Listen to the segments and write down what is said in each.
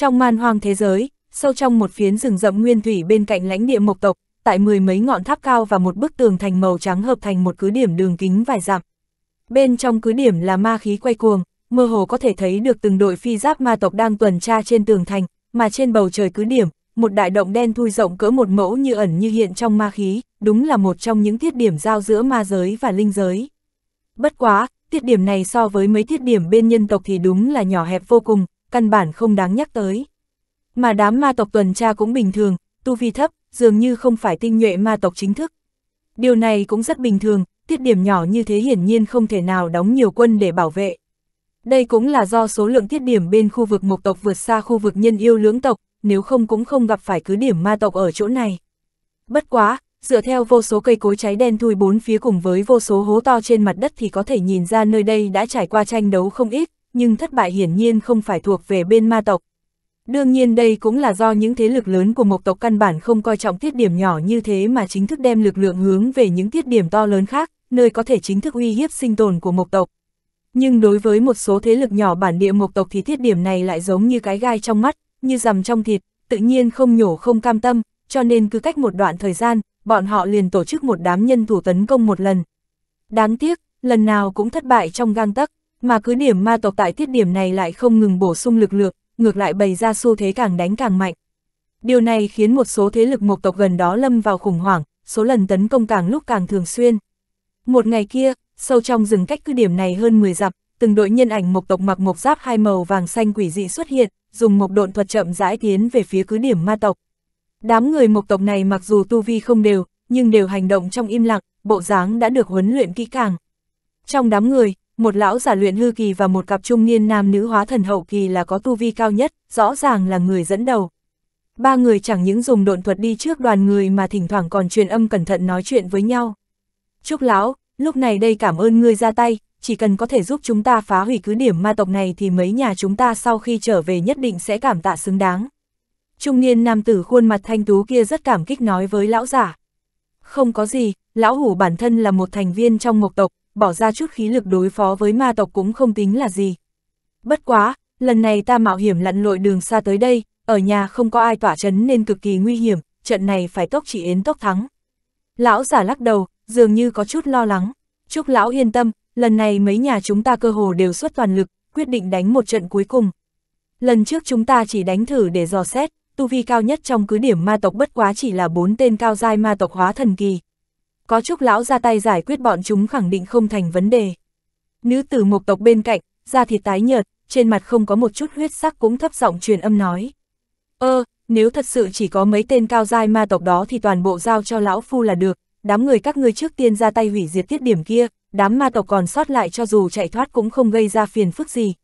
Trong man hoang thế giới, sâu trong một phiến rừng rậm nguyên thủy bên cạnh lãnh địa mộc tộc, tại mười mấy ngọn tháp cao và một bức tường thành màu trắng hợp thành một cứ điểm đường kính vài dặm. Bên trong cứ điểm là ma khí quay cuồng, mơ hồ có thể thấy được từng đội phi giáp ma tộc đang tuần tra trên tường thành, mà trên bầu trời cứ điểm, một đại động đen thui rộng cỡ một mẫu như ẩn như hiện trong ma khí, đúng là một trong những tiết điểm giao giữa ma giới và linh giới. Bất quá, tiết điểm này so với mấy tiết điểm bên nhân tộc thì đúng là nhỏ hẹp vô cùng, căn bản không đáng nhắc tới. Mà đám ma tộc tuần tra cũng bình thường, tu vi thấp, dường như không phải tinh nhuệ ma tộc chính thức. Điều này cũng rất bình thường, tiết điểm nhỏ như thế hiển nhiên không thể nào đóng nhiều quân để bảo vệ. Đây cũng là do số lượng tiết điểm bên khu vực mộc tộc vượt xa khu vực nhân yêu lưỡng tộc, nếu không cũng không gặp phải cứ điểm ma tộc ở chỗ này. Bất quá, dựa theo vô số cây cối cháy đen thui bốn phía cùng với vô số hố to trên mặt đất thì có thể nhìn ra nơi đây đã trải qua tranh đấu không ít, nhưng thất bại hiển nhiên không phải thuộc về bên ma tộc. Đương nhiên đây cũng là do những thế lực lớn của một tộc căn bản không coi trọng tiết điểm nhỏ như thế mà chính thức đem lực lượng hướng về những tiết điểm to lớn khác, nơi có thể chính thức uy hiếp sinh tồn của một tộc. Nhưng đối với một số thế lực nhỏ bản địa một tộc thì tiết điểm này lại giống như cái gai trong mắt, như rằm trong thịt, tự nhiên không nhổ không cam tâm, cho nên cứ cách một đoạn thời gian, bọn họ liền tổ chức một đám nhân thủ tấn công một lần. Đáng tiếc, lần nào cũng thất bại trong gang tấc. Mà cứ điểm ma tộc tại tiết điểm này lại không ngừng bổ sung lực lượng, ngược lại bày ra xu thế càng đánh càng mạnh. Điều này khiến một số thế lực mộc tộc gần đó lâm vào khủng hoảng, số lần tấn công càng lúc càng thường xuyên. Một ngày kia, sâu trong rừng cách cứ điểm này hơn 10 dặm, từng đội nhân ảnh mộc tộc mặc mộc giáp hai màu vàng xanh quỷ dị xuất hiện, dùng mộc độn thuật chậm rãi tiến về phía cứ điểm ma tộc. Đám người mộc tộc này mặc dù tu vi không đều, nhưng đều hành động trong im lặng, bộ dáng đã được huấn luyện kỹ càng. Trong đám người, một lão giả luyện hư kỳ và một cặp trung niên nam nữ hóa thần hậu kỳ là có tu vi cao nhất, rõ ràng là người dẫn đầu. Ba người chẳng những dùng độn thuật đi trước đoàn người mà thỉnh thoảng còn truyền âm cẩn thận nói chuyện với nhau. Trúc lão, lúc này đây cảm ơn ngươi ra tay, chỉ cần có thể giúp chúng ta phá hủy cứ điểm ma tộc này thì mấy nhà chúng ta sau khi trở về nhất định sẽ cảm tạ xứng đáng. Trung niên nam tử khuôn mặt thanh tú kia rất cảm kích nói với lão giả. Không có gì, lão hủ bản thân là một thành viên trong một tộc, bỏ ra chút khí lực đối phó với ma tộc cũng không tính là gì. Bất quá, lần này ta mạo hiểm lặn lội đường xa tới đây, ở nhà không có ai tỏa chấn nên cực kỳ nguy hiểm, trận này phải tốc chỉ yến tốc thắng. Lão giả lắc đầu, dường như có chút lo lắng. Chúc lão yên tâm, lần này mấy nhà chúng ta cơ hồ đều xuất toàn lực, quyết định đánh một trận cuối cùng. Lần trước chúng ta chỉ đánh thử để dò xét, tu vi cao nhất trong cứ điểm ma tộc bất quá chỉ là bốn tên cao giai ma tộc hóa thần kỳ, có chúc lão ra tay giải quyết bọn chúng khẳng định không thành vấn đề. Nữ tử mộc tộc bên cạnh, da thịt tái nhợt, trên mặt không có một chút huyết sắc cũng thấp giọng truyền âm nói. Ơ, nếu thật sự chỉ có mấy tên cao giai ma tộc đó thì toàn bộ giao cho lão phu là được, đám người các ngươi trước tiên ra tay hủy diệt tiết điểm kia, đám ma tộc còn sót lại cho dù chạy thoát cũng không gây ra phiền phức gì.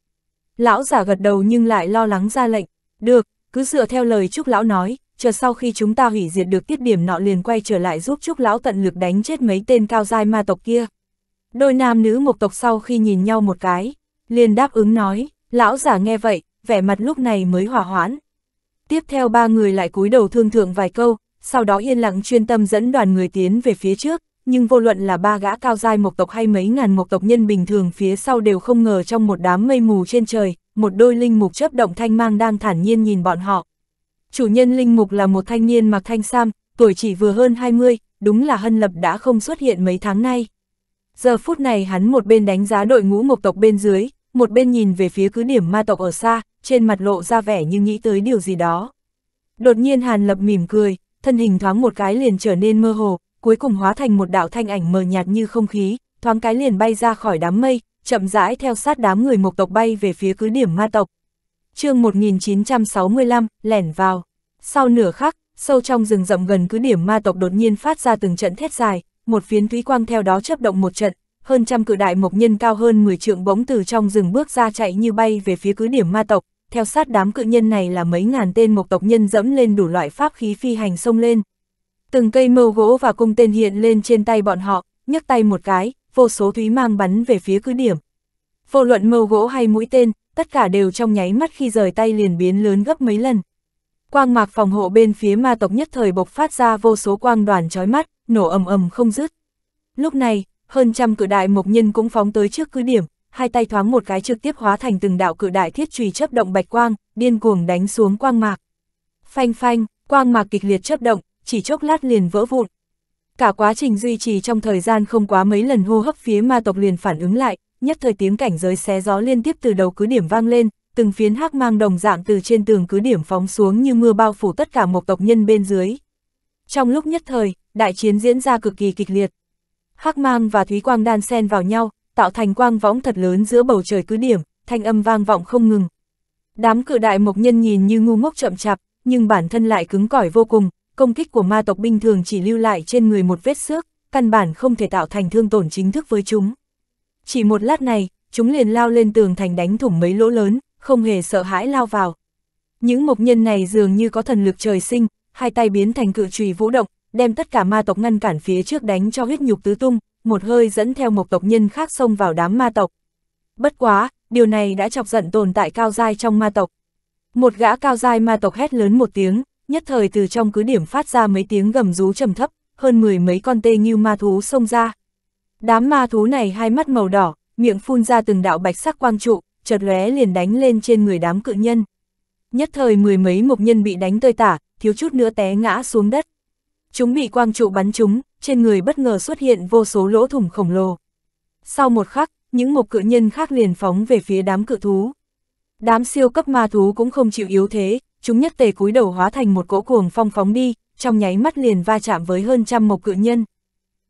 Lão giả gật đầu nhưng lại lo lắng ra lệnh, được, cứ dựa theo lời chúc lão nói, chờ sau khi chúng ta hủy diệt được tiết điểm nọ liền quay trở lại giúp Trúc Lão tận lực đánh chết mấy tên cao giai ma tộc kia. Đôi nam nữ một tộc sau khi nhìn nhau một cái, liền đáp ứng nói, lão giả nghe vậy, vẻ mặt lúc này mới hỏa hoãn. Tiếp theo ba người lại cúi đầu thương thượng vài câu, sau đó yên lặng chuyên tâm dẫn đoàn người tiến về phía trước, nhưng vô luận là ba gã cao giai mộc tộc hay mấy ngàn mộc tộc nhân bình thường phía sau đều không ngờ trong một đám mây mù trên trời, một đôi linh mục chấp động thanh mang đang thản nhiên nhìn bọn họ, chủ nhân linh mục là một thanh niên mặc thanh sam, tuổi chỉ vừa hơn 20, đúng là Hân Lập đã không xuất hiện mấy tháng nay. Giờ phút này hắn một bên đánh giá đội ngũ mộc tộc bên dưới, một bên nhìn về phía cứ điểm ma tộc ở xa, trên mặt lộ ra vẻ như nghĩ tới điều gì đó. Đột nhiên Hàn Lập mỉm cười, thân hình thoáng một cái liền trở nên mơ hồ, cuối cùng hóa thành một đạo thanh ảnh mờ nhạt như không khí, thoáng cái liền bay ra khỏi đám mây, chậm rãi theo sát đám người mộc tộc bay về phía cứ điểm ma tộc, chương 1965, lẻn vào. Sau nửa khắc, sâu trong rừng rậm gần cứ điểm ma tộc đột nhiên phát ra từng trận thét dài, một phiến thúy quang theo đó chấp động một trận, hơn trăm cự đại mộc nhân cao hơn 10 trượng bỗng từ trong rừng bước ra chạy như bay về phía cứ điểm ma tộc, theo sát đám cự nhân này là mấy ngàn tên mộc tộc nhân dẫm lên đủ loại pháp khí phi hành sông lên. Từng cây mâu gỗ và cung tên hiện lên trên tay bọn họ, nhấc tay một cái, vô số thúy mang bắn về phía cứ điểm. Vô luận mâu gỗ hay mũi tên, tất cả đều trong nháy mắt khi rời tay liền biến lớn gấp mấy lần. Quang mạc phòng hộ bên phía ma tộc nhất thời bộc phát ra vô số quang đoàn chói mắt, nổ ầm ầm không dứt. Lúc này, hơn trăm cự đại mộc nhân cũng phóng tới trước cứ điểm, hai tay thoáng một cái trực tiếp hóa thành từng đạo cự đại thiết chùy chấp động bạch quang, điên cuồng đánh xuống quang mạc. Phanh phanh, quang mạc kịch liệt chấp động, chỉ chốc lát liền vỡ vụn. Cả quá trình duy trì trong thời gian không quá mấy lần hô hấp phía ma tộc liền phản ứng lại, nhất thời tiếng cảnh giới xé gió liên tiếp từ đầu cứ điểm vang lên, từng phiến hắc mang đồng dạng từ trên tường cứ điểm phóng xuống như mưa bao phủ tất cả một tộc nhân bên dưới. Trong lúc nhất thời, đại chiến diễn ra cực kỳ kịch liệt. Hắc mang và thúy quang đan xen vào nhau, tạo thành quang võng thật lớn giữa bầu trời cứ điểm, thanh âm vang vọng không ngừng. Đám cự đại mộc nhân nhìn như ngu ngốc chậm chạp, nhưng bản thân lại cứng cỏi vô cùng, công kích của ma tộc bình thường chỉ lưu lại trên người một vết xước, căn bản không thể tạo thành thương tổn chính thức với chúng. Chỉ một lát này, chúng liền lao lên tường thành đánh thủng mấy lỗ lớn, không hề sợ hãi lao vào. Những mộc nhân này dường như có thần lực trời sinh, hai tay biến thành cự trùy vũ động, đem tất cả ma tộc ngăn cản phía trước đánh cho huyết nhục tứ tung, một hơi dẫn theo một tộc nhân khác xông vào đám ma tộc. Bất quá, điều này đã chọc giận tồn tại cao dai trong ma tộc. Một gã cao dai ma tộc hét lớn một tiếng, nhất thời từ trong cứ điểm phát ra mấy tiếng gầm rú trầm thấp, hơn mười mấy con tê như ma thú xông ra, Đám ma thú này hai mắt màu đỏ, miệng phun ra từng đạo bạch sắc quang trụ, chợt lóe liền đánh lên trên người đám cự nhân. Nhất thời mười mấy mục nhân bị đánh tơi tả, thiếu chút nữa té ngã xuống đất. Chúng bị quang trụ bắn chúng, trên người bất ngờ xuất hiện vô số lỗ thủng khổng lồ. Sau một khắc, những mục cự nhân khác liền phóng về phía đám cự thú. Đám siêu cấp ma thú cũng không chịu yếu thế, chúng nhất tề cúi đầu hóa thành một cỗ cuồng phong phóng đi, trong nháy mắt liền va chạm với hơn trăm mục cự nhân.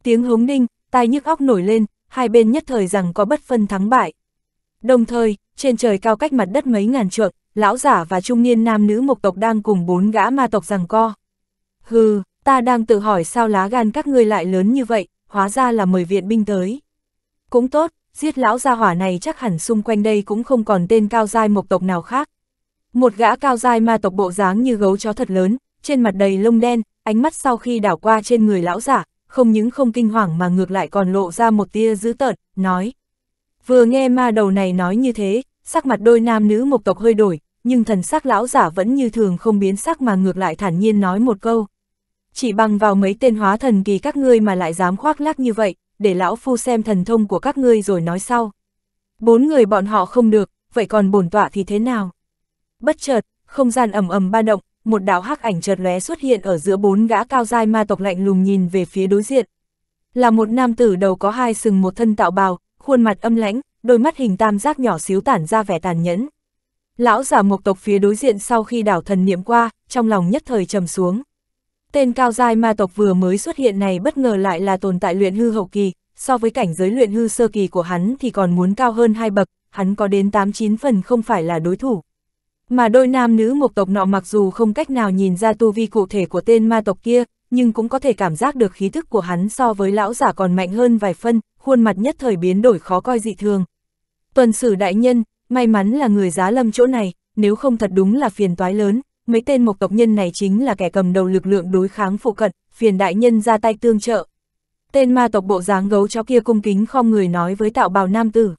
Tiếng hống đinh, tai nhức óc nổi lên, hai bên nhất thời rằng có bất phân thắng bại. Đồng thời, trên trời cao cách mặt đất mấy ngàn trượng, lão giả và trung niên nam nữ mộc tộc đang cùng bốn gã ma tộc rằng co. Hừ, ta đang tự hỏi sao lá gan các ngươi lại lớn như vậy, hóa ra là mời viện binh tới. Cũng tốt, giết lão gia hỏa này chắc hẳn xung quanh đây cũng không còn tên cao giai mộc tộc nào khác. Một gã cao giai ma tộc bộ dáng như gấu chó thật lớn, trên mặt đầy lông đen, ánh mắt sau khi đảo qua trên người lão giả, không những không kinh hoàng mà ngược lại còn lộ ra một tia dữ tợn, nói. Vừa nghe ma đầu này nói như thế, sắc mặt đôi nam nữ một tộc hơi đổi, nhưng thần sắc lão giả vẫn như thường không biến sắc mà ngược lại thản nhiên nói một câu. Chỉ bằng vào mấy tên hóa thần kỳ các ngươi mà lại dám khoác lác như vậy, để lão phu xem thần thông của các ngươi rồi nói sau. Bốn người bọn họ không được, vậy còn bổn tọa thì thế nào? Bất chợt, không gian ầm ầm ba động, một đạo hắc ảnh chợt lóe xuất hiện ở giữa bốn gã cao dai ma tộc lạnh lùng nhìn về phía đối diện. Là một nam tử đầu có hai sừng một thân tạo bào, khuôn mặt âm lãnh, đôi mắt hình tam giác nhỏ xíu tản ra vẻ tàn nhẫn. Lão giả mộc tộc phía đối diện sau khi đảo thần niệm qua, trong lòng nhất thời trầm xuống. Tên cao dai ma tộc vừa mới xuất hiện này bất ngờ lại là tồn tại luyện hư hậu kỳ, so với cảnh giới luyện hư sơ kỳ của hắn thì còn muốn cao hơn hai bậc, hắn có đến 89 phần không phải là đối thủ. Mà đôi nam nữ một tộc nọ mặc dù không cách nào nhìn ra tu vi cụ thể của tên ma tộc kia, nhưng cũng có thể cảm giác được khí thức của hắn so với lão giả còn mạnh hơn vài phân, khuôn mặt nhất thời biến đổi khó coi dị thường. Tuần sử đại nhân, may mắn là người giá lâm chỗ này, nếu không thật đúng là phiền toái lớn, mấy tên mộc tộc nhân này chính là kẻ cầm đầu lực lượng đối kháng phụ cận, phiền đại nhân ra tay tương trợ. Tên ma tộc bộ dáng gấu chó kia cung kính khom người nói với tạo bào nam tử.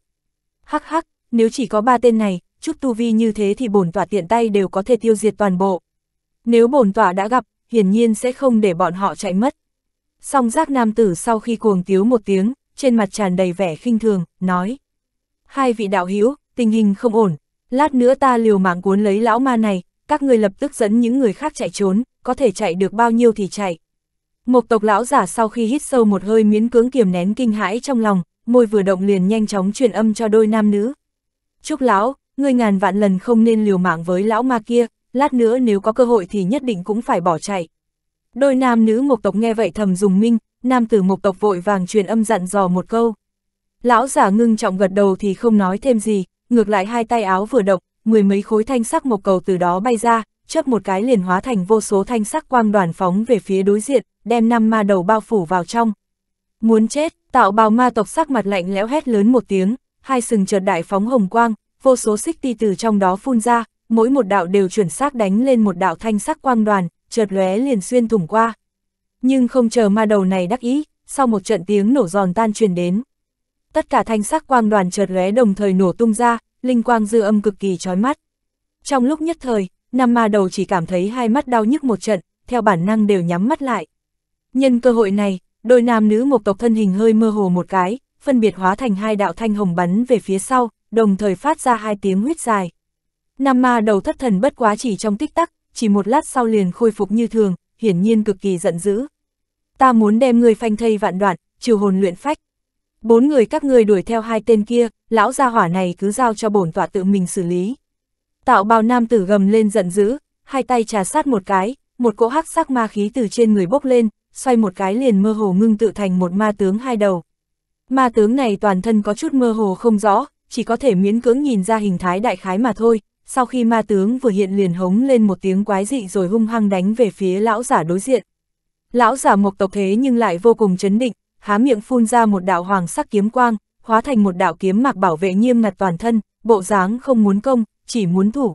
Hắc hắc, nếu chỉ có ba tên này, chút tu vi như thế thì bổn tọa tiện tay đều có thể tiêu diệt toàn bộ. Nếu bổn tọa đã gặp, hiển nhiên sẽ không để bọn họ chạy mất. Song giác nam tử sau khi cuồng tiếu một tiếng, trên mặt tràn đầy vẻ khinh thường, nói. Hai vị đạo hữu tình hình không ổn, lát nữa ta liều mạng cuốn lấy lão ma này, các người lập tức dẫn những người khác chạy trốn, có thể chạy được bao nhiêu thì chạy. Một tộc lão giả sau khi hít sâu một hơi miễn cưỡng kiềm nén kinh hãi trong lòng, môi vừa động liền nhanh chóng truyền âm cho đôi nam nữ. Trúc lão, ngươi ngàn vạn lần không nên liều mạng với lão ma kia, lát nữa nếu có cơ hội thì nhất định cũng phải bỏ chạy. Đôi nam nữ một tộc nghe vậy thầm dùng minh, nam tử một tộc vội vàng truyền âm dặn dò một câu. Lão giả ngưng trọng gật đầu thì không nói thêm gì, ngược lại hai tay áo vừa động, mười mấy khối thanh sắc một cầu từ đó bay ra, chớp một cái liền hóa thành vô số thanh sắc quang đoàn phóng về phía đối diện, đem năm ma đầu bao phủ vào trong. Muốn chết, tạo bào ma tộc sắc mặt lạnh lẽo hét lớn một tiếng, hai sừng chợt đại phóng hồng quang, vô số xích ti từ trong đó phun ra, mỗi một đạo đều chuẩn xác đánh lên một đạo thanh sắc quang đoàn, chợt lóe liền xuyên thủng qua. Nhưng không chờ ma đầu này đắc ý, sau một trận tiếng nổ giòn tan truyền đến. Tất cả thanh sắc quang đoàn chợt lóe đồng thời nổ tung ra, linh quang dư âm cực kỳ chói mắt. Trong lúc nhất thời, năm ma đầu chỉ cảm thấy hai mắt đau nhức một trận, theo bản năng đều nhắm mắt lại. Nhân cơ hội này, đôi nam nữ một tộc thân hình hơi mơ hồ một cái, phân biệt hóa thành hai đạo thanh hồng bắn về phía sau, đồng thời phát ra hai tiếng huyết dài. Nam ma đầu thất thần bất quá chỉ trong tích tắc, chỉ một lát sau liền khôi phục như thường, hiển nhiên cực kỳ giận dữ. Ta muốn đem người phanh thây vạn đoạn, trừ hồn luyện phách. Bốn người các ngươi đuổi theo hai tên kia, lão gia hỏa này cứ giao cho bổn tọa tự mình xử lý. Tạo bào nam tử gầm lên giận dữ, hai tay trà sát một cái, một cỗ hắc sắc ma khí từ trên người bốc lên, xoay một cái liền mơ hồ ngưng tự thành một ma tướng hai đầu. Ma tướng này toàn thân có chút mơ hồ không rõ, chỉ có thể miễn cưỡng nhìn ra hình thái đại khái mà thôi, sau khi ma tướng vừa hiện liền hống lên một tiếng quái dị rồi hung hăng đánh về phía lão giả đối diện. Lão giả mộc tộc thế nhưng lại vô cùng chấn định, há miệng phun ra một đạo hoàng sắc kiếm quang, hóa thành một đạo kiếm mạc bảo vệ nghiêm ngặt toàn thân, bộ dáng không muốn công, chỉ muốn thủ.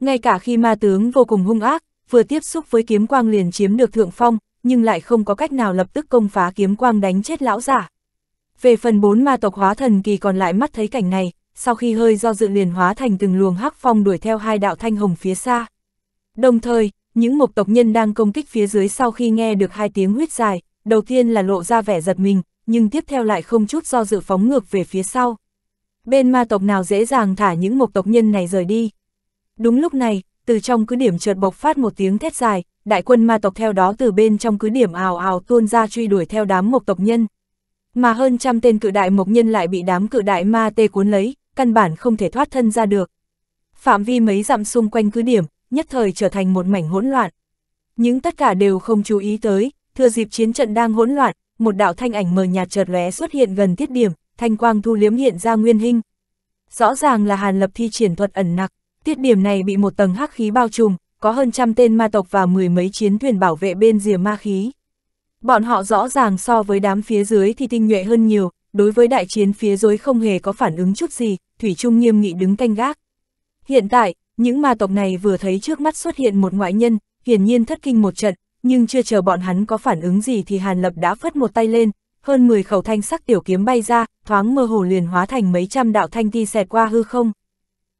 Ngay cả khi ma tướng vô cùng hung ác, vừa tiếp xúc với kiếm quang liền chiếm được thượng phong, nhưng lại không có cách nào lập tức công phá kiếm quang đánh chết lão giả. Về phần bốn ma tộc hóa thần kỳ còn lại mắt thấy cảnh này, sau khi hơi do dự liền hóa thành từng luồng hắc phong đuổi theo hai đạo thanh hồng phía xa. Đồng thời, những một tộc nhân đang công kích phía dưới sau khi nghe được hai tiếng huyết dài, đầu tiên là lộ ra vẻ giật mình, nhưng tiếp theo lại không chút do dự phóng ngược về phía sau. Bên ma tộc nào dễ dàng thả những một tộc nhân này rời đi. Đúng lúc này, từ trong cứ điểm chợt bộc phát một tiếng thét dài, đại quân ma tộc theo đó từ bên trong cứ điểm ào ào tuôn ra truy đuổi theo đám một tộc nhân mà hơn trăm tên cự đại mộc nhân lại bị đám cự đại ma tê cuốn lấy, căn bản không thể thoát thân ra được. Phạm vi mấy dặm xung quanh cứ điểm, nhất thời trở thành một mảnh hỗn loạn. Những tất cả đều không chú ý tới, thừa dịp chiến trận đang hỗn loạn, một đạo thanh ảnh mờ nhạt chợt lóe xuất hiện gần tiết điểm, thanh quang thu liếm hiện ra nguyên hình. Rõ ràng là Hàn Lập thi triển thuật ẩn nặc, tiết điểm này bị một tầng hắc khí bao trùm, có hơn trăm tên ma tộc và mười mấy chiến thuyền bảo vệ bên rìa ma khí. Bọn họ rõ ràng so với đám phía dưới thì tinh nhuệ hơn nhiều, đối với đại chiến phía dưới không hề có phản ứng chút gì, Thủy Trung nghiêm nghị đứng canh gác. Hiện tại, những ma tộc này vừa thấy trước mắt xuất hiện một ngoại nhân, hiển nhiên thất kinh một trận, nhưng chưa chờ bọn hắn có phản ứng gì thì Hàn Lập đã phất một tay lên, hơn 10 khẩu thanh sắc tiểu kiếm bay ra, thoáng mơ hồ liền hóa thành mấy trăm đạo thanh ti xẹt qua hư không.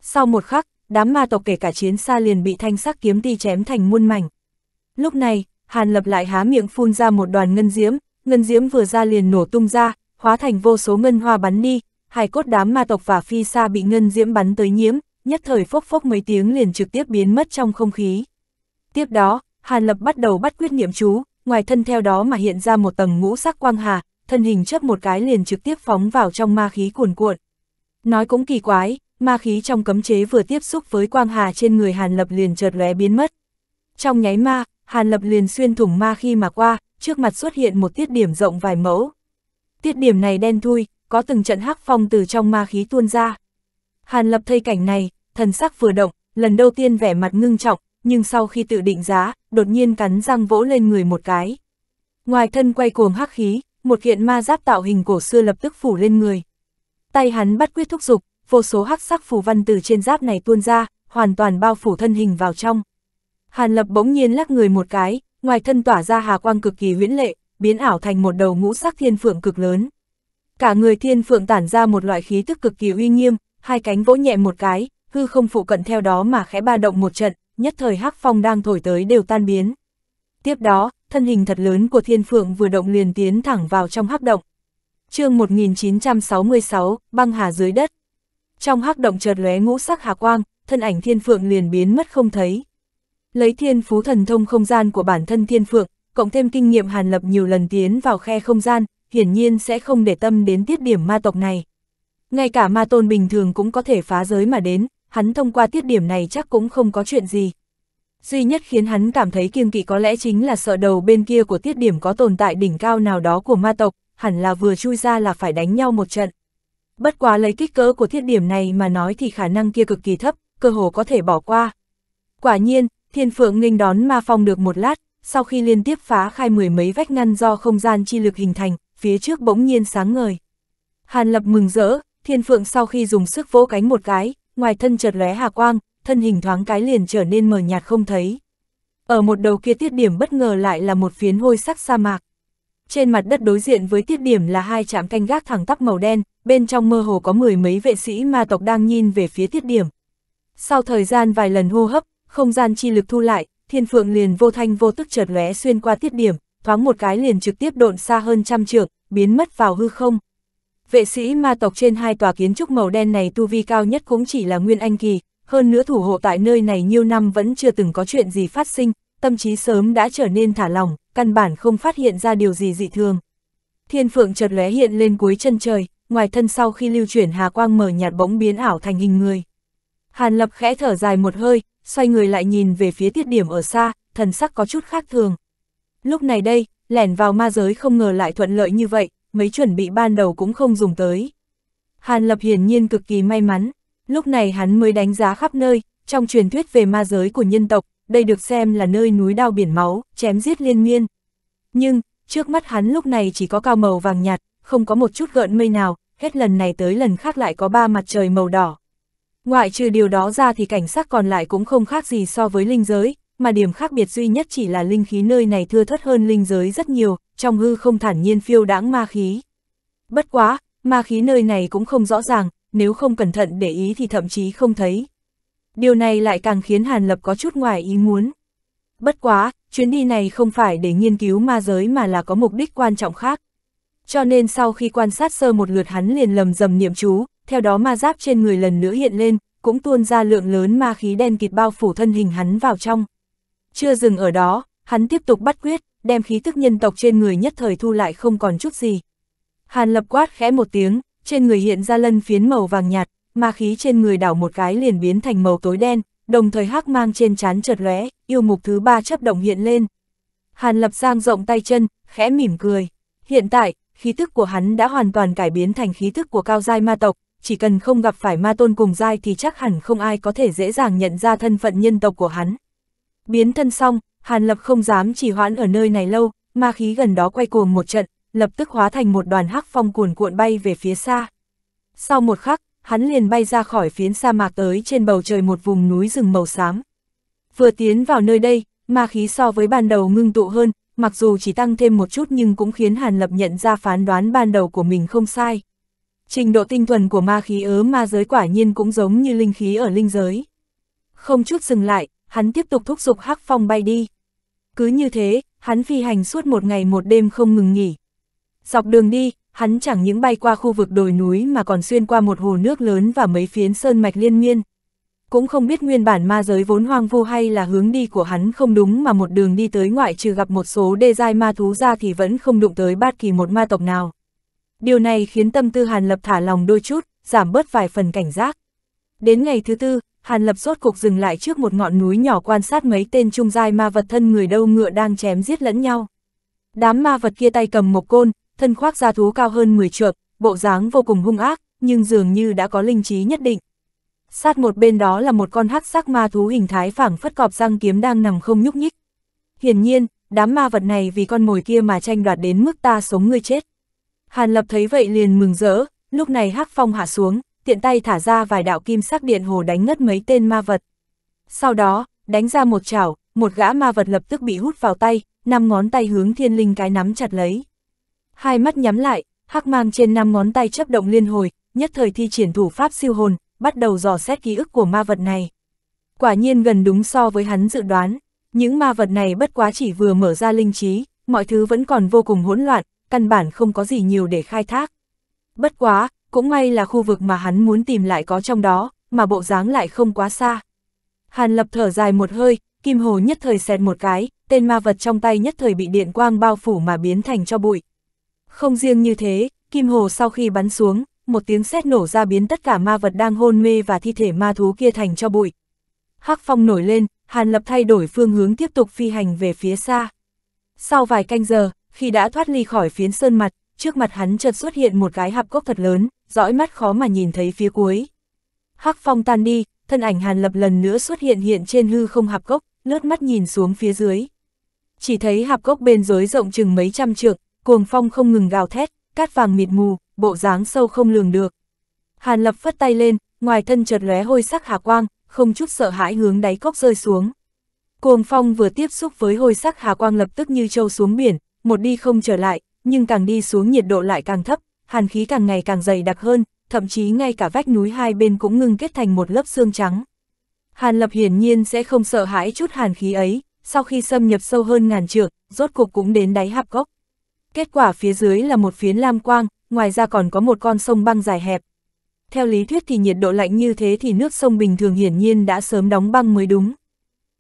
Sau một khắc, đám ma tộc kể cả chiến xa liền bị thanh sắc kiếm ti chém thành muôn mảnh. Lúc này, Hàn Lập lại há miệng phun ra một đoàn ngân diễm, ngân diễm vừa ra liền nổ tung ra, hóa thành vô số ngân hoa bắn đi, hài cốt đám ma tộc và phi xa bị ngân diễm bắn tới nhiễm, nhất thời phốc phốc mấy tiếng liền trực tiếp biến mất trong không khí. Tiếp đó, Hàn Lập bắt đầu bắt quyết niệm chú, ngoài thân theo đó mà hiện ra một tầng ngũ sắc quang hà, thân hình chấp một cái liền trực tiếp phóng vào trong ma khí cuồn cuộn. Nói cũng kỳ quái, ma khí trong cấm chế vừa tiếp xúc với quang hà trên người Hàn Lập liền chợt lóe biến mất. Trong nháy ma, Hàn Lập liền xuyên thủng ma khi mà qua, trước mặt xuất hiện một tiết điểm rộng vài mẫu. Tiết điểm này đen thui, có từng trận hắc phong từ trong ma khí tuôn ra. Hàn Lập thấy cảnh này, thần sắc vừa động, lần đầu tiên vẻ mặt ngưng trọng, nhưng sau khi tự định giá, đột nhiên cắn răng vỗ lên người một cái. Ngoài thân quay cuồng hắc khí, một kiện ma giáp tạo hình cổ xưa lập tức phủ lên người. Tay hắn bắt quyết thúc dục, vô số hắc sắc phù văn từ trên giáp này tuôn ra, hoàn toàn bao phủ thân hình vào trong. Hàn Lập bỗng nhiên lắc người một cái, ngoài thân tỏa ra hà quang cực kỳ huyễn lệ, biến ảo thành một đầu ngũ sắc thiên phượng cực lớn. Cả người thiên phượng tản ra một loại khí tức cực kỳ uy nghiêm, hai cánh vỗ nhẹ một cái, hư không phụ cận theo đó mà khẽ ba động một trận, nhất thời hắc phong đang thổi tới đều tan biến. Tiếp đó, thân hình thật lớn của thiên phượng vừa động liền tiến thẳng vào trong hắc động. chương 1966, băng hà dưới đất. Trong hắc động chợt lóe ngũ sắc hà quang, thân ảnh thiên phượng liền biến mất không thấy. Lấy thiên phú thần thông không gian của bản thân thiên phượng, cộng thêm kinh nghiệm hàn lập nhiều lần tiến vào khe không gian, hiển nhiên sẽ không để tâm đến tiết điểm ma tộc này. Ngay cả ma tôn bình thường cũng có thể phá giới mà đến, hắn thông qua tiết điểm này chắc cũng không có chuyện gì. Duy nhất khiến hắn cảm thấy kiêng kỵ có lẽ chính là sợ đầu bên kia của tiết điểm có tồn tại đỉnh cao nào đó của ma tộc, hẳn là vừa chui ra là phải đánh nhau một trận. Bất quá lấy kích cỡ của thiết điểm này mà nói thì khả năng kia cực kỳ thấp, cơ hồ có thể bỏ qua. Quả nhiên, Thiên Phượng nghênh đón ma phong được một lát, sau khi liên tiếp phá khai mười mấy vách ngăn do không gian chi lực hình thành, phía trước bỗng nhiên sáng ngời. Hàn Lập mừng rỡ, Thiên Phượng sau khi dùng sức vỗ cánh một cái, ngoài thân chợt lóe hà quang, thân hình thoáng cái liền trở nên mờ nhạt không thấy. Ở một đầu kia tiết điểm bất ngờ lại là một phiến hôi sắc sa mạc. Trên mặt đất đối diện với tiết điểm là hai trạm canh gác thẳng tắp màu đen, bên trong mơ hồ có mười mấy vệ sĩ ma tộc đang nhìn về phía tiết điểm. Sau thời gian vài lần hô hấp, không gian chi lực thu lại, thiên phượng liền vô thanh vô tức chợt lóe xuyên qua tiết điểm, thoáng một cái liền trực tiếp độn xa hơn trăm trượng, biến mất vào hư không. Vệ sĩ ma tộc trên hai tòa kiến trúc màu đen này tu vi cao nhất cũng chỉ là Nguyên Anh Kỳ, hơn nữa thủ hộ tại nơi này nhiều năm vẫn chưa từng có chuyện gì phát sinh, tâm trí sớm đã trở nên thả lỏng, căn bản không phát hiện ra điều gì dị thường. Thiên phượng chợt lóe hiện lên cuối chân trời, ngoài thân sau khi lưu chuyển hà quang mở nhạt bỗng biến ảo thành hình người. Hàn lập khẽ thở dài một hơi, xoay người lại nhìn về phía tiết điểm ở xa, thần sắc có chút khác thường. Lúc này đây, lẻn vào ma giới không ngờ lại thuận lợi như vậy, mấy chuẩn bị ban đầu cũng không dùng tới. Hàn Lập hiển nhiên cực kỳ may mắn, lúc này hắn mới đánh giá khắp nơi, trong truyền thuyết về ma giới của nhân tộc, đây được xem là nơi núi đao biển máu, chém giết liên miên. Nhưng, trước mắt hắn lúc này chỉ có cao màu vàng nhạt, không có một chút gợn mây nào, hết lần này tới lần khác lại có ba mặt trời màu đỏ, Ngoại trừ điều đó ra thì cảnh sắc còn lại cũng không khác gì so với linh giới, mà điểm khác biệt duy nhất chỉ là linh khí nơi này thưa thất hơn linh giới rất nhiều, trong hư không thản nhiên phiêu đãng ma khí. Bất quá, ma khí nơi này cũng không rõ ràng, nếu không cẩn thận để ý thì thậm chí không thấy. Điều này lại càng khiến Hàn Lập có chút ngoài ý muốn. Bất quá, chuyến đi này không phải để nghiên cứu ma giới mà là có mục đích quan trọng khác cho nên sau khi quan sát sơ một lượt hắn liền lầm rầm niệm chú, theo đó ma giáp trên người lần nữa hiện lên, cũng tuôn ra lượng lớn ma khí đen kịt bao phủ thân hình hắn vào trong. Chưa dừng ở đó, hắn tiếp tục bắt quyết, đem khí tức nhân tộc trên người nhất thời thu lại không còn chút gì. Hàn lập quát khẽ một tiếng, trên người hiện ra lân phiến màu vàng nhạt, ma khí trên người đảo một cái liền biến thành màu tối đen, đồng thời hắc mang trên trán chợt lóe, yêu mục thứ ba chấp động hiện lên. Hàn lập giang rộng tay chân, khẽ mỉm cười. Hiện tại, khí thức của hắn đã hoàn toàn cải biến thành khí thức của cao giai ma tộc, chỉ cần không gặp phải ma tôn cùng giai thì chắc hẳn không ai có thể dễ dàng nhận ra thân phận nhân tộc của hắn. Biến thân xong, Hàn Lập không dám chỉ hoãn ở nơi này lâu, ma khí gần đó quay cuồng một trận, lập tức hóa thành một đoàn hắc phong cuồn cuộn bay về phía xa. Sau một khắc, hắn liền bay ra khỏi phiến sa mạc tới trên bầu trời một vùng núi rừng màu xám. Vừa tiến vào nơi đây, ma khí so với ban đầu ngưng tụ hơn, mặc dù chỉ tăng thêm một chút nhưng cũng khiến Hàn Lập nhận ra phán đoán ban đầu của mình không sai. Trình độ tinh thuần của ma khí ớ ma giới quả nhiên cũng giống như linh khí ở linh giới. Không chút dừng lại, hắn tiếp tục thúc giục Hắc Phong bay đi. Cứ như thế, hắn phi hành suốt một ngày một đêm không ngừng nghỉ. Dọc đường đi, hắn chẳng những bay qua khu vực đồi núi mà còn xuyên qua một hồ nước lớn và mấy phiến sơn mạch liên miên, cũng không biết nguyên bản ma giới vốn hoang vu hay là hướng đi của hắn không đúng mà một đường đi tới ngoại trừ gặp một số đê giai ma thú ra thì vẫn không đụng tới bất kỳ một ma tộc nào. Điều này khiến tâm tư Hàn Lập thả lòng đôi chút, giảm bớt vài phần cảnh giác. Đến ngày thứ tư, Hàn Lập rốt cục dừng lại trước một ngọn núi nhỏ quan sát mấy tên trung giai ma vật thân người đâu ngựa đang chém giết lẫn nhau. Đám ma vật kia tay cầm một côn, thân khoác da thú cao hơn 10 trượng, bộ dáng vô cùng hung ác, nhưng dường như đã có linh trí nhất định sát một bên đó là một con hắc sắc ma thú hình thái phẳng, phất cọp răng kiếm đang nằm không nhúc nhích. Hiển nhiên, đám ma vật này vì con mồi kia mà tranh đoạt đến mức ta sống ngươi chết. Hàn Lập thấy vậy liền mừng rỡ, lúc này hắc phong hạ xuống, tiện tay thả ra vài đạo kim sắc điện hồ đánh ngất mấy tên ma vật. Sau đó, đánh ra một chảo, một gã ma vật lập tức bị hút vào tay, năm ngón tay hướng thiên linh cái nắm chặt lấy. Hai mắt nhắm lại, hắc mang trên năm ngón tay chấp động liên hồi, nhất thời thi triển thủ pháp siêu hồn, bắt đầu dò xét ký ức của ma vật này. Quả nhiên gần đúng so với hắn dự đoán, những ma vật này bất quá chỉ vừa mở ra linh trí, mọi thứ vẫn còn vô cùng hỗn loạn, căn bản không có gì nhiều để khai thác. Bất quá, cũng may là khu vực mà hắn muốn tìm lại có trong đó, mà bộ dáng lại không quá xa. Hàn lập thở dài một hơi, kim hồ nhất thời xẹt một cái, tên ma vật trong tay nhất thời bị điện quang bao phủ mà biến thành cho bụi. Không riêng như thế, kim hồ sau khi bắn xuống, một tiếng sét nổ ra biến tất cả ma vật đang hôn mê và thi thể ma thú kia thành cho bụi. Hắc phong nổi lên, Hàn Lập thay đổi phương hướng tiếp tục phi hành về phía xa. Sau vài canh giờ, khi đã thoát ly khỏi phiến sơn mặt, trước mặt hắn chợt xuất hiện một cái hạp cốc thật lớn, dõi mắt khó mà nhìn thấy phía cuối. Hắc phong tan đi, thân ảnh Hàn Lập lần nữa xuất hiện hiện trên hư không hạp cốc, lướt mắt nhìn xuống phía dưới. Chỉ thấy hạp cốc bên dưới rộng chừng mấy trăm trượng, cuồng phong không ngừng gào thét, cát vàng mịt mù, bộ dáng sâu không lường được. Hàn Lập phất tay lên, ngoài thân chợt lóe hôi sắc hà quang, không chút sợ hãi hướng đáy cốc rơi xuống. Cuồng phong vừa tiếp xúc với hôi sắc hà quang lập tức như trâu xuống biển, một đi không trở lại, nhưng càng đi xuống nhiệt độ lại càng thấp, hàn khí càng ngày càng dày đặc hơn, thậm chí ngay cả vách núi hai bên cũng ngưng kết thành một lớp xương trắng. Hàn Lập hiển nhiên sẽ không sợ hãi chút hàn khí ấy, sau khi xâm nhập sâu hơn ngàn trượng, rốt cuộc cũng đến đáy hạp gốc. Kết quả phía dưới là một phiến lam quang, ngoài ra còn có một con sông băng dài hẹp. Theo lý thuyết thì nhiệt độ lạnh như thế thì nước sông bình thường hiển nhiên đã sớm đóng băng mới đúng.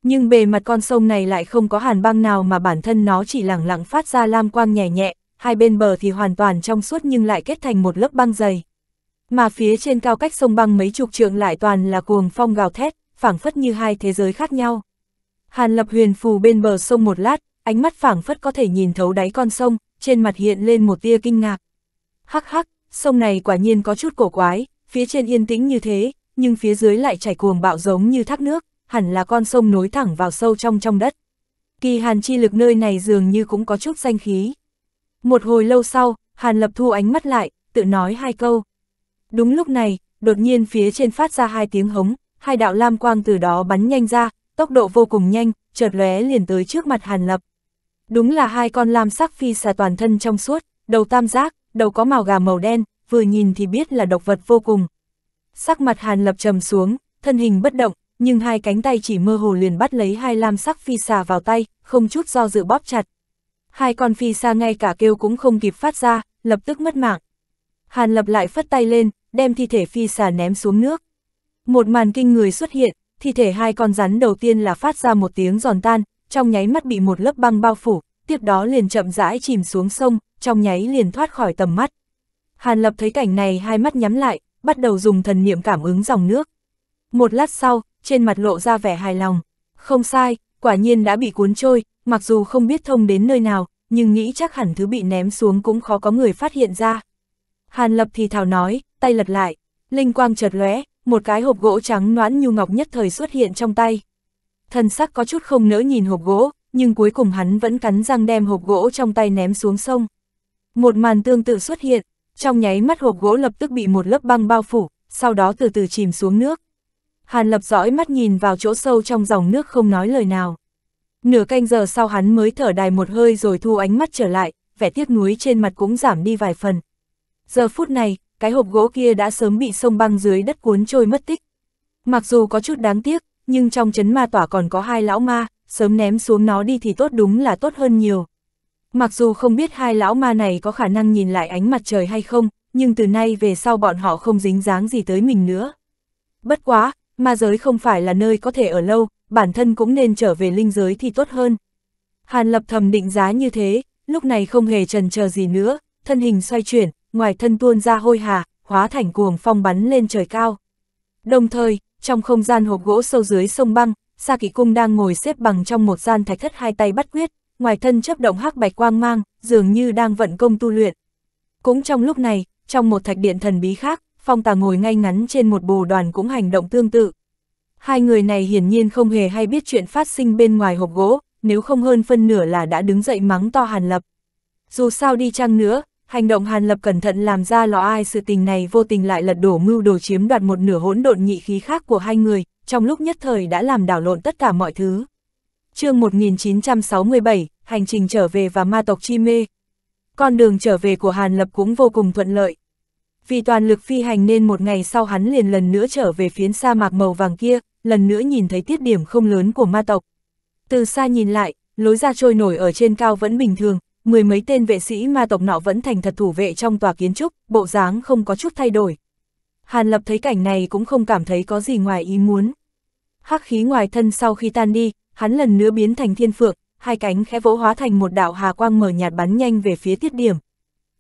Nhưng bề mặt con sông này lại không có hàn băng nào mà bản thân nó chỉ lẳng lặng phát ra lam quang nhẹ nhẹ, hai bên bờ thì hoàn toàn trong suốt nhưng lại kết thành một lớp băng dày. Mà phía trên cao cách sông băng mấy chục trượng lại toàn là cuồng phong gào thét, phảng phất như hai thế giới khác nhau. Hàn Lập Huyền phù bên bờ sông một lát, ánh mắt phảng phất có thể nhìn thấu đáy con sông, trên mặt hiện lên một tia kinh ngạc hắc hắc, sông này quả nhiên có chút cổ quái, phía trên yên tĩnh như thế, nhưng phía dưới lại chảy cuồng bạo giống như thác nước, hẳn là con sông nối thẳng vào sâu trong trong đất. Kỳ hàn chi lực nơi này dường như cũng có chút danh khí. Một hồi lâu sau, hàn lập thu ánh mắt lại, tự nói hai câu. Đúng lúc này, đột nhiên phía trên phát ra hai tiếng hống, hai đạo lam quang từ đó bắn nhanh ra, tốc độ vô cùng nhanh, chợt lóe liền tới trước mặt hàn lập. Đúng là hai con lam sắc phi xà toàn thân trong suốt, đầu tam giác, đầu có màu gà màu đen, vừa nhìn thì biết là độc vật vô cùng. Sắc mặt Hàn Lập trầm xuống, thân hình bất động, nhưng hai cánh tay chỉ mơ hồ liền bắt lấy hai lam sắc phi xà vào tay, không chút do dự bóp chặt. Hai con phi xa ngay cả kêu cũng không kịp phát ra, lập tức mất mạng. Hàn Lập lại phất tay lên, đem thi thể phi xà ném xuống nước. Một màn kinh người xuất hiện, thi thể hai con rắn đầu tiên là phát ra một tiếng giòn tan, trong nháy mắt bị một lớp băng bao phủ, tiếp đó liền chậm rãi chìm xuống sông, trong nháy liền thoát khỏi tầm mắt. Hàn Lập thấy cảnh này hai mắt nhắm lại, bắt đầu dùng thần niệm cảm ứng dòng nước. Một lát sau, trên mặt lộ ra vẻ hài lòng. Không sai, quả nhiên đã bị cuốn trôi, mặc dù không biết thông đến nơi nào, nhưng nghĩ chắc hẳn thứ bị ném xuống cũng khó có người phát hiện ra. Hàn Lập thì thào nói, tay lật lại, linh quang chợt lóe, một cái hộp gỗ trắng noãn nhu ngọc nhất thời xuất hiện trong tay. Thần sắc có chút không nỡ nhìn hộp gỗ, nhưng cuối cùng hắn vẫn cắn răng đem hộp gỗ trong tay ném xuống sông. Một màn tương tự xuất hiện, trong nháy mắt hộp gỗ lập tức bị một lớp băng bao phủ, sau đó từ từ chìm xuống nước. Hàn lập dõi mắt nhìn vào chỗ sâu trong dòng nước không nói lời nào. Nửa canh giờ sau hắn mới thở đài một hơi rồi thu ánh mắt trở lại, vẻ tiếc nuối trên mặt cũng giảm đi vài phần. Giờ phút này, cái hộp gỗ kia đã sớm bị sông băng dưới đất cuốn trôi mất tích. Mặc dù có chút đáng tiếc, nhưng trong chấn ma tỏa còn có hai lão ma, sớm ném xuống nó đi thì tốt đúng là tốt hơn nhiều. Mặc dù không biết hai lão ma này có khả năng nhìn lại ánh mặt trời hay không, nhưng từ nay về sau bọn họ không dính dáng gì tới mình nữa. Bất quá, ma giới không phải là nơi có thể ở lâu, bản thân cũng nên trở về linh giới thì tốt hơn. Hàn lập thầm định giá như thế, lúc này không hề trần chờ gì nữa, thân hình xoay chuyển, ngoài thân tuôn ra hôi hà, hóa thành cuồng phong bắn lên trời cao. Đồng thời, trong không gian hộp gỗ sâu dưới sông băng, Sa Kỳ Cung đang ngồi xếp bằng trong một gian thạch thất hai tay bắt quyết, ngoài thân chấp động hắc bạch quang mang, dường như đang vận công tu luyện. Cũng trong lúc này, trong một thạch điện thần bí khác, phong tà ngồi ngay ngắn trên một bồ đoàn cũng hành động tương tự. Hai người này hiển nhiên không hề hay biết chuyện phát sinh bên ngoài hộp gỗ, nếu không hơn phân nửa là đã đứng dậy mắng to Hàn Lập. Dù sao đi chăng nữa, hành động Hàn Lập cẩn thận làm ra lò ai sự tình này vô tình lại lật đổ mưu đồ chiếm đoạt một nửa hỗn độn nhị khí khác của hai người, trong lúc nhất thời đã làm đảo lộn tất cả mọi thứ chương 1967, hành trình trở về và ma tộc chi mê. Con đường trở về của Hàn Lập cũng vô cùng thuận lợi. Vì toàn lực phi hành nên một ngày sau hắn liền lần nữa trở về phiến sa mạc màu vàng kia, lần nữa nhìn thấy tiết điểm không lớn của ma tộc. Từ xa nhìn lại, lối ra trôi nổi ở trên cao vẫn bình thường, mười mấy tên vệ sĩ ma tộc nọ vẫn thành thật thủ vệ trong tòa kiến trúc, bộ dáng không có chút thay đổi. Hàn Lập thấy cảnh này cũng không cảm thấy có gì ngoài ý muốn. Hắc khí ngoài thân sau khi tan đi, hắn lần nữa biến thành thiên phượng, hai cánh khẽ vỗ hóa thành một đạo hà quang mở nhạt bắn nhanh về phía tiết điểm.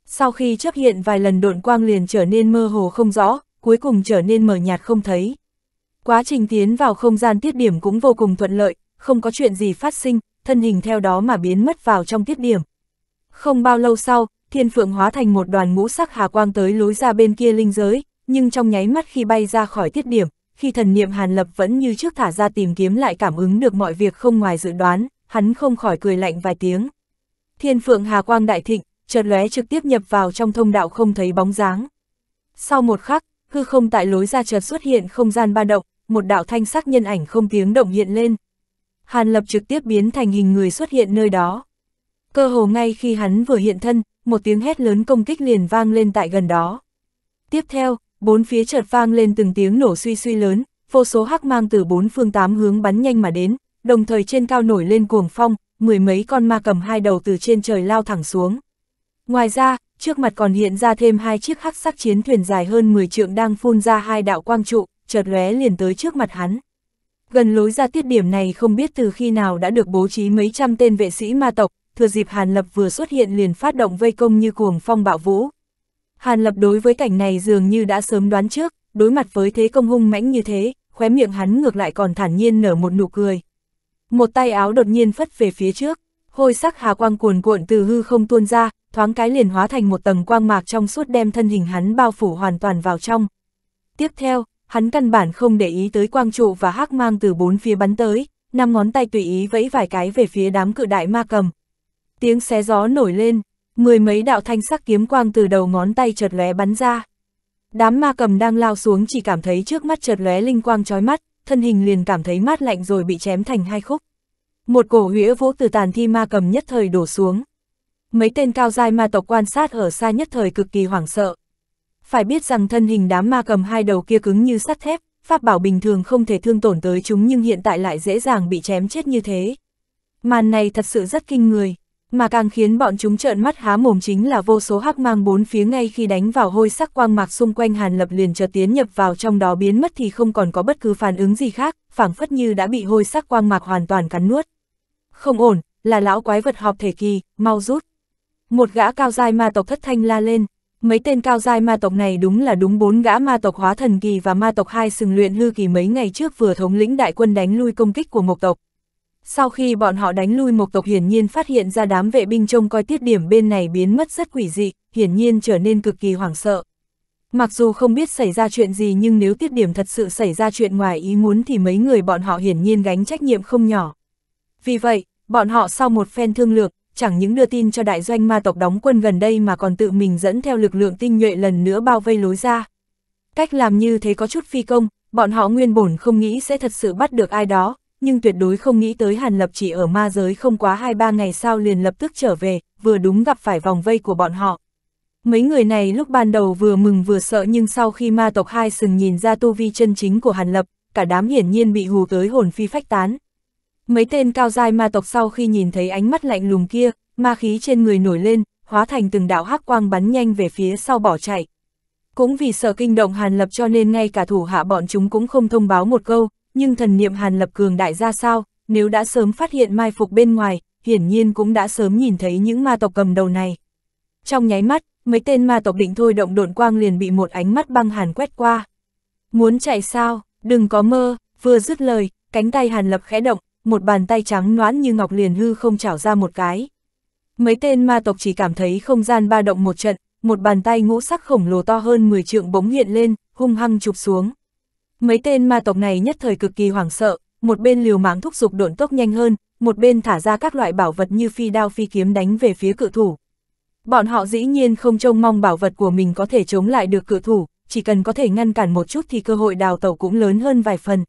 Sau khi chấp hiện vài lần độn quang liền trở nên mơ hồ không rõ, cuối cùng trở nên mở nhạt không thấy. Quá trình tiến vào không gian tiết điểm cũng vô cùng thuận lợi, không có chuyện gì phát sinh, thân hình theo đó mà biến mất vào trong tiết điểm. Không bao lâu sau, thiên phượng hóa thành một đoàn ngũ sắc hà quang tới lối ra bên kia linh giới, nhưng trong nháy mắt khi bay ra khỏi tiết điểm, khi thần niệm Hàn Lập vẫn như trước thả ra tìm kiếm lại cảm ứng được mọi việc không ngoài dự đoán, hắn không khỏi cười lạnh vài tiếng. Thiên phượng Hà Quang đại thịnh, chợt lóe trực tiếp nhập vào trong thông đạo không thấy bóng dáng. Sau một khắc, hư không tại lối ra chợt xuất hiện không gian ba động, một đạo thanh sắc nhân ảnh không tiếng động hiện lên. Hàn Lập trực tiếp biến thành hình người xuất hiện nơi đó. Cơ hồ ngay khi hắn vừa hiện thân, một tiếng hét lớn công kích liền vang lên tại gần đó. Tiếp theo, bốn phía chợt vang lên từng tiếng nổ suy suy lớn, vô số hắc mang từ bốn phương tám hướng bắn nhanh mà đến, đồng thời trên cao nổi lên cuồng phong, mười mấy con ma cầm hai đầu từ trên trời lao thẳng xuống. Ngoài ra, trước mặt còn hiện ra thêm hai chiếc hắc sắc chiến thuyền dài hơn 10 trượng đang phun ra hai đạo quang trụ, chợt lóe liền tới trước mặt hắn. Gần lối ra tiết điểm này không biết từ khi nào đã được bố trí mấy trăm tên vệ sĩ ma tộc, thừa dịp Hàn Lập vừa xuất hiện liền phát động vây công như cuồng phong bạo vũ. Hàn Lập đối với cảnh này dường như đã sớm đoán trước, đối mặt với thế công hung mãnh như thế, khóe miệng hắn ngược lại còn thản nhiên nở một nụ cười. Một tay áo đột nhiên phất về phía trước, hôi sắc hà quang cuồn cuộn từ hư không tuôn ra, thoáng cái liền hóa thành một tầng quang mạc trong suốt đem thân hình hắn bao phủ hoàn toàn vào trong. Tiếp theo, hắn căn bản không để ý tới quang trụ và hắc mang từ bốn phía bắn tới, năm ngón tay tùy ý vẫy vài cái về phía đám cự đại ma cầm. Tiếng xé gió nổi lên, mười mấy đạo thanh sắc kiếm quang từ đầu ngón tay chợt lóe bắn ra. Đám ma cầm đang lao xuống chỉ cảm thấy trước mắt chợt lóe linh quang chói mắt, thân hình liền cảm thấy mát lạnh rồi bị chém thành hai khúc. Một cổ hũa vũ từ tàn thi ma cầm nhất thời đổ xuống. Mấy tên cao giai ma tộc quan sát ở xa nhất thời cực kỳ hoảng sợ. Phải biết rằng thân hình đám ma cầm hai đầu kia cứng như sắt thép, pháp bảo bình thường không thể thương tổn tới chúng nhưng hiện tại lại dễ dàng bị chém chết như thế. Màn này thật sự rất kinh người. Mà càng khiến bọn chúng trợn mắt há mồm chính là vô số hắc mang bốn phía ngay khi đánh vào hôi sắc quang mạc xung quanh Hàn Lập liền chợt tiến nhập vào trong đó biến mất thì không còn có bất cứ phản ứng gì khác, phảng phất như đã bị hôi sắc quang mạc hoàn toàn cắn nuốt. Không ổn, là lão quái vật họp thể kỳ, mau rút. Một gã cao giai ma tộc thất thanh la lên, mấy tên cao giai ma tộc này đúng là đúng bốn gã ma tộc hóa thần kỳ và ma tộc hai sừng luyện hư kỳ mấy ngày trước vừa thống lĩnh đại quân đánh lui công kích của Mộc tộc. Sau khi bọn họ đánh lui một tộc hiển nhiên phát hiện ra đám vệ binh trông coi tiết điểm bên này biến mất rất quỷ dị, hiển nhiên trở nên cực kỳ hoảng sợ. Mặc dù không biết xảy ra chuyện gì nhưng nếu tiết điểm thật sự xảy ra chuyện ngoài ý muốn thì mấy người bọn họ hiển nhiên gánh trách nhiệm không nhỏ. Vì vậy, bọn họ sau một phen thương lược, chẳng những đưa tin cho đại doanh ma tộc đóng quân gần đây mà còn tự mình dẫn theo lực lượng tinh nhuệ lần nữa bao vây lối ra. Cách làm như thế có chút phi công, bọn họ nguyên bổn không nghĩ sẽ thật sự bắt được ai đó, nhưng tuyệt đối không nghĩ tới Hàn Lập chỉ ở ma giới không quá 2-3 ngày sau liền lập tức trở về, vừa đúng gặp phải vòng vây của bọn họ. Mấy người này lúc ban đầu vừa mừng vừa sợ nhưng sau khi ma tộc hai sừng nhìn ra tu vi chân chính của Hàn Lập, cả đám hiển nhiên bị hù tới hồn phi phách tán. Mấy tên cao dai ma tộc sau khi nhìn thấy ánh mắt lạnh lùng kia, ma khí trên người nổi lên, hóa thành từng đạo hắc quang bắn nhanh về phía sau bỏ chạy. Cũng vì sợ kinh động Hàn Lập cho nên ngay cả thủ hạ bọn chúng cũng không thông báo một câu, nhưng thần niệm hàn lập cường đại ra sao, nếu đã sớm phát hiện mai phục bên ngoài, hiển nhiên cũng đã sớm nhìn thấy những ma tộc cầm đầu này. Trong nháy mắt, mấy tên ma tộc định thôi động độn quang liền bị một ánh mắt băng hàn quét qua. Muốn chạy sao, đừng có mơ, vừa dứt lời, cánh tay hàn lập khẽ động, một bàn tay trắng noãn như ngọc liền hư không chảo ra một cái. Mấy tên ma tộc chỉ cảm thấy không gian ba động một trận, một bàn tay ngũ sắc khổng lồ to hơn 10 trượng bỗng hiện lên, hung hăng chụp xuống. Mấy tên ma tộc này nhất thời cực kỳ hoảng sợ, một bên liều mạng thúc giục độn tốc nhanh hơn, một bên thả ra các loại bảo vật như phi đao phi kiếm đánh về phía cự thủ. Bọn họ dĩ nhiên không trông mong bảo vật của mình có thể chống lại được cự thủ, chỉ cần có thể ngăn cản một chút thì cơ hội đào tẩu cũng lớn hơn vài phần.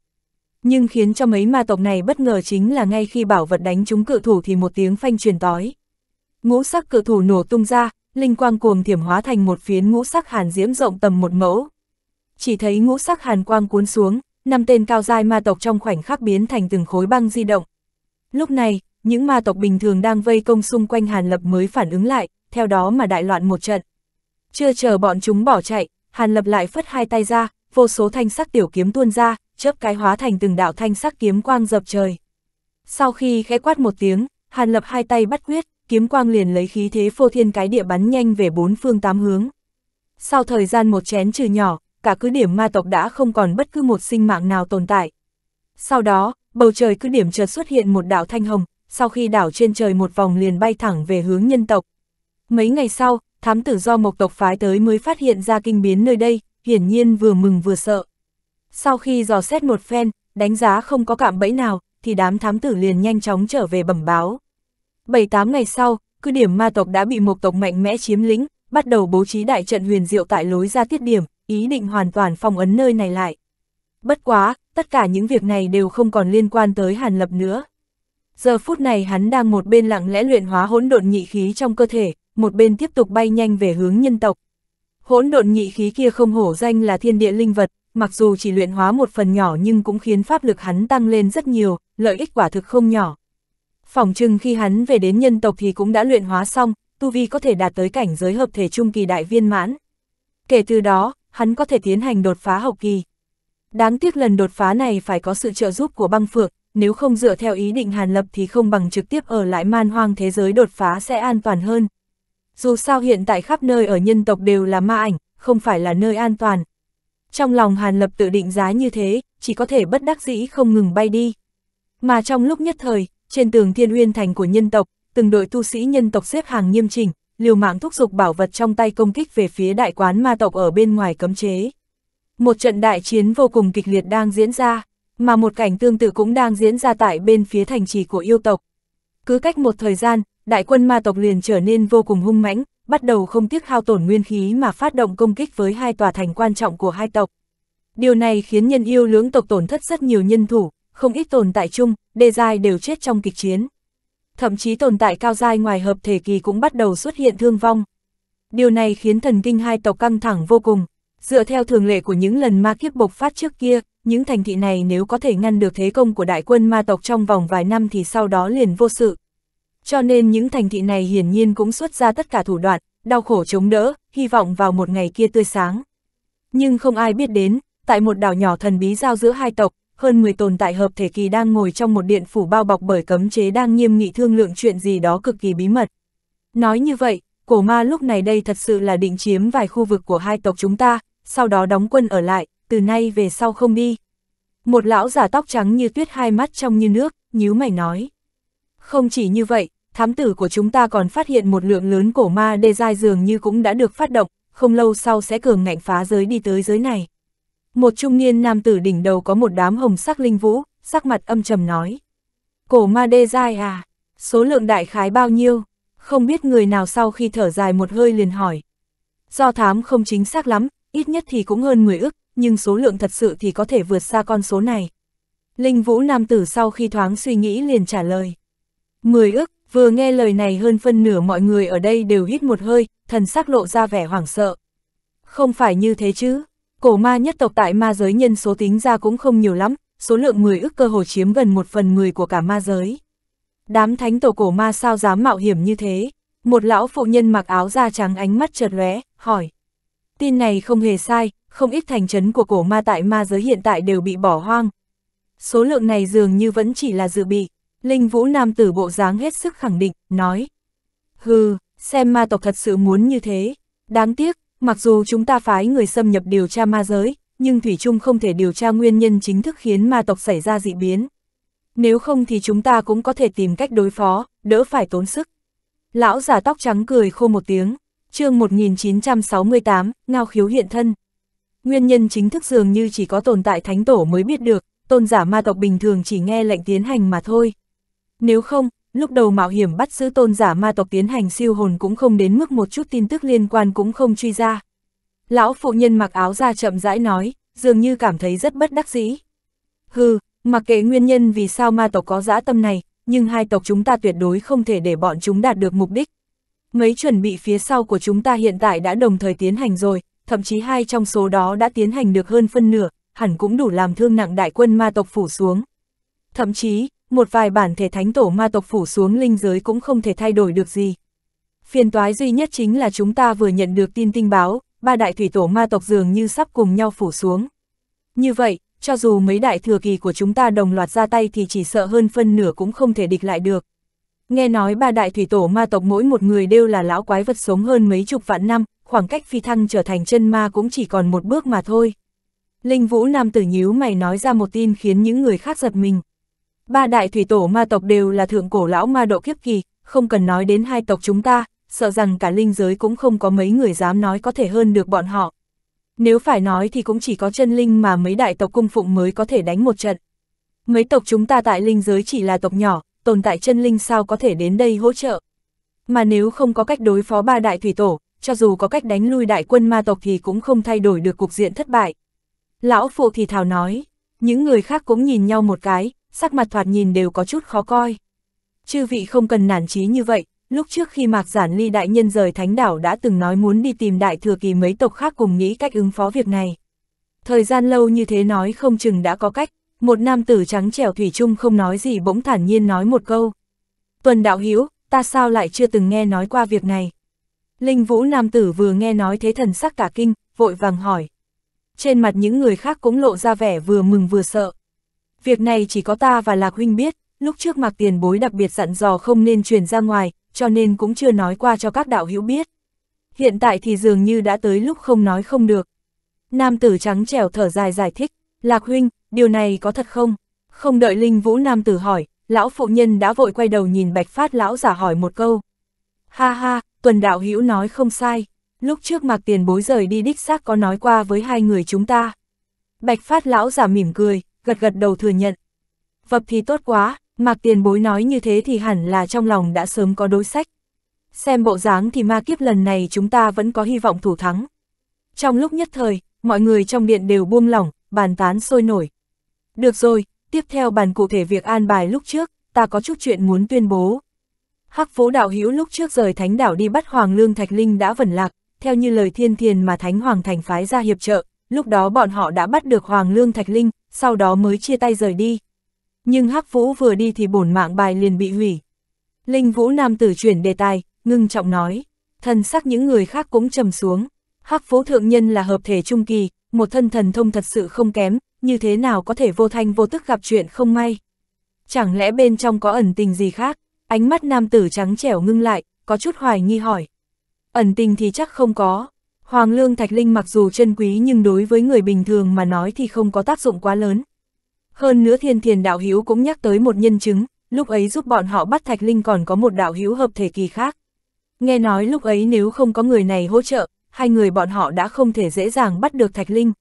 Nhưng khiến cho mấy ma tộc này bất ngờ chính là ngay khi bảo vật đánh trúng cự thủ thì một tiếng phanh truyền tói. Ngũ sắc cự thủ nổ tung ra, linh quang cuồng thiểm hóa thành một phiến ngũ sắc hàn diễm rộng tầm một mẫu, chỉ thấy ngũ sắc hàn quang cuốn xuống, năm tên cao giai ma tộc trong khoảnh khắc biến thành từng khối băng di động. Lúc này, những ma tộc bình thường đang vây công xung quanh Hàn Lập mới phản ứng lại, theo đó mà đại loạn một trận. Chưa chờ bọn chúng bỏ chạy, Hàn Lập lại phất hai tay ra, vô số thanh sắc tiểu kiếm tuôn ra, chớp cái hóa thành từng đạo thanh sắc kiếm quang dập trời. Sau khi khẽ quát một tiếng, Hàn Lập hai tay bắt quyết, kiếm quang liền lấy khí thế phô thiên cái địa bắn nhanh về bốn phương tám hướng. Sau thời gian một chén trừ nhỏ, cả cứ điểm ma tộc đã không còn bất cứ một sinh mạng nào tồn tại. Sau đó, bầu trời cứ điểm chợt xuất hiện một đảo thanh hồng, sau khi đảo trên trời một vòng liền bay thẳng về hướng nhân tộc. Mấy ngày sau, thám tử do mộc tộc phái tới mới phát hiện ra kinh biến nơi đây, hiển nhiên vừa mừng vừa sợ. Sau khi dò xét một phen, đánh giá không có cạm bẫy nào, thì đám thám tử liền nhanh chóng trở về bẩm báo. bảy tám ngày sau, cứ điểm ma tộc đã bị mộc tộc mạnh mẽ chiếm lĩnh, bắt đầu bố trí đại trận huyền diệu tại lối ra tiết điểm, ý định hoàn toàn phong ấn nơi này lại. Bất quá, tất cả những việc này đều không còn liên quan tới Hàn Lập nữa. Giờ phút này hắn đang một bên lặng lẽ luyện hóa hỗn độn nhị khí trong cơ thể, một bên tiếp tục bay nhanh về hướng nhân tộc. Hỗn độn nhị khí kia không hổ danh là thiên địa linh vật, mặc dù chỉ luyện hóa một phần nhỏ nhưng cũng khiến pháp lực hắn tăng lên rất nhiều, lợi ích quả thực không nhỏ. Phỏng chừng khi hắn về đến nhân tộc thì cũng đã luyện hóa xong, tu vi có thể đạt tới cảnh giới hợp thể trung kỳ đại viên mãn. Kể từ đó, hắn có thể tiến hành đột phá hậu kỳ. Đáng tiếc lần đột phá này phải có sự trợ giúp của băng phượng, nếu không dựa theo ý định Hàn Lập thì không bằng trực tiếp ở lại man hoang thế giới đột phá sẽ an toàn hơn. Dù sao hiện tại khắp nơi ở nhân tộc đều là ma ảnh, không phải là nơi an toàn. Trong lòng Hàn Lập tự định giá như thế, chỉ có thể bất đắc dĩ không ngừng bay đi. Mà trong lúc nhất thời, trên tường Thiên Uyên Thành của nhân tộc, từng đội tu sĩ nhân tộc xếp hàng nghiêm chỉnh, liều mạng thúc giục bảo vật trong tay công kích về phía đại quán ma tộc ở bên ngoài cấm chế. Một trận đại chiến vô cùng kịch liệt đang diễn ra, mà một cảnh tương tự cũng đang diễn ra tại bên phía thành trì của yêu tộc. Cứ cách một thời gian, đại quân ma tộc liền trở nên vô cùng hung mãnh, bắt đầu không tiếc hao tổn nguyên khí mà phát động công kích với hai tòa thành quan trọng của hai tộc. Điều này khiến nhân yêu lưỡng tộc tổn thất rất nhiều nhân thủ, không ít tồn tại chung, đề dài đều chết trong kịch chiến thậm chí tồn tại cao dai ngoài hợp thể kỳ cũng bắt đầu xuất hiện thương vong. Điều này khiến thần kinh hai tộc căng thẳng vô cùng. Dựa theo thường lệ của những lần ma kiếp bộc phát trước kia, những thành thị này nếu có thể ngăn được thế công của đại quân ma tộc trong vòng vài năm thì sau đó liền vô sự. Cho nên những thành thị này hiển nhiên cũng xuất ra tất cả thủ đoạn, đau khổ chống đỡ, hy vọng vào một ngày kia tươi sáng. Nhưng không ai biết đến, tại một đảo nhỏ thần bí giao giữa hai tộc, hơn 10 tồn tại hợp thể kỳ đang ngồi trong một điện phủ bao bọc bởi cấm chế đang nghiêm nghị thương lượng chuyện gì đó cực kỳ bí mật. Nói như vậy, cổ ma lúc này đây thật sự là định chiếm vài khu vực của hai tộc chúng ta, sau đó đóng quân ở lại, từ nay về sau không đi. Một lão giả tóc trắng như tuyết hai mắt trong như nước, nhíu mày nói. Không chỉ như vậy, thám tử của chúng ta còn phát hiện một lượng lớn cổ ma đê dai dường như cũng đã được phát động, không lâu sau sẽ cường ngạnh phá giới đi tới giới này. Một trung niên nam tử đỉnh đầu có một đám hồng sắc linh vũ, sắc mặt âm trầm nói. Cổ ma đê dai à? Số lượng đại khái bao nhiêu? Không biết người nào sau khi thở dài một hơi liền hỏi. Do thám không chính xác lắm, ít nhất thì cũng hơn 10 ức, nhưng số lượng thật sự thì có thể vượt xa con số này. Linh vũ nam tử sau khi thoáng suy nghĩ liền trả lời. 10 ức, vừa nghe lời này hơn phân nửa mọi người ở đây đều hít một hơi, thần sắc lộ ra vẻ hoảng sợ. Không phải như thế chứ, Cổ ma nhất tộc tại ma giới nhân số tính ra cũng không nhiều lắm, số lượng 10 ức cơ hồ chiếm gần một phần 10 của cả ma giới. Đám thánh tổ cổ ma sao dám mạo hiểm như thế? Một lão phụ nhân mặc áo da trắng ánh mắt chợt lóe, hỏi. Tin này không hề sai, không ít thành trấn của cổ ma tại ma giới hiện tại đều bị bỏ hoang. Số lượng này dường như vẫn chỉ là dự bị. Linh vũ nam tử bộ dáng hết sức khẳng định, nói. Hừ, xem ma tộc thật sự muốn như thế. Đáng tiếc, Mặc dù chúng ta phái người xâm nhập điều tra ma giới, nhưng Thủy Trung không thể điều tra nguyên nhân chính thức khiến ma tộc xảy ra dị biến. Nếu không thì chúng ta cũng có thể tìm cách đối phó, đỡ phải tốn sức. Lão giả tóc trắng cười khô một tiếng, chương 1968, ngao khiếu hiện thân. Nguyên nhân chính thức dường như chỉ có tồn tại thánh tổ mới biết được, tôn giả ma tộc bình thường chỉ nghe lệnh tiến hành mà thôi. Nếu không, lúc đầu mạo hiểm bắt giữ tôn giả ma tộc tiến hành siêu hồn cũng không đến mức một chút tin tức liên quan cũng không truy ra. Lão phụ nhân mặc áo da chậm rãi nói, dường như cảm thấy rất bất đắc dĩ. Hừ, mặc kệ nguyên nhân vì sao ma tộc có dã tâm này, nhưng hai tộc chúng ta tuyệt đối không thể để bọn chúng đạt được mục đích. Mấy chuẩn bị phía sau của chúng ta hiện tại đã đồng thời tiến hành rồi, thậm chí hai trong số đó đã tiến hành được hơn phân nửa, hẳn cũng đủ làm thương nặng đại quân ma tộc phủ xuống. Thậm chí, một vài bản thể thánh tổ ma tộc phủ xuống linh giới cũng không thể thay đổi được gì. Phiền toái duy nhất chính là chúng ta vừa nhận được tin tinh báo, ba đại thủy tổ ma tộc dường như sắp cùng nhau phủ xuống. Như vậy, cho dù mấy đại thừa kỳ của chúng ta đồng loạt ra tay thì chỉ sợ hơn phân nửa cũng không thể địch lại được. Nghe nói ba đại thủy tổ ma tộc mỗi một người đều là lão quái vật sống hơn mấy chục vạn năm, khoảng cách phi thăng trở thành chân ma cũng chỉ còn một bước mà thôi. Linh Vũ Nam Tử nhíu mày nói ra một tin khiến những người khác giật mình. Ba đại thủy tổ ma tộc đều là thượng cổ lão ma độ kiếp kỳ, không cần nói đến hai tộc chúng ta, sợ rằng cả linh giới cũng không có mấy người dám nói có thể hơn được bọn họ. Nếu phải nói thì cũng chỉ có chân linh mà mấy đại tộc cung phụng mới có thể đánh một trận. Mấy tộc chúng ta tại linh giới chỉ là tộc nhỏ, tồn tại chân linh sao có thể đến đây hỗ trợ. Mà nếu không có cách đối phó ba đại thủy tổ, cho dù có cách đánh lui đại quân ma tộc thì cũng không thay đổi được cục diện thất bại. Lão phụ thì thào nói, những người khác cũng nhìn nhau một cái, sắc mặt thoạt nhìn đều có chút khó coi. Chư vị không cần nản chí như vậy, lúc trước khi Mạc Giản Ly đại nhân rời thánh đảo đã từng nói muốn đi tìm đại thừa kỳ mấy tộc khác cùng nghĩ cách ứng phó việc này. Thời gian lâu như thế nói không chừng đã có cách, một nam tử trắng trẻo thủy chung không nói gì bỗng thản nhiên nói một câu. Tuần đạo hiếu, ta sao lại chưa từng nghe nói qua việc này. Linh vũ nam tử vừa nghe nói thế thần sắc cả kinh, vội vàng hỏi. Trên mặt những người khác cũng lộ ra vẻ vừa mừng vừa sợ việc này chỉ có ta và Lạc Huynh biết, lúc trước mặc tiền bối đặc biệt dặn dò không nên truyền ra ngoài, cho nên cũng chưa nói qua cho các đạo hữu biết. Hiện tại thì dường như đã tới lúc không nói không được. Nam tử trắng trẻo thở dài giải thích, Lạc Huynh, điều này có thật không? Không đợi Linh Vũ Nam tử hỏi, lão phụ nhân đã vội quay đầu nhìn bạch phát lão giả hỏi một câu. Ha ha, tuần đạo hữu nói không sai, lúc trước mặc tiền bối rời đi đích xác có nói qua với hai người chúng ta. Bạch phát lão giả mỉm cười, gật gật đầu thừa nhận. Vập thì tốt quá, Mạc Tiền Bối nói như thế thì hẳn là trong lòng đã sớm có đối sách. Xem bộ dáng thì ma kiếp lần này chúng ta vẫn có hy vọng thủ thắng. Trong lúc nhất thời, mọi người trong điện đều buông lỏng, bàn tán sôi nổi. Được rồi, tiếp theo bàn cụ thể việc an bài lúc trước, ta có chút chuyện muốn tuyên bố. Hắc phố đạo hữu lúc trước rời thánh đảo đi bắt Hoàng Lương Thạch Linh đã vẩn lạc, theo như lời thiên thiền mà thánh hoàng thành phái ra hiệp trợ, lúc đó bọn họ đã bắt được Hoàng Lương Thạch Linh, sau đó mới chia tay rời đi. Nhưng Hắc Vũ vừa đi thì bổn mạng bài liền bị hủy. Linh Vũ Nam tử chuyển đề tài, ngưng trọng nói, thân sắc những người khác cũng trầm xuống. Hắc Vũ Thượng Nhân là hợp thể trung kỳ, một thân thần thông thật sự không kém, như thế nào có thể vô thanh vô tức gặp chuyện không may. Chẳng lẽ bên trong có ẩn tình gì khác, ánh mắt nam tử trắng trẻo ngưng lại, có chút hoài nghi hỏi. Ẩn tình thì chắc không có, Hoàng lương thạch linh mặc dù chân quý nhưng đối với người bình thường mà nói thì không có tác dụng quá lớn. Hơn nữa thiên thiền đạo hiếu cũng nhắc tới một nhân chứng, lúc ấy giúp bọn họ bắt thạch linh còn có một đạo hữu hợp thể kỳ khác. Nghe nói lúc ấy nếu không có người này hỗ trợ, hai người bọn họ đã không thể dễ dàng bắt được thạch linh.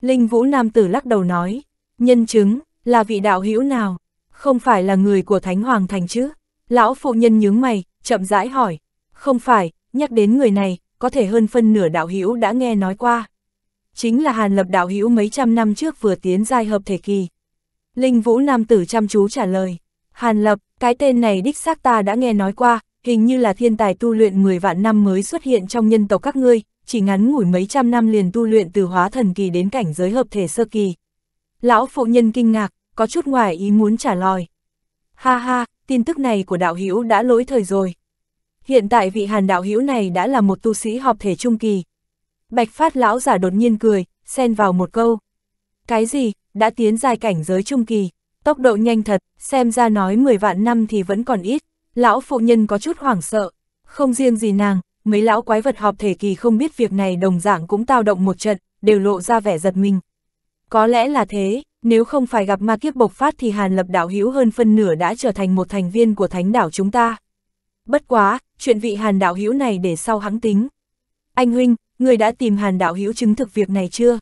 Linh vũ nam tử lắc đầu nói, nhân chứng, là vị đạo hữu nào, không phải là người của Thánh Hoàng Thành chứ? Lão phụ nhân nhướng mày, chậm rãi hỏi, không phải, nhắc đến người này, có thể hơn phân nửa đạo hữu đã nghe nói qua. Chính là Hàn Lập đạo hữu mấy trăm năm trước vừa tiến giai hợp thể kỳ. Linh Vũ Nam Tử chăm chú trả lời, Hàn Lập, cái tên này đích xác ta đã nghe nói qua, hình như là thiên tài tu luyện 10 vạn năm mới xuất hiện trong nhân tộc các ngươi, chỉ ngắn ngủi mấy trăm năm liền tu luyện từ hóa thần kỳ đến cảnh giới hợp thể sơ kỳ. Lão phụ nhân kinh ngạc, có chút ngoài ý muốn trả lời. Ha ha, tin tức này của đạo hữu đã lỗi thời rồi. Hiện tại vị hàn đạo hữu này đã là một tu sĩ họp thể trung kỳ. Bạch phát lão giả đột nhiên cười, xen vào một câu. Cái gì, đã tiến dài cảnh giới trung kỳ, tốc độ nhanh thật, xem ra nói 10 vạn năm thì vẫn còn ít. Lão phụ nhân có chút hoảng sợ, không riêng gì nàng, mấy lão quái vật họp thể kỳ không biết việc này đồng dạng cũng tao động một trận, đều lộ ra vẻ giật mình. Có lẽ là thế, nếu không phải gặp ma kiếp bộc phát thì Hàn Lập đạo hữu hơn phân nửa đã trở thành một thành viên của thánh đảo chúng ta. Bất quá, chuyện vị Hàn đạo hữu này để sau hắn tính. Anh huynh, người đã tìm Hàn đạo hữu chứng thực việc này chưa?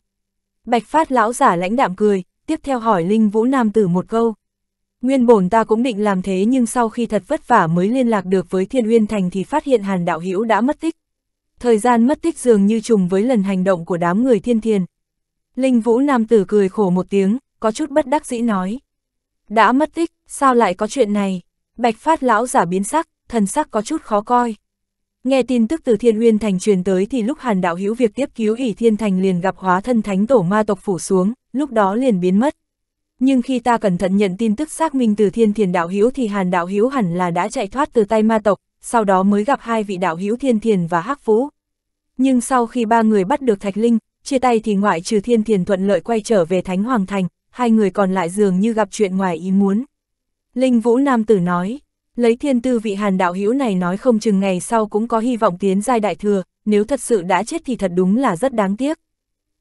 Bạch Phát lão giả lãnh đạm cười, tiếp theo hỏi Linh Vũ Nam Tử một câu. Nguyên bổn ta cũng định làm thế nhưng sau khi thật vất vả mới liên lạc được với Thiên Uyên Thành thì phát hiện Hàn Đạo Hữu đã mất tích. Thời gian mất tích dường như trùng với lần hành động của đám người thiên thiền. Linh Vũ Nam Tử cười khổ một tiếng, có chút bất đắc dĩ nói. Đã mất tích, sao lại có chuyện này? Bạch Phát lão giả biến sắc, thần sắc có chút khó coi. Nghe tin tức từ Thiên Uyên Thành truyền tới thì lúc Hàn Đạo Hữu việc tiếp cứu ỷ Thiên Thành liền gặp hóa thân thánh tổ ma tộc phủ xuống, lúc đó liền biến mất. Nhưng khi ta cẩn thận nhận tin tức xác minh từ Thiên Thiền Đạo Hữu thì Hàn Đạo Hữu hẳn là đã chạy thoát từ tay ma tộc, sau đó mới gặp hai vị Đạo Hữu Thiên Thiền và Hắc Vũ. Nhưng sau khi ba người bắt được Thạch Linh, chia tay thì ngoại trừ Thiên Thiền thuận lợi quay trở về Thánh Hoàng Thành, hai người còn lại dường như gặp chuyện ngoài ý muốn. Linh Vũ Nam Tử nói, Lấy thiên tư vị hàn đạo hữu này nói không chừng ngày sau cũng có hy vọng tiến giai đại thừa, nếu thật sự đã chết thì thật đúng là rất đáng tiếc.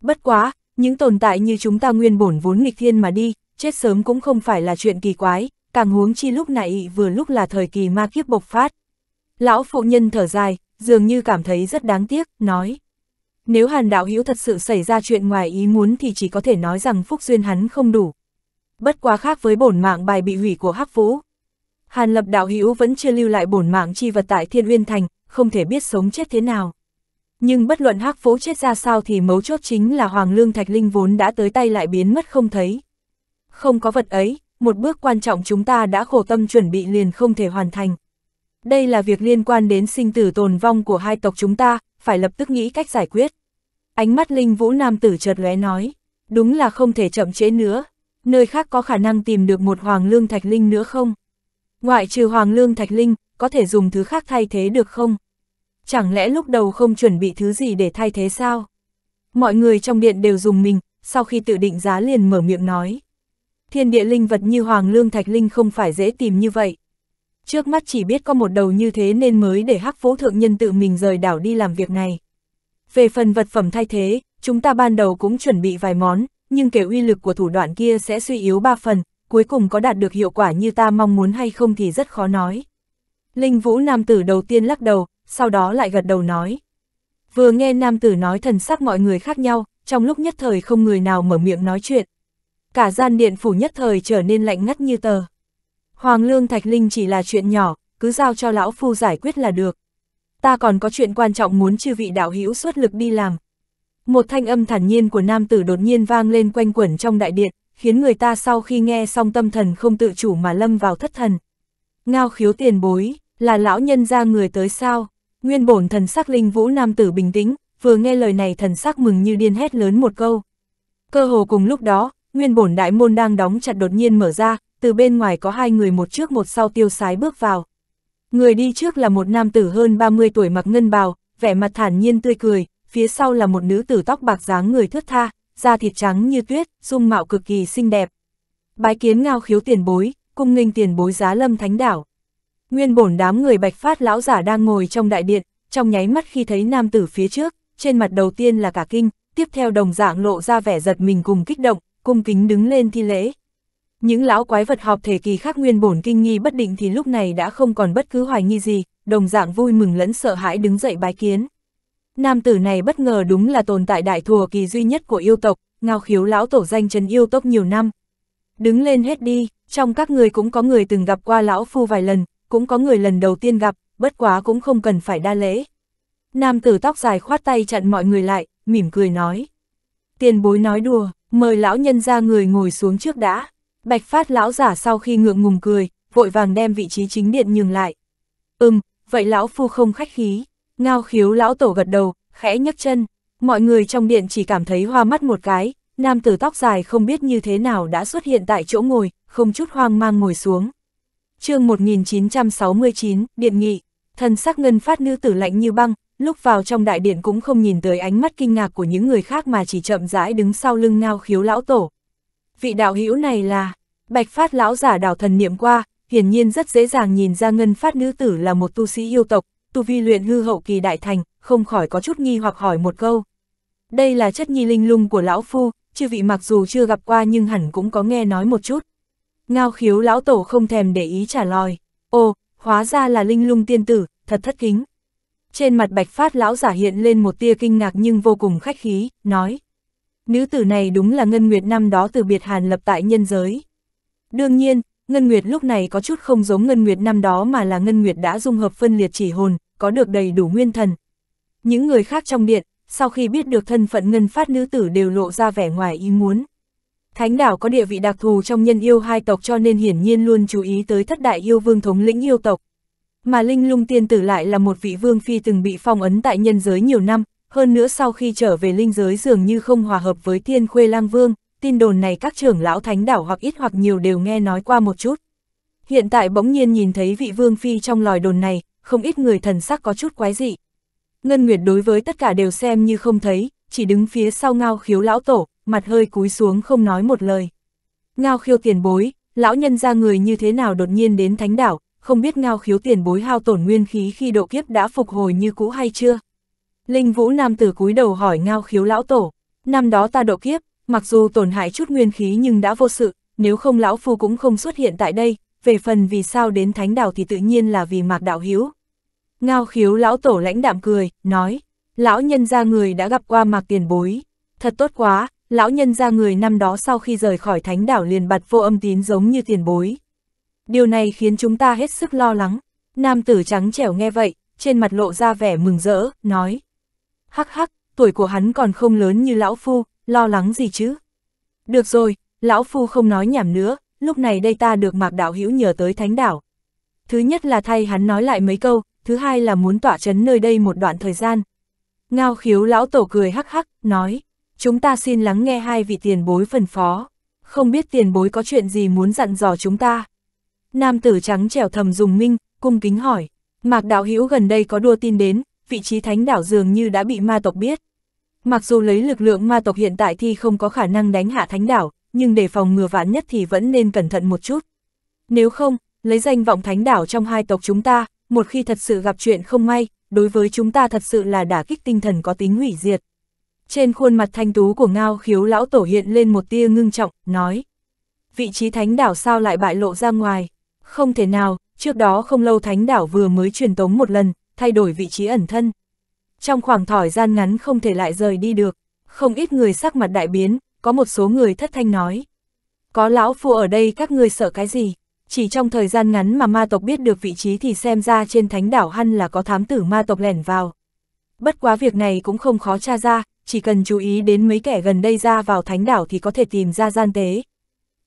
Bất quá, những tồn tại như chúng ta nguyên bổn vốn nghịch thiên mà đi, chết sớm cũng không phải là chuyện kỳ quái, càng huống chi lúc này vừa lúc là thời kỳ ma kiếp bộc phát. Lão phụ nhân thở dài, dường như cảm thấy rất đáng tiếc, nói. Nếu hàn đạo hữu thật sự xảy ra chuyện ngoài ý muốn thì chỉ có thể nói rằng phúc duyên hắn không đủ. Bất quá khác với bổn mạng bài bị hủy của Hắc Vũ, Hàn lập đạo hữu vẫn chưa lưu lại bổn mạng chi vật tại Thiên Uyên Thành, không thể biết sống chết thế nào. Nhưng bất luận hắc phố chết ra sao thì mấu chốt chính là Hoàng Lương Thạch Linh vốn đã tới tay lại biến mất không thấy. Không có vật ấy, một bước quan trọng chúng ta đã khổ tâm chuẩn bị liền không thể hoàn thành. Đây là việc liên quan đến sinh tử tồn vong của hai tộc chúng ta, phải lập tức nghĩ cách giải quyết. Ánh mắt Linh Vũ Nam tử chợt lóe nói, đúng là không thể chậm trễ nữa, nơi khác có khả năng tìm được một Hoàng Lương Thạch Linh nữa không? Ngoại trừ Hoàng Lương Thạch Linh, có thể dùng thứ khác thay thế được không? Chẳng lẽ lúc đầu không chuẩn bị thứ gì để thay thế sao? Mọi người trong điện đều dùng mình, sau khi tự định giá liền mở miệng nói. Thiên địa linh vật như Hoàng Lương Thạch Linh không phải dễ tìm như vậy. Trước mắt chỉ biết có một đầu như thế nên mới để hắc phố thượng nhân tự mình rời đảo đi làm việc này. Về phần vật phẩm thay thế, chúng ta ban đầu cũng chuẩn bị vài món, nhưng kể uy lực của thủ đoạn kia sẽ suy yếu ba phần, cuối cùng có đạt được hiệu quả như ta mong muốn hay không thì rất khó nói. Linh Vũ Nam Tử đầu tiên lắc đầu, sau đó lại gật đầu nói. Vừa nghe Nam Tử nói thần sắc mọi người khác nhau, trong lúc nhất thời không người nào mở miệng nói chuyện. Cả gian điện phủ nhất thời trở nên lạnh ngắt như tờ. Hoàng Lương Thạch Linh chỉ là chuyện nhỏ, cứ giao cho lão phu giải quyết là được. Ta còn có chuyện quan trọng muốn chư vị đạo hữu xuất lực đi làm. Một thanh âm thản nhiên của nam tử đột nhiên vang lên quanh quẩn trong đại điện, khiến người ta sau khi nghe xong tâm thần không tự chủ mà lâm vào thất thần. Ngao khiếu tiền bối, là lão nhân ra người tới sao? Nguyên bổn thần sắc linh vũ nam tử bình tĩnh, vừa nghe lời này thần sắc mừng như điên hét lớn một câu. Cơ hồ cùng lúc đó, nguyên bổn đại môn đang đóng chặt đột nhiên mở ra, từ bên ngoài có hai người một trước một sau tiêu sái bước vào. Người đi trước là một nam tử hơn 30 tuổi mặc ngân bào, vẻ mặt thản nhiên tươi cười, phía sau là một nữ tử tóc bạc dáng người thướt tha, da thịt trắng như tuyết, dung mạo cực kỳ xinh đẹp. Bái kiến ngao khiếu tiền bối, cung nghênh tiền bối giá lâm thánh đảo. Nguyên bổn đám người bạch phát lão giả đang ngồi trong đại điện, trong nháy mắt khi thấy nam tử phía trước, trên mặt đầu tiên là cả kinh, tiếp theo đồng dạng lộ ra vẻ giật mình cùng kích động, cung kính đứng lên thi lễ. Những lão quái vật họp thể kỳ khác nguyên bổn kinh nghi bất định thì lúc này đã không còn bất cứ hoài nghi gì, đồng dạng vui mừng lẫn sợ hãi đứng dậy bái kiến. Nam tử này bất ngờ đúng là tồn tại đại thừa kỳ duy nhất của yêu tộc, ngao khiếu lão tổ danh trần yêu tốc nhiều năm. Đứng lên hết đi, trong các người cũng có người từng gặp qua lão phu vài lần, cũng có người lần đầu tiên gặp, bất quá cũng không cần phải đa lễ. Nam tử tóc dài khoát tay chặn mọi người lại, mỉm cười nói. Tiền bối nói đùa, mời lão nhân ra người ngồi xuống trước đã. Bạch phát lão giả sau khi ngượng ngùng cười, vội vàng đem vị trí chính điện nhường lại. Ừm, vậy lão phu không khách khí. Ngao khiếu lão tổ gật đầu, khẽ nhấc chân, mọi người trong điện chỉ cảm thấy hoa mắt một cái, nam tử tóc dài không biết như thế nào đã xuất hiện tại chỗ ngồi, không chút hoang mang ngồi xuống. chương 1969, Điện Nghị, Thần sắc ngân phát nữ tử lạnh như băng, lúc vào trong đại điện cũng không nhìn tới ánh mắt kinh ngạc của những người khác mà chỉ chậm rãi đứng sau lưng ngao khiếu lão tổ. Vị đạo hữu này là, bạch phát lão giả đào thần niệm qua, hiển nhiên rất dễ dàng nhìn ra ngân phát nữ tử là một tu sĩ yêu tộc, tu vi luyện hư hậu kỳ đại thành, không khỏi có chút nghi hoặc hỏi một câu. Đây là chất nhi linh lung của lão phu, chư vị mặc dù chưa gặp qua nhưng hẳn cũng có nghe nói một chút. Ngao khiếu lão tổ không thèm để ý trả lời. Ồ, hóa ra là linh lung tiên tử, thật thất kính. Trên mặt bạch phát lão giả hiện lên một tia kinh ngạc nhưng vô cùng khách khí, nói. Nữ tử này đúng là Ngân Nguyệt năm đó từ biệt hàn lập tại nhân giới. Đương nhiên, Ngân Nguyệt lúc này có chút không giống Ngân Nguyệt năm đó mà là Ngân Nguyệt đã dung hợp phân liệt chỉ hồn, có được đầy đủ nguyên thần. Những người khác trong điện, sau khi biết được thân phận ngân phát nữ tử đều lộ ra vẻ ngoài ý muốn. Thánh đảo có địa vị đặc thù trong nhân yêu hai tộc cho nên hiển nhiên luôn chú ý tới thất đại yêu vương thống lĩnh yêu tộc. Mà Linh Lung Tiên Tử lại là một vị vương phi từng bị phong ấn tại nhân giới nhiều năm, hơn nữa sau khi trở về linh giới dường như không hòa hợp với tiên khuê lang vương, tin đồn này các trưởng lão thánh đảo hoặc ít hoặc nhiều đều nghe nói qua một chút. Hiện tại bỗng nhiên nhìn thấy vị vương phi trong lòi đồn này, không ít người thần sắc có chút quái dị. Ngân Nguyệt đối với tất cả đều xem như không thấy, chỉ đứng phía sau ngao khiếu lão tổ, mặt hơi cúi xuống không nói một lời. Ngao khiêu tiền bối, lão nhân ra người như thế nào đột nhiên đến thánh đảo, không biết ngao khiếu tiền bối hao tổn nguyên khí khi độ kiếp đã phục hồi như cũ hay chưa? Linh Vũ Nam Tử cúi đầu hỏi ngao khiếu lão tổ, năm đó ta độ kiếp, mặc dù tổn hại chút nguyên khí nhưng đã vô sự, nếu không lão phu cũng không xuất hiện tại đây, về phần vì sao đến thánh đảo thì tự nhiên là vì mạc đạo hiếu. Ngao khiếu lão tổ lãnh đạm cười, nói, lão nhân ra người đã gặp qua mạc tiền bối, thật tốt quá, lão nhân ra người năm đó sau khi rời khỏi thánh đảo liền bật vô âm tín giống như tiền bối. Điều này khiến chúng ta hết sức lo lắng, nam tử trắng trẻo nghe vậy, trên mặt lộ ra vẻ mừng rỡ, nói. Hắc hắc, tuổi của hắn còn không lớn như lão phu, lo lắng gì chứ? Được rồi, lão phu không nói nhảm nữa, lúc này đây ta được mạc đạo hữu nhờ tới thánh đảo. Thứ nhất là thay hắn nói lại mấy câu, thứ hai là muốn tỏa chấn nơi đây một đoạn thời gian. Ngao khiếu lão tổ cười hắc hắc, nói, chúng ta xin lắng nghe hai vị tiền bối phần phó, không biết tiền bối có chuyện gì muốn dặn dò chúng ta. Nam tử trắng trẻo thầm dùng minh, cung kính hỏi, mạc đạo hữu gần đây có đua tin đến, vị trí thánh đảo dường như đã bị ma tộc biết. Mặc dù lấy lực lượng ma tộc hiện tại thì không có khả năng đánh hạ thánh đảo, nhưng để phòng ngừa vạn nhất thì vẫn nên cẩn thận một chút. Nếu không, lấy danh vọng thánh đảo trong hai tộc chúng ta, một khi thật sự gặp chuyện không may, đối với chúng ta thật sự là đả kích tinh thần có tính hủy diệt. Trên khuôn mặt thanh tú của ngao khiếu lão tổ hiện lên một tia ngưng trọng, nói. Vị trí thánh đảo sao lại bại lộ ra ngoài? Không thể nào, trước đó không lâu thánh đảo vừa mới truyền tống một lần, thay đổi vị trí ẩn thân. Trong khoảng thời gian ngắn không thể lại rời đi được, không ít người sắc mặt đại biến, có một số người thất thanh nói. Có lão phu ở đây các ngươi sợ cái gì? Chỉ trong thời gian ngắn mà ma tộc biết được vị trí thì xem ra trên thánh đảo hăn là có thám tử ma tộc lẻn vào. Bất quá việc này cũng không khó tra ra, chỉ cần chú ý đến mấy kẻ gần đây ra vào thánh đảo thì có thể tìm ra gian tế.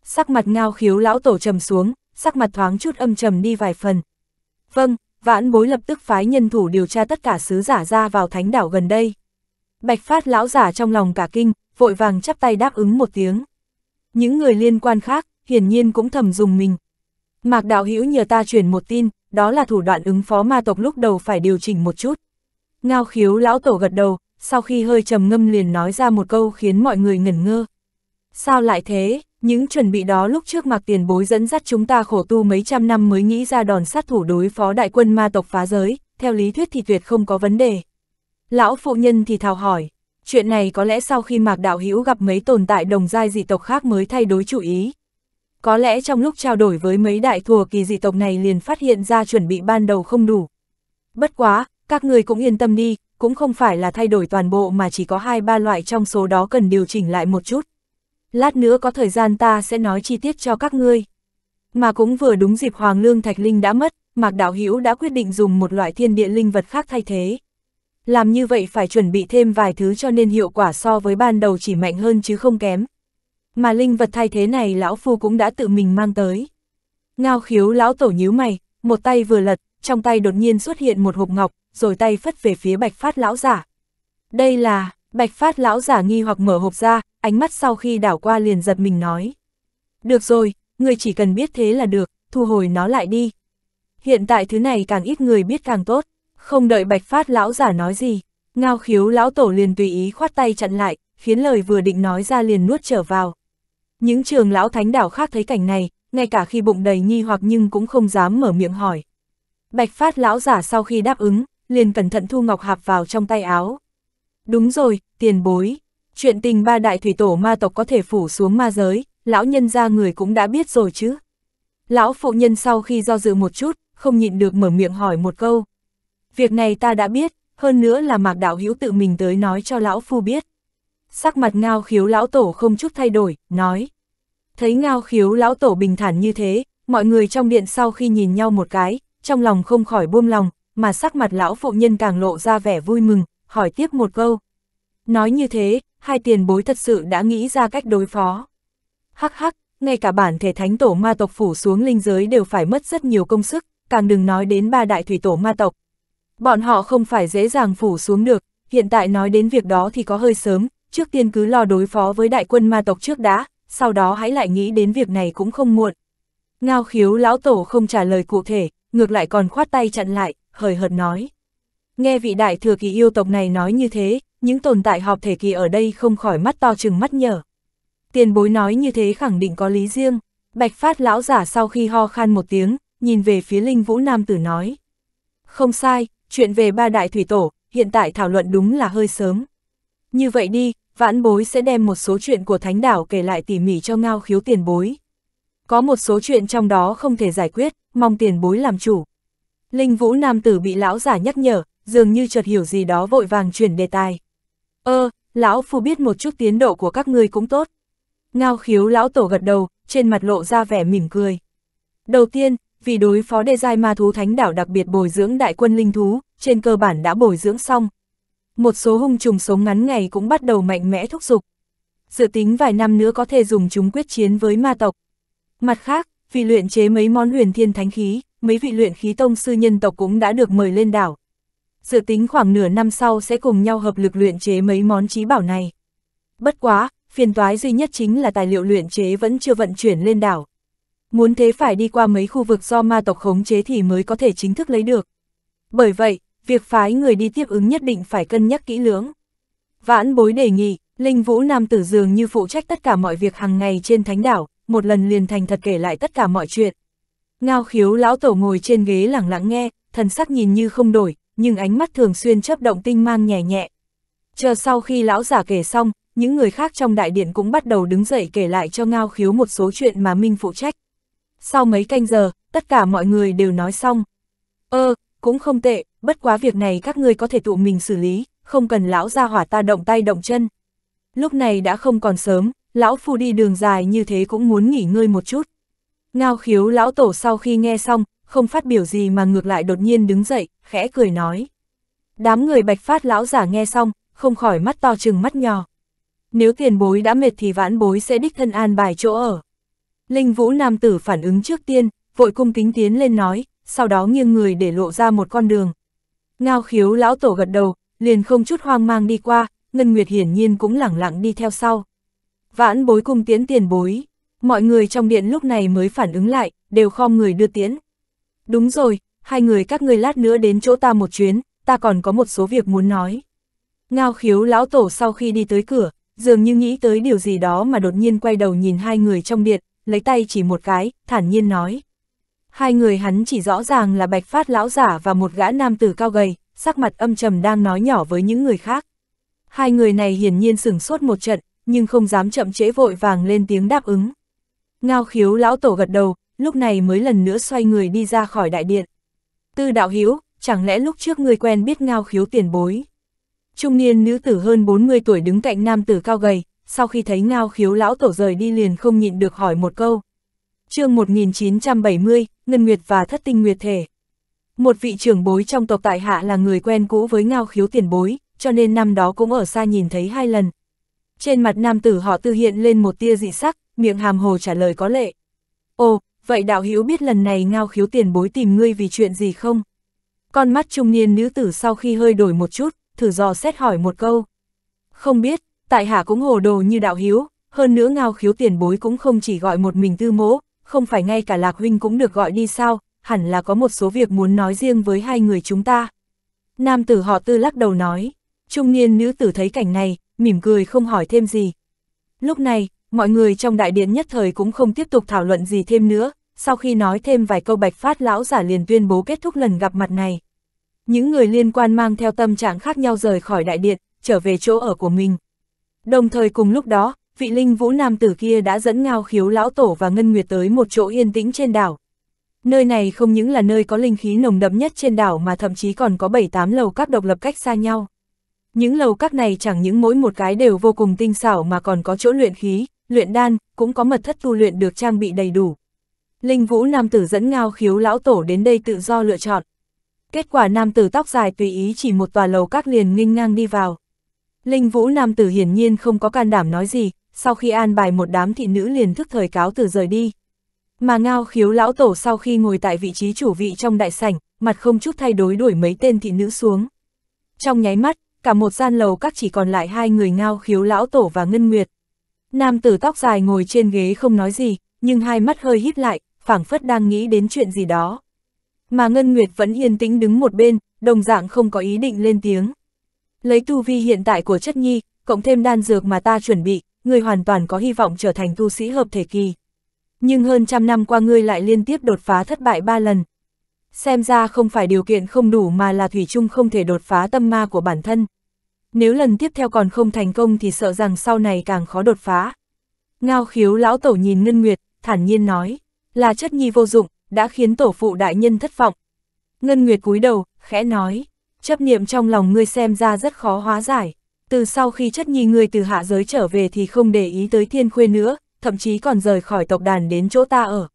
Sắc mặt ngao khiếu lão tổ trầm xuống, sắc mặt thoáng chút âm trầm đi vài phần. Vâng, vãn bối lập tức phái nhân thủ điều tra tất cả sứ giả ra vào thánh đảo gần đây. Bạch phát lão giả trong lòng cả kinh, vội vàng chắp tay đáp ứng một tiếng. Những người liên quan khác, hiển nhiên cũng thầm dùng mình. Mạc Đạo Hữu nhờ ta chuyển một tin, đó là thủ đoạn ứng phó ma tộc lúc đầu phải điều chỉnh một chút. Ngao khiếu lão tổ gật đầu, sau khi hơi trầm ngâm liền nói ra một câu khiến mọi người ngẩn ngơ. Sao lại thế, những chuẩn bị đó lúc trước Mạc Tiền Bối dẫn dắt chúng ta khổ tu mấy trăm năm mới nghĩ ra đòn sát thủ đối phó đại quân ma tộc phá giới, theo lý thuyết thì tuyệt không có vấn đề. Lão phụ nhân thì thào hỏi chuyện này có lẽ sau khi Mạc Đạo Hữu gặp mấy tồn tại đồng giai dị tộc khác mới thay đổi chủ ý. Có lẽ trong lúc trao đổi với mấy đại thùa kỳ dị tộc này liền phát hiện ra chuẩn bị ban đầu không đủ. Bất quá, các người cũng yên tâm đi, cũng không phải là thay đổi toàn bộ mà chỉ có hai ba loại trong số đó cần điều chỉnh lại một chút. Lát nữa có thời gian ta sẽ nói chi tiết cho các ngươi. Mà cũng vừa đúng dịp Hoàng Lương Thạch Linh đã mất, Mạc Đạo Hữu đã quyết định dùng một loại thiên địa linh vật khác thay thế. Làm như vậy phải chuẩn bị thêm vài thứ cho nên hiệu quả so với ban đầu chỉ mạnh hơn chứ không kém. Mà linh vật thay thế này lão phu cũng đã tự mình mang tới. Ngao khiếu lão tổ nhíu mày, một tay vừa lật, trong tay đột nhiên xuất hiện một hộp ngọc, rồi tay phất về phía bạch phát lão giả. Đây là, bạch phát lão giả nghi hoặc mở hộp ra, ánh mắt sau khi đảo qua liền giật mình nói. Được rồi, người chỉ cần biết thế là được, thu hồi nó lại đi. Hiện tại thứ này càng ít người biết càng tốt. Không đợi bạch phát lão giả nói gì, ngao khiếu lão tổ liền tùy ý khoát tay chặn lại, khiến lời vừa định nói ra liền nuốt trở vào. Những trường lão thánh đảo khác thấy cảnh này, ngay cả khi bụng đầy nghi hoặc nhưng cũng không dám mở miệng hỏi. Bạch phát lão giả sau khi đáp ứng, liền cẩn thận thu ngọc hạp vào trong tay áo. Đúng rồi, tiền bối. Chuyện tình ba đại thủy tổ ma tộc có thể phủ xuống ma giới, lão nhân ra người cũng đã biết rồi chứ. Lão phụ nhân sau khi do dự một chút, không nhịn được mở miệng hỏi một câu. Việc này ta đã biết, hơn nữa là mạc đạo hữu tự mình tới nói cho lão phu biết. Sắc mặt ngao khiếu lão tổ không chút thay đổi, nói. Thấy ngao khiếu lão tổ bình thản như thế, mọi người trong điện sau khi nhìn nhau một cái, trong lòng không khỏi buông lòng, mà sắc mặt lão phụ nhân càng lộ ra vẻ vui mừng, hỏi tiếp một câu. Nói như thế, hai tiền bối thật sự đã nghĩ ra cách đối phó. Hắc hắc, ngay cả bản thể thánh tổ ma tộc phủ xuống linh giới đều phải mất rất nhiều công sức, càng đừng nói đến ba đại thủy tổ ma tộc, Bọn họ không phải dễ dàng phủ xuống được, hiện tại nói đến việc đó thì có hơi sớm, trước tiên cứ lo đối phó với đại quân ma tộc trước đã, sau đó hãy lại nghĩ đến việc này cũng không muộn. Ngao khiếu lão tổ không trả lời cụ thể, ngược lại còn khoát tay chặn lại, hời hợt nói. Nghe vị đại thừa kỳ yêu tộc này nói như thế, những tồn tại họp thể kỳ ở đây không khỏi mắt to chừng mắt nhở. Tiền bối nói như thế khẳng định có lý riêng, bạch phát lão giả sau khi ho khan một tiếng, nhìn về phía linh vũ nam tử nói. Không sai, chuyện về ba đại thủy tổ, hiện tại thảo luận đúng là hơi sớm. Như vậy đi, vãn bối sẽ đem một số chuyện của thánh đảo kể lại tỉ mỉ cho ngao khiếu tiền bối. Có một số chuyện trong đó không thể giải quyết, mong tiền bối làm chủ. Linh vũ nam tử bị lão giả nhắc nhở, dường như chợt hiểu gì đó vội vàng chuyển đề tài. Ơ, ờ, lão phu biết một chút tiến độ của các ngươi cũng tốt. Ngao khiếu lão tổ gật đầu, trên mặt lộ ra vẻ mỉm cười. Đầu tiên, vì đối phó đê giai ma thú thánh đảo đặc biệt bồi dưỡng đại quân linh thú, trên cơ bản đã bồi dưỡng xong. Một số hung trùng sống ngắn ngày cũng bắt đầu mạnh mẽ thúc giục. Dự tính vài năm nữa có thể dùng chúng quyết chiến với ma tộc. Mặt khác, vì luyện chế mấy món huyền thiên thánh khí, mấy vị luyện khí tông sư nhân tộc cũng đã được mời lên đảo. Dự tính khoảng nửa năm sau sẽ cùng nhau hợp lực luyện chế mấy món trí bảo này. Bất quá, phiền toái duy nhất chính là tài liệu luyện chế vẫn chưa vận chuyển lên đảo. Muốn thế phải đi qua mấy khu vực do ma tộc khống chế thì mới có thể chính thức lấy được. Bởi vậy, việc phái người đi tiếp ứng nhất định phải cân nhắc kỹ lưỡng. Vãn bối đề nghị, Linh Vũ Nam Tử dường như phụ trách tất cả mọi việc hàng ngày trên thánh đảo, một lần liền thành thật kể lại tất cả mọi chuyện. Ngao khiếu lão tổ ngồi trên ghế lẳng lặng nghe, thần sắc nhìn như không đổi, nhưng ánh mắt thường xuyên chấp động tinh mang nhẹ nhẹ. Chờ sau khi lão giả kể xong, những người khác trong đại điện cũng bắt đầu đứng dậy kể lại cho Ngao khiếu một số chuyện mà Minh phụ trách sau mấy canh giờ, tất cả mọi người đều nói xong. Ơ, ờ, cũng không tệ, bất quá việc này các ngươi có thể tụ mình xử lý, không cần lão ra hỏa ta động tay động chân. Lúc này đã không còn sớm, lão phu đi đường dài như thế cũng muốn nghỉ ngơi một chút. Ngao khiếu lão tổ sau khi nghe xong, không phát biểu gì mà ngược lại đột nhiên đứng dậy, khẽ cười nói. Đám người bạch phát lão giả nghe xong, không khỏi mắt to chừng mắt nhỏ. Nếu tiền bối đã mệt thì vãn bối sẽ đích thân an bài chỗ ở. Linh Vũ Nam Tử phản ứng trước tiên, vội cung kính tiến lên nói, sau đó nghiêng người để lộ ra một con đường. Ngao khiếu lão tổ gật đầu, liền không chút hoang mang đi qua, Ngân Nguyệt hiển nhiên cũng lẳng lặng đi theo sau. Vãn bối cung tiến tiền bối, mọi người trong điện lúc này mới phản ứng lại, đều khom người đưa tiến. Đúng rồi, hai người các ngươi lát nữa đến chỗ ta một chuyến, ta còn có một số việc muốn nói. Ngao khiếu lão tổ sau khi đi tới cửa, dường như nghĩ tới điều gì đó mà đột nhiên quay đầu nhìn hai người trong điện, lấy tay chỉ một cái, thản nhiên nói. Hai người hắn chỉ rõ ràng là bạch phát lão giả và một gã nam tử cao gầy, sắc mặt âm trầm đang nói nhỏ với những người khác. Hai người này hiển nhiên sửng sốt một trận, nhưng không dám chậm trễ vội vàng lên tiếng đáp ứng. Ngao khiếu lão tổ gật đầu, lúc này mới lần nữa xoay người đi ra khỏi đại điện. Tư đạo hiếu, chẳng lẽ lúc trước người quen biết ngao khiếu tiền bối. Trung niên nữ tử hơn 40 tuổi đứng cạnh nam tử cao gầy, sau khi thấy ngao khiếu lão tổ rời đi liền không nhịn được hỏi một câu. chương 1970, Ngân Nguyệt và Thất Tinh Nguyệt Thể. Một vị trưởng bối trong tộc tại hạ là người quen cũ với ngao khiếu tiền bối, cho nên năm đó cũng ở xa nhìn thấy hai lần. Trên mặt nam tử họ tư hiện lên một tia dị sắc, miệng hàm hồ trả lời có lệ. Ồ, vậy đạo hữu biết lần này ngao khiếu tiền bối tìm ngươi vì chuyện gì không? Con mắt trung niên nữ tử sau khi hơi đổi một chút, thử dò xét hỏi một câu. Không biết, Tại hạ cũng hồ đồ như đạo hiếu, hơn nữa ngao khiếu tiền bối cũng không chỉ gọi một mình tư mỗ, không phải ngay cả lạc huynh cũng được gọi đi sao, hẳn là có một số việc muốn nói riêng với hai người chúng ta. Nam tử họ tư lắc đầu nói, trung niên nữ tử thấy cảnh này, mỉm cười không hỏi thêm gì. Lúc này, mọi người trong đại điện nhất thời cũng không tiếp tục thảo luận gì thêm nữa, sau khi nói thêm vài câu bạch phát lão giả liền tuyên bố kết thúc lần gặp mặt này. Những người liên quan mang theo tâm trạng khác nhau rời khỏi đại điện, trở về chỗ ở của mình. Đồng thời cùng lúc đó, vị linh vũ nam tử kia đã dẫn ngao khiếu lão tổ và ngân nguyệt tới một chỗ yên tĩnh trên đảo. Nơi này không những là nơi có linh khí nồng đậm nhất trên đảo mà thậm chí còn có 7-8 lầu các độc lập cách xa nhau. Những lầu các này chẳng những mỗi một cái đều vô cùng tinh xảo mà còn có chỗ luyện khí, luyện đan, cũng có mật thất tu luyện được trang bị đầy đủ. Linh vũ nam tử dẫn ngao khiếu lão tổ đến đây tự do lựa chọn. Kết quả nam tử tóc dài tùy ý chỉ một tòa lầu các liền nghênh ngang đi vào. Linh Vũ Nam Tử hiển nhiên không có can đảm nói gì, sau khi an bài một đám thị nữ liền thức thời cáo từ rời đi. Mà ngao khiếu lão tổ sau khi ngồi tại vị trí chủ vị trong đại sảnh, mặt không chút thay đổi đuổi mấy tên thị nữ xuống. Trong nháy mắt, cả một gian lầu các chỉ còn lại hai người ngao khiếu lão tổ và ngân nguyệt. Nam tử tóc dài ngồi trên ghế không nói gì, nhưng hai mắt hơi híp lại, phảng phất đang nghĩ đến chuyện gì đó. Mà ngân nguyệt vẫn yên tĩnh đứng một bên, đồng dạng không có ý định lên tiếng. Lấy tu vi hiện tại của chất nhi, cộng thêm đan dược mà ta chuẩn bị, ngươi hoàn toàn có hy vọng trở thành tu sĩ hợp thể kỳ. Nhưng hơn trăm năm qua ngươi lại liên tiếp đột phá thất bại ba lần. Xem ra không phải điều kiện không đủ mà là Thủy chung không thể đột phá tâm ma của bản thân. Nếu lần tiếp theo còn không thành công thì sợ rằng sau này càng khó đột phá. Ngao khiếu lão tổ nhìn Ngân Nguyệt, thản nhiên nói, là chất nhi vô dụng, đã khiến tổ phụ đại nhân thất vọng. Ngân Nguyệt cúi đầu, khẽ nói, Chấp niệm trong lòng ngươi xem ra rất khó hóa giải. Từ sau khi chất nhi ngươi từ hạ giới trở về thì không để ý tới thiên khuê nữa, thậm chí còn rời khỏi tộc đàn đến chỗ ta ở.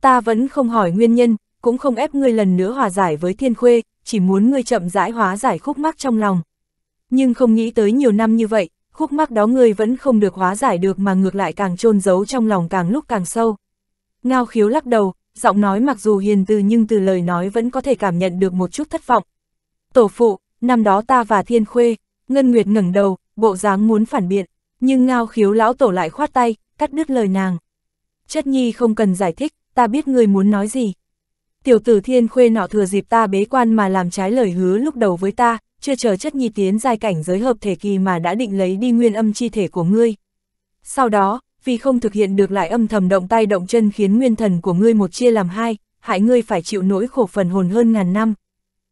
Ta vẫn không hỏi nguyên nhân, cũng không ép ngươi lần nữa hòa giải với thiên khuê, chỉ muốn ngươi chậm rãi hóa giải khúc mắc trong lòng. Nhưng không nghĩ tới nhiều năm như vậy, khúc mắc đó ngươi vẫn không được hóa giải được mà ngược lại càng trôn giấu trong lòng càng lúc càng sâu. Ngao khiếu lắc đầu, giọng nói mặc dù hiền từ nhưng từ lời nói vẫn có thể cảm nhận được một chút thất vọng, Tổ phụ, năm đó ta và Thiên Khuê, Ngân Nguyệt ngẩng đầu, bộ dáng muốn phản biện, nhưng ngao khiếu lão tổ lại khoát tay, cắt đứt lời nàng. Chất nhi không cần giải thích, ta biết người muốn nói gì. Tiểu tử Thiên Khuê nọ thừa dịp ta bế quan mà làm trái lời hứa lúc đầu với ta, chưa chờ chất nhi tiến giai cảnh giới hợp thể kỳ mà đã định lấy đi nguyên âm chi thể của ngươi. Sau đó, vì không thực hiện được lại âm thầm động tay động chân khiến nguyên thần của ngươi một chia làm hai, hại ngươi phải chịu nỗi khổ phần hồn hơn ngàn năm.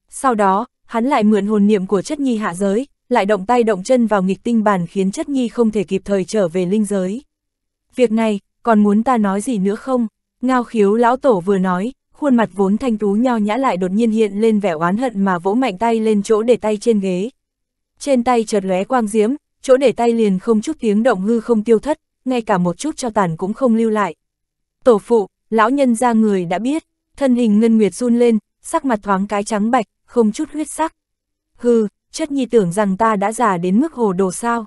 Sau đó, hắn lại mượn hồn niệm của chất nhi hạ giới, lại động tay động chân vào nghịch tinh bản khiến chất nhi không thể kịp thời trở về linh giới. Việc này, còn muốn ta nói gì nữa không? Ngao khiếu lão tổ vừa nói, khuôn mặt vốn thanh tú nho nhã lại đột nhiên hiện lên vẻ oán hận mà vỗ mạnh tay lên chỗ để tay trên ghế. Trên tay chợt lóe quang diếm chỗ để tay liền không chút tiếng động hư không tiêu thất, ngay cả một chút cho tàn cũng không lưu lại. Tổ phụ, lão nhân ra người đã biết, thân hình ngân nguyệt run lên, sắc mặt thoáng cái trắng bạch, không chút huyết sắc. Hừ, chất nhi tưởng rằng ta đã già đến mức hồ đồ sao.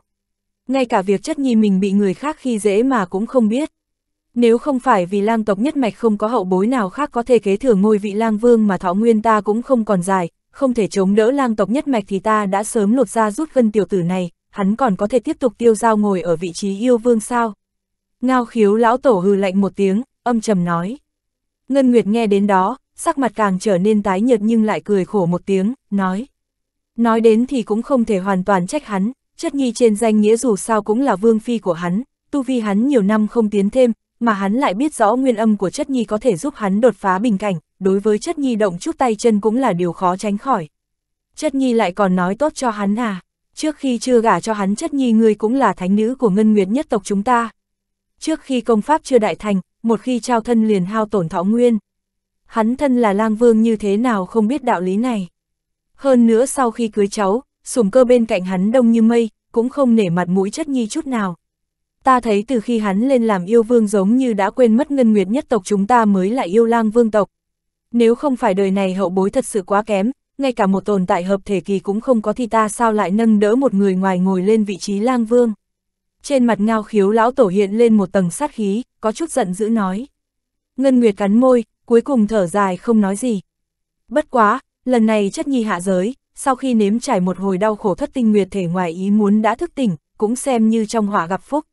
Ngay cả việc chất nhi mình bị người khác khi dễ mà cũng không biết. Nếu không phải vì lang tộc nhất mạch không có hậu bối nào khác có thể kế thừa ngôi vị lang vương mà thọ nguyên ta cũng không còn dài, không thể chống đỡ lang tộc nhất mạch thì ta đã sớm lột ra rút vân tiểu tử này, hắn còn có thể tiếp tục tiêu giao ngồi ở vị trí yêu vương sao. Ngao khiếu lão tổ hư lạnh một tiếng, âm trầm nói. Ngân Nguyệt nghe đến đó, sắc mặt càng trở nên tái nhợt nhưng lại cười khổ một tiếng, nói. Nói đến thì cũng không thể hoàn toàn trách hắn, chất nhi trên danh nghĩa dù sao cũng là vương phi của hắn, tu vi hắn nhiều năm không tiến thêm, mà hắn lại biết rõ nguyên âm của chất nhi có thể giúp hắn đột phá bình cảnh, đối với chất nhi động chút tay chân cũng là điều khó tránh khỏi. Chất nhi lại còn nói tốt cho hắn à, trước khi chưa gả cho hắn chất nhi ngươi cũng là thánh nữ của ngân nguyệt nhất tộc chúng ta. Trước khi công pháp chưa đại thành, một khi trao thân liền hao tổn thọ nguyên, hắn thân là lang vương như thế nào không biết đạo lý này. Hơn nữa sau khi cưới cháu, sủng cơ bên cạnh hắn đông như mây, cũng không nể mặt mũi chất nhi chút nào. Ta thấy từ khi hắn lên làm yêu vương giống như đã quên mất ngân nguyệt nhất tộc chúng ta mới là yêu lang vương tộc. Nếu không phải đời này hậu bối thật sự quá kém, ngay cả một tồn tại hợp thể kỳ cũng không có thì ta sao lại nâng đỡ một người ngoài ngồi lên vị trí lang vương. Trên mặt ngao khiếu lão tổ hiện lên một tầng sát khí, có chút giận dữ nói. Ngân Nguyệt cắn môi, cuối cùng thở dài không nói gì. Bất quá, lần này chất nhi hạ giới, sau khi nếm trải một hồi đau khổ thất tinh nguyệt thể ngoài ý muốn đã thức tỉnh, cũng xem như trong họa gặp phúc.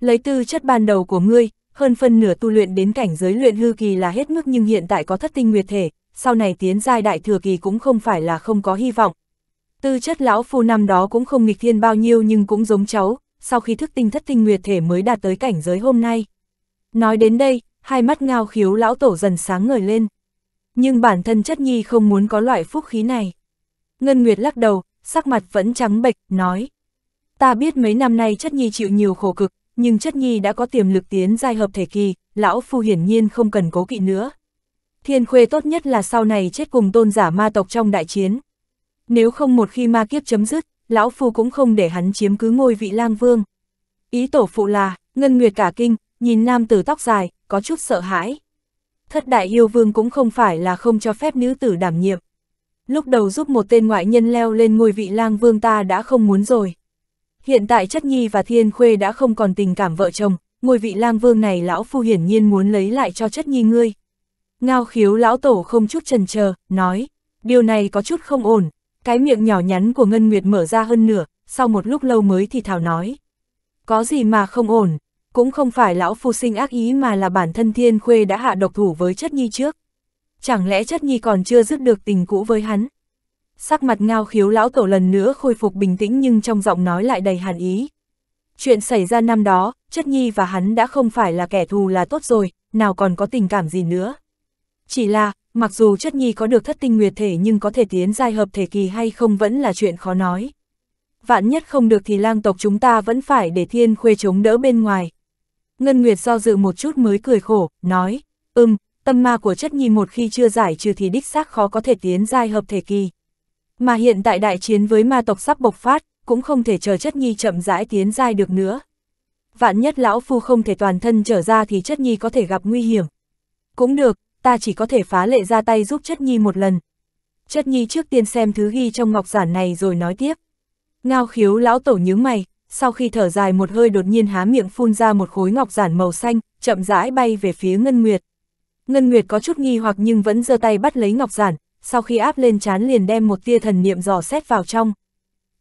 Lấy tư chất ban đầu của ngươi, hơn phân nửa tu luyện đến cảnh giới luyện hư kỳ là hết mức nhưng hiện tại có thất tinh nguyệt thể, sau này tiến giai đại thừa kỳ cũng không phải là không có hy vọng. Tư chất lão phu năm đó cũng không nghịch thiên bao nhiêu nhưng cũng giống cháu, sau khi thức tinh thất tinh nguyệt thể mới đạt tới cảnh giới hôm nay. Nói đến đây, hai mắt ngao khiếu lão tổ dần sáng ngời lên. Nhưng bản thân chất nhi không muốn có loại phúc khí này. Ngân Nguyệt lắc đầu, sắc mặt vẫn trắng bệch, nói. Ta biết mấy năm nay chất nhi chịu nhiều khổ cực, nhưng chất nhi đã có tiềm lực tiến giai hợp thể kỳ, lão phu hiển nhiên không cần cố kỵ nữa. Thiên khuê tốt nhất là sau này chết cùng tôn giả ma tộc trong đại chiến. Nếu không một khi ma kiếp chấm dứt, lão phu cũng không để hắn chiếm cứ ngôi vị lang vương. Ý tổ phụ là, Ngân Nguyệt cả kinh, nhìn nam tử tóc dài, có chút sợ hãi. Thất đại yêu vương cũng không phải là không cho phép nữ tử đảm nhiệm. Lúc đầu giúp một tên ngoại nhân leo lên ngôi vị lang vương ta đã không muốn rồi. Hiện tại chất nhi và thiên khuê đã không còn tình cảm vợ chồng, ngôi vị lang vương này lão phu hiển nhiên muốn lấy lại cho chất nhi ngươi. Ngao khiếu lão tổ không chút trần chờ nói, điều này có chút không ổn, cái miệng nhỏ nhắn của Ngân Nguyệt mở ra hơn nửa, sau một lúc lâu mới thì thảo nói. Có gì mà không ổn, cũng không phải lão phu sinh ác ý mà là bản thân thiên khuê đã hạ độc thủ với chất nhi trước. Chẳng lẽ chất nhi còn chưa dứt được tình cũ với hắn? Sắc mặt ngao khiếu lão tổ lần nữa khôi phục bình tĩnh nhưng trong giọng nói lại đầy hàn ý. Chuyện xảy ra năm đó, chất nhi và hắn đã không phải là kẻ thù là tốt rồi, nào còn có tình cảm gì nữa. Chỉ là, mặc dù chất nhi có được thất tinh nguyệt thể nhưng có thể tiến giai hợp thể kỳ hay không vẫn là chuyện khó nói. Vạn nhất không được thì lang tộc chúng ta vẫn phải để thiên khuê chống đỡ bên ngoài, Ngân Nguyệt do dự một chút mới cười khổ, nói, ưm, tâm ma của chất nhi một khi chưa giải trừ thì đích xác khó có thể tiến giai hợp thể kỳ. Mà hiện tại đại chiến với ma tộc sắp bộc phát, cũng không thể chờ chất nhi chậm rãi tiến giai được nữa. Vạn nhất lão phu không thể toàn thân trở ra thì chất nhi có thể gặp nguy hiểm. Cũng được, ta chỉ có thể phá lệ ra tay giúp chất nhi một lần. Chất nhi trước tiên xem thứ ghi trong ngọc giản này rồi nói tiếp. Ngao khiếu lão tổ nhướng mày, sau khi thở dài một hơi đột nhiên há miệng phun ra một khối ngọc giản màu xanh, chậm rãi bay về phía Ngân Nguyệt. Ngân Nguyệt có chút nghi hoặc nhưng vẫn giơ tay bắt lấy ngọc giản, sau khi áp lên chán liền đem một tia thần niệm dò xét vào trong.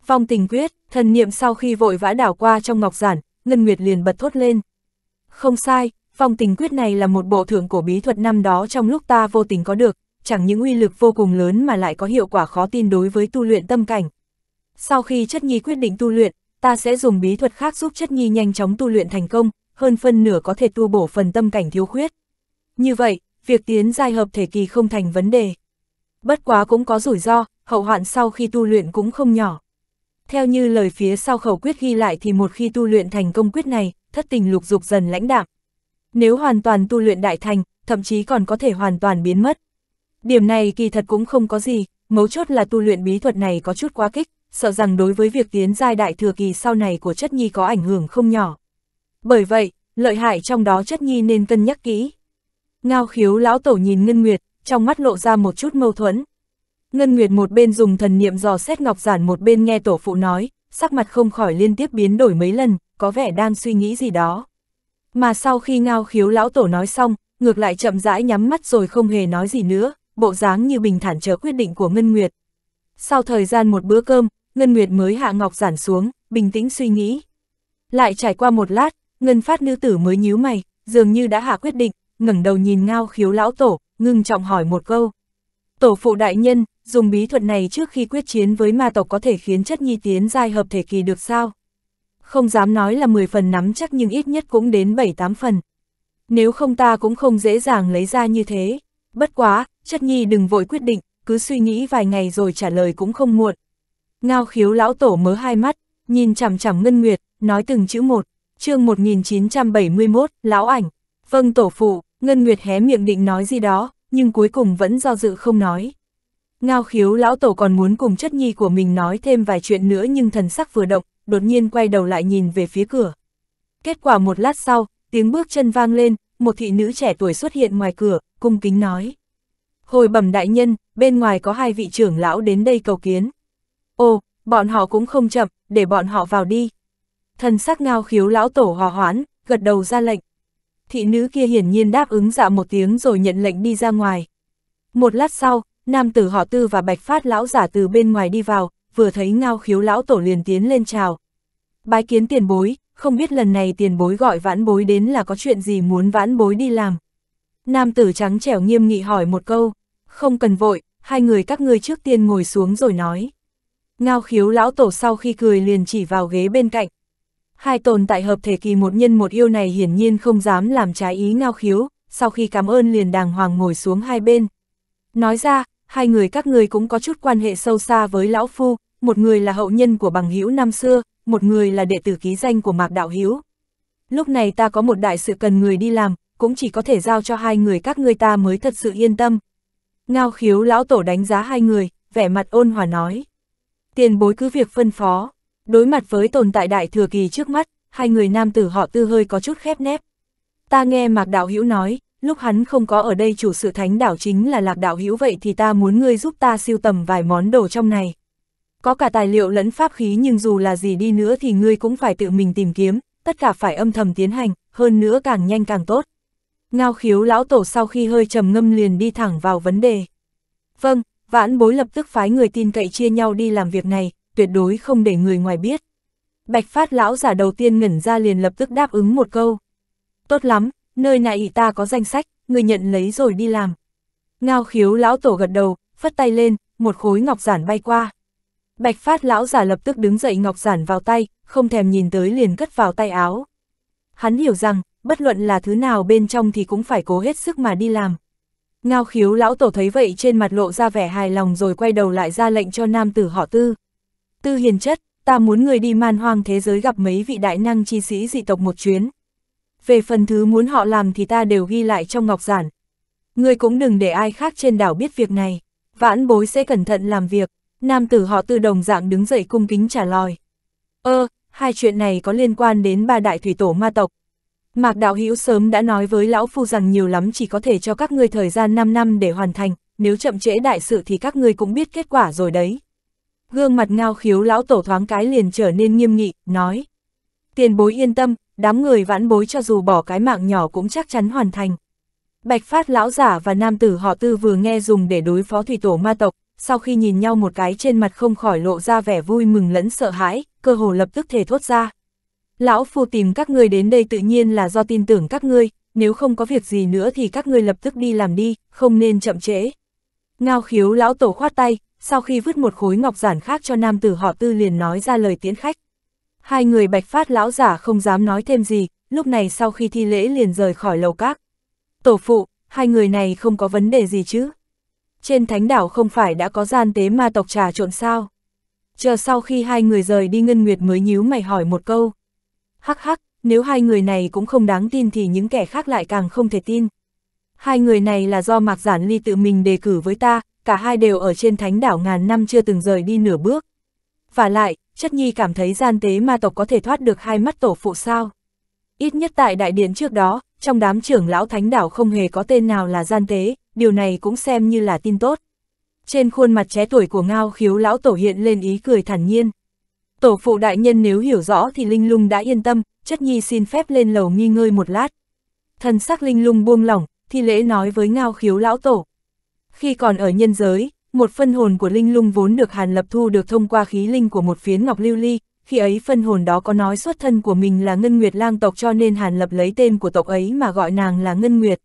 phong tình quyết, thần niệm sau khi vội vã đảo qua trong ngọc giản, Ngân Nguyệt liền bật thốt lên. Không sai, phong tình quyết này là một bộ thưởng cổ bí thuật năm đó trong lúc ta vô tình có được, chẳng những uy lực vô cùng lớn mà lại có hiệu quả khó tin đối với tu luyện tâm cảnh. Sau khi chất nhi quyết định tu luyện, ta sẽ dùng bí thuật khác giúp chất nhi nhanh chóng tu luyện thành công, hơn phân nửa có thể tu bổ phần tâm cảnh thiếu khuyết. Như vậy, việc tiến giai hợp thể kỳ không thành vấn đề. Bất quá cũng có rủi ro, hậu hoạn sau khi tu luyện cũng không nhỏ. Theo như lời phía sau khẩu quyết ghi lại thì một khi tu luyện thành công quyết này, thất tình lục dục dần lãnh đạm. Nếu hoàn toàn tu luyện đại thành, thậm chí còn có thể hoàn toàn biến mất. Điểm này kỳ thật cũng không có gì, mấu chốt là tu luyện bí thuật này có chút quá kích, sợ rằng đối với việc tiến giai đại thừa kỳ sau này của chất nhi có ảnh hưởng không nhỏ. Bởi vậy, lợi hại trong đó chất nhi nên cân nhắc kỹ. Ngao khiếu lão tổ nhìn Ngân Nguyệt, trong mắt lộ ra một chút mâu thuẫn. Ngân Nguyệt một bên dùng thần niệm dò xét ngọc giản một bên nghe tổ phụ nói, sắc mặt không khỏi liên tiếp biến đổi mấy lần, có vẻ đang suy nghĩ gì đó. Mà sau khi ngao khiếu lão tổ nói xong, ngược lại chậm rãi nhắm mắt rồi không hề nói gì nữa, bộ dáng như bình thản chờ quyết định của Ngân Nguyệt. Sau thời gian một bữa cơm, Ngân Nguyệt mới hạ ngọc giản xuống, bình tĩnh suy nghĩ. Lại trải qua một lát, Ngân Phát nữ tử mới nhíu mày, dường như đã hạ quyết định, ngẩng đầu nhìn ngao khiếu lão tổ, ngưng trọng hỏi một câu. Tổ phụ đại nhân, dùng bí thuật này trước khi quyết chiến với ma tộc có thể khiến chất nhi tiến giai hợp thể kỳ được sao? Không dám nói là 10 phần nắm chắc nhưng ít nhất cũng đến 7-8 phần. Nếu không ta cũng không dễ dàng lấy ra như thế. Bất quá, chất nhi đừng vội quyết định, cứ suy nghĩ vài ngày rồi trả lời cũng không muộn. Ngao khiếu lão tổ mớ hai mắt, nhìn chằm chằm ngân nguyệt, nói từng chữ một, chương 1971, lão ảnh. Vâng tổ phụ, ngân nguyệt hé miệng định nói gì đó, nhưng cuối cùng vẫn do dự không nói. Ngao khiếu lão tổ còn muốn cùng chất nhi của mình nói thêm vài chuyện nữa nhưng thần sắc vừa động, đột nhiên quay đầu lại nhìn về phía cửa. Kết quả một lát sau, tiếng bước chân vang lên, một thị nữ trẻ tuổi xuất hiện ngoài cửa, cung kính nói. Hồi bẩm đại nhân, bên ngoài có hai vị trưởng lão đến đây cầu kiến. Ồ, bọn họ cũng không chậm, để bọn họ vào đi. Thần sắc ngao khiếu lão tổ hòa hoãn, gật đầu ra lệnh. Thị nữ kia hiển nhiên đáp ứng dạ một tiếng rồi nhận lệnh đi ra ngoài. Một lát sau, nam tử họ tư và bạch phát lão giả từ bên ngoài đi vào, vừa thấy ngao khiếu lão tổ liền tiến lên chào. Bái kiến tiền bối, không biết lần này tiền bối gọi vãn bối đến là có chuyện gì muốn vãn bối đi làm. Nam tử trắng trẻo nghiêm nghị hỏi một câu, không cần vội, hai người các ngươi trước tiên ngồi xuống rồi nói. Ngao khiếu lão tổ sau khi cười liền chỉ vào ghế bên cạnh. Hai tồn tại hợp thể kỳ một nhân một yêu này hiển nhiên không dám làm trái ý ngao khiếu, sau khi cảm ơn liền đàng hoàng ngồi xuống hai bên. Nói ra, hai người các người cũng có chút quan hệ sâu xa với lão phu, một người là hậu nhân của bằng hữu năm xưa, một người là đệ tử ký danh của Mạc Đạo Hiếu. Lúc này ta có một đại sự cần người đi làm, cũng chỉ có thể giao cho hai người các ngươi ta mới thật sự yên tâm. Ngao khiếu lão tổ đánh giá hai người, vẻ mặt ôn hòa nói tiền bối cứ việc phân phó. Đối mặt với tồn tại đại thừa kỳ trước mắt, hai người nam tử họ tư hơi có chút khép nép. Ta nghe Mạc Đạo Hữu nói, lúc hắn không có ở đây chủ sự thánh đảo chính là Lạc Đạo Hữu vậy thì ta muốn ngươi giúp ta siêu tầm vài món đồ trong này. Có cả tài liệu lẫn pháp khí nhưng dù là gì đi nữa thì ngươi cũng phải tự mình tìm kiếm, tất cả phải âm thầm tiến hành, hơn nữa càng nhanh càng tốt. Ngao khiếu lão tổ sau khi hơi trầm ngâm liền đi thẳng vào vấn đề. Vâng, Vãn bối lập tức phái người tin cậy chia nhau đi làm việc này, tuyệt đối không để người ngoài biết. Bạch phát lão giả đầu tiên ngẩn ra liền lập tức đáp ứng một câu. Tốt lắm, nơi này ta có danh sách, người nhận lấy rồi đi làm. Ngao khiếu lão tổ gật đầu, phất tay lên, một khối ngọc giản bay qua. Bạch phát lão giả lập tức đứng dậy ngọc giản vào tay, không thèm nhìn tới liền cất vào tay áo. Hắn hiểu rằng, bất luận là thứ nào bên trong thì cũng phải cố hết sức mà đi làm. Ngao khiếu lão tổ thấy vậy trên mặt lộ ra vẻ hài lòng rồi quay đầu lại ra lệnh cho nam tử họ tư. Tư hiền chất, ta muốn người đi man hoang thế giới gặp mấy vị đại năng chi sĩ dị tộc một chuyến. Về phần thứ muốn họ làm thì ta đều ghi lại trong ngọc giản. Người cũng đừng để ai khác trên đảo biết việc này. Vãn bối sẽ cẩn thận làm việc. Nam tử họ tư đồng dạng đứng dậy cung kính trả lời. Ơ, ờ, hai chuyện này có liên quan đến ba đại thủy tổ ma tộc, Mạc Đạo Hữu sớm đã nói với Lão Phu rằng nhiều lắm chỉ có thể cho các ngươi thời gian 5 năm để hoàn thành, nếu chậm trễ đại sự thì các ngươi cũng biết kết quả rồi đấy. Gương mặt ngao khiếu Lão Tổ thoáng cái liền trở nên nghiêm nghị, nói. Tiền bối yên tâm, đám người vãn bối cho dù bỏ cái mạng nhỏ cũng chắc chắn hoàn thành. Bạch Phát Lão Giả và Nam Tử họ Tư vừa nghe dùng để đối phó thủy tổ ma tộc, sau khi nhìn nhau một cái trên mặt không khỏi lộ ra vẻ vui mừng lẫn sợ hãi, cơ hồ lập tức thề thốt ra. Lão Phu tìm các ngươi đến đây tự nhiên là do tin tưởng các ngươi, nếu không có việc gì nữa thì các ngươi lập tức đi làm đi, không nên chậm trễ. Ngao khiếu lão tổ khoát tay, sau khi vứt một khối ngọc giản khác cho nam tử họ tư liền nói ra lời tiễn khách. Hai người bạch phát lão giả không dám nói thêm gì, lúc này sau khi thi lễ liền rời khỏi lầu các. Tổ phụ, hai người này không có vấn đề gì chứ? Trên thánh đảo không phải đã có gian tế ma tộc trà trộn sao? Chờ sau khi hai người rời đi Ngân Nguyệt mới nhíu mày hỏi một câu. Hắc hắc, nếu hai người này cũng không đáng tin thì những kẻ khác lại càng không thể tin. Hai người này là do Mạc Giản Ly tự mình đề cử với ta, cả hai đều ở trên thánh đảo ngàn năm chưa từng rời đi nửa bước. Và lại, chất nhi cảm thấy gian tế ma tộc có thể thoát được hai mắt tổ phụ sao. Ít nhất tại đại điện trước đó, trong đám trưởng lão thánh đảo không hề có tên nào là gian tế, điều này cũng xem như là tin tốt. Trên khuôn mặt trẻ tuổi của ngao khiếu lão tổ hiện lên ý cười thản nhiên. Tổ phụ đại nhân nếu hiểu rõ thì Linh Lung đã yên tâm, chất nhi xin phép lên lầu nghi ngơi một lát. Thần sắc Linh Lung buông lỏng, thi lễ nói với ngao khiếu lão tổ. Khi còn ở nhân giới, một phân hồn của Linh Lung vốn được Hàn Lập thu được thông qua khí linh của một phiến ngọc lưu ly, khi ấy phân hồn đó có nói xuất thân của mình là Ngân Nguyệt lang tộc cho nên Hàn Lập lấy tên của tộc ấy mà gọi nàng là Ngân Nguyệt.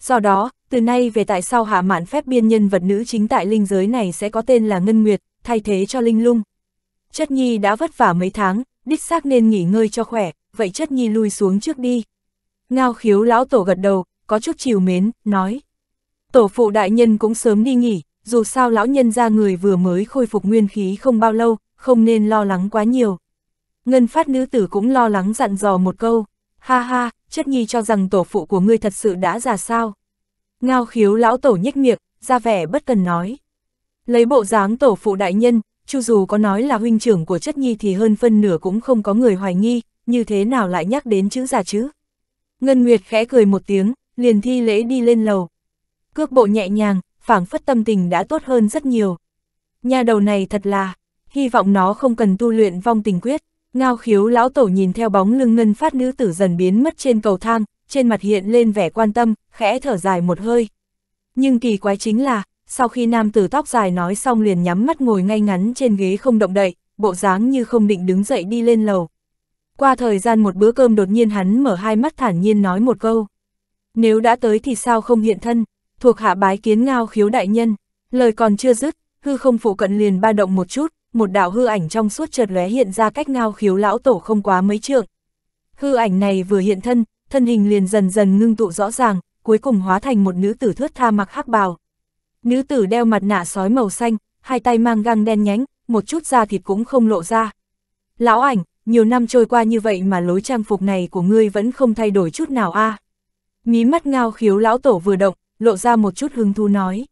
Do đó, từ nay về tại sao hạ mạn phép biên nhân vật nữ chính tại linh giới này sẽ có tên là Ngân Nguyệt, thay thế cho Linh Lung. Chất nhi đã vất vả mấy tháng, đích xác nên nghỉ ngơi cho khỏe, vậy chất nhi lui xuống trước đi. Ngao khiếu lão tổ gật đầu, có chút chiều mến, nói. Tổ phụ đại nhân cũng sớm đi nghỉ, dù sao lão nhân ra người vừa mới khôi phục nguyên khí không bao lâu, không nên lo lắng quá nhiều. Ngân phát nữ tử cũng lo lắng dặn dò một câu, ha ha, chất nhi cho rằng tổ phụ của ngươi thật sự đã già sao. Ngao khiếu lão tổ nhếch miệng, ra vẻ bất cần nói. Lấy bộ dáng tổ phụ đại nhân, Chu dù có nói là huynh trưởng của chất nhi thì hơn phân nửa cũng không có người hoài nghi, như thế nào lại nhắc đến chữ giả chứ? Ngân Nguyệt khẽ cười một tiếng, liền thi lễ đi lên lầu. Cước bộ nhẹ nhàng, phảng phất tâm tình đã tốt hơn rất nhiều. Nhà đầu này thật là, hy vọng nó không cần tu luyện vong tình quyết. Ngao khiếu lão tổ nhìn theo bóng lưng ngân phát nữ tử dần biến mất trên cầu thang, trên mặt hiện lên vẻ quan tâm, khẽ thở dài một hơi. Nhưng kỳ quái chính là, sau khi nam tử tóc dài nói xong liền nhắm mắt ngồi ngay ngắn trên ghế không động đậy, bộ dáng như không định đứng dậy đi lên lầu. Qua thời gian một bữa cơm đột nhiên hắn mở hai mắt thản nhiên nói một câu. Nếu đã tới thì sao không hiện thân, thuộc hạ bái kiến ngao khiếu đại nhân, lời còn chưa dứt, hư không phụ cận liền ba động một chút, một đạo hư ảnh trong suốt chợt lóe hiện ra cách ngao khiếu lão tổ không quá mấy trượng. Hư ảnh này vừa hiện thân, thân hình liền dần dần ngưng tụ rõ ràng, cuối cùng hóa thành một nữ tử thướt tha mặc hắc bào, Nữ tử đeo mặt nạ sói màu xanh, hai tay mang găng đen nhánh, một chút da thịt cũng không lộ ra. Lão ảnh, nhiều năm trôi qua như vậy mà lối trang phục này của ngươi vẫn không thay đổi chút nào a à. Mí mắt ngao khiếu lão tổ vừa động, lộ ra một chút hứng thú nói.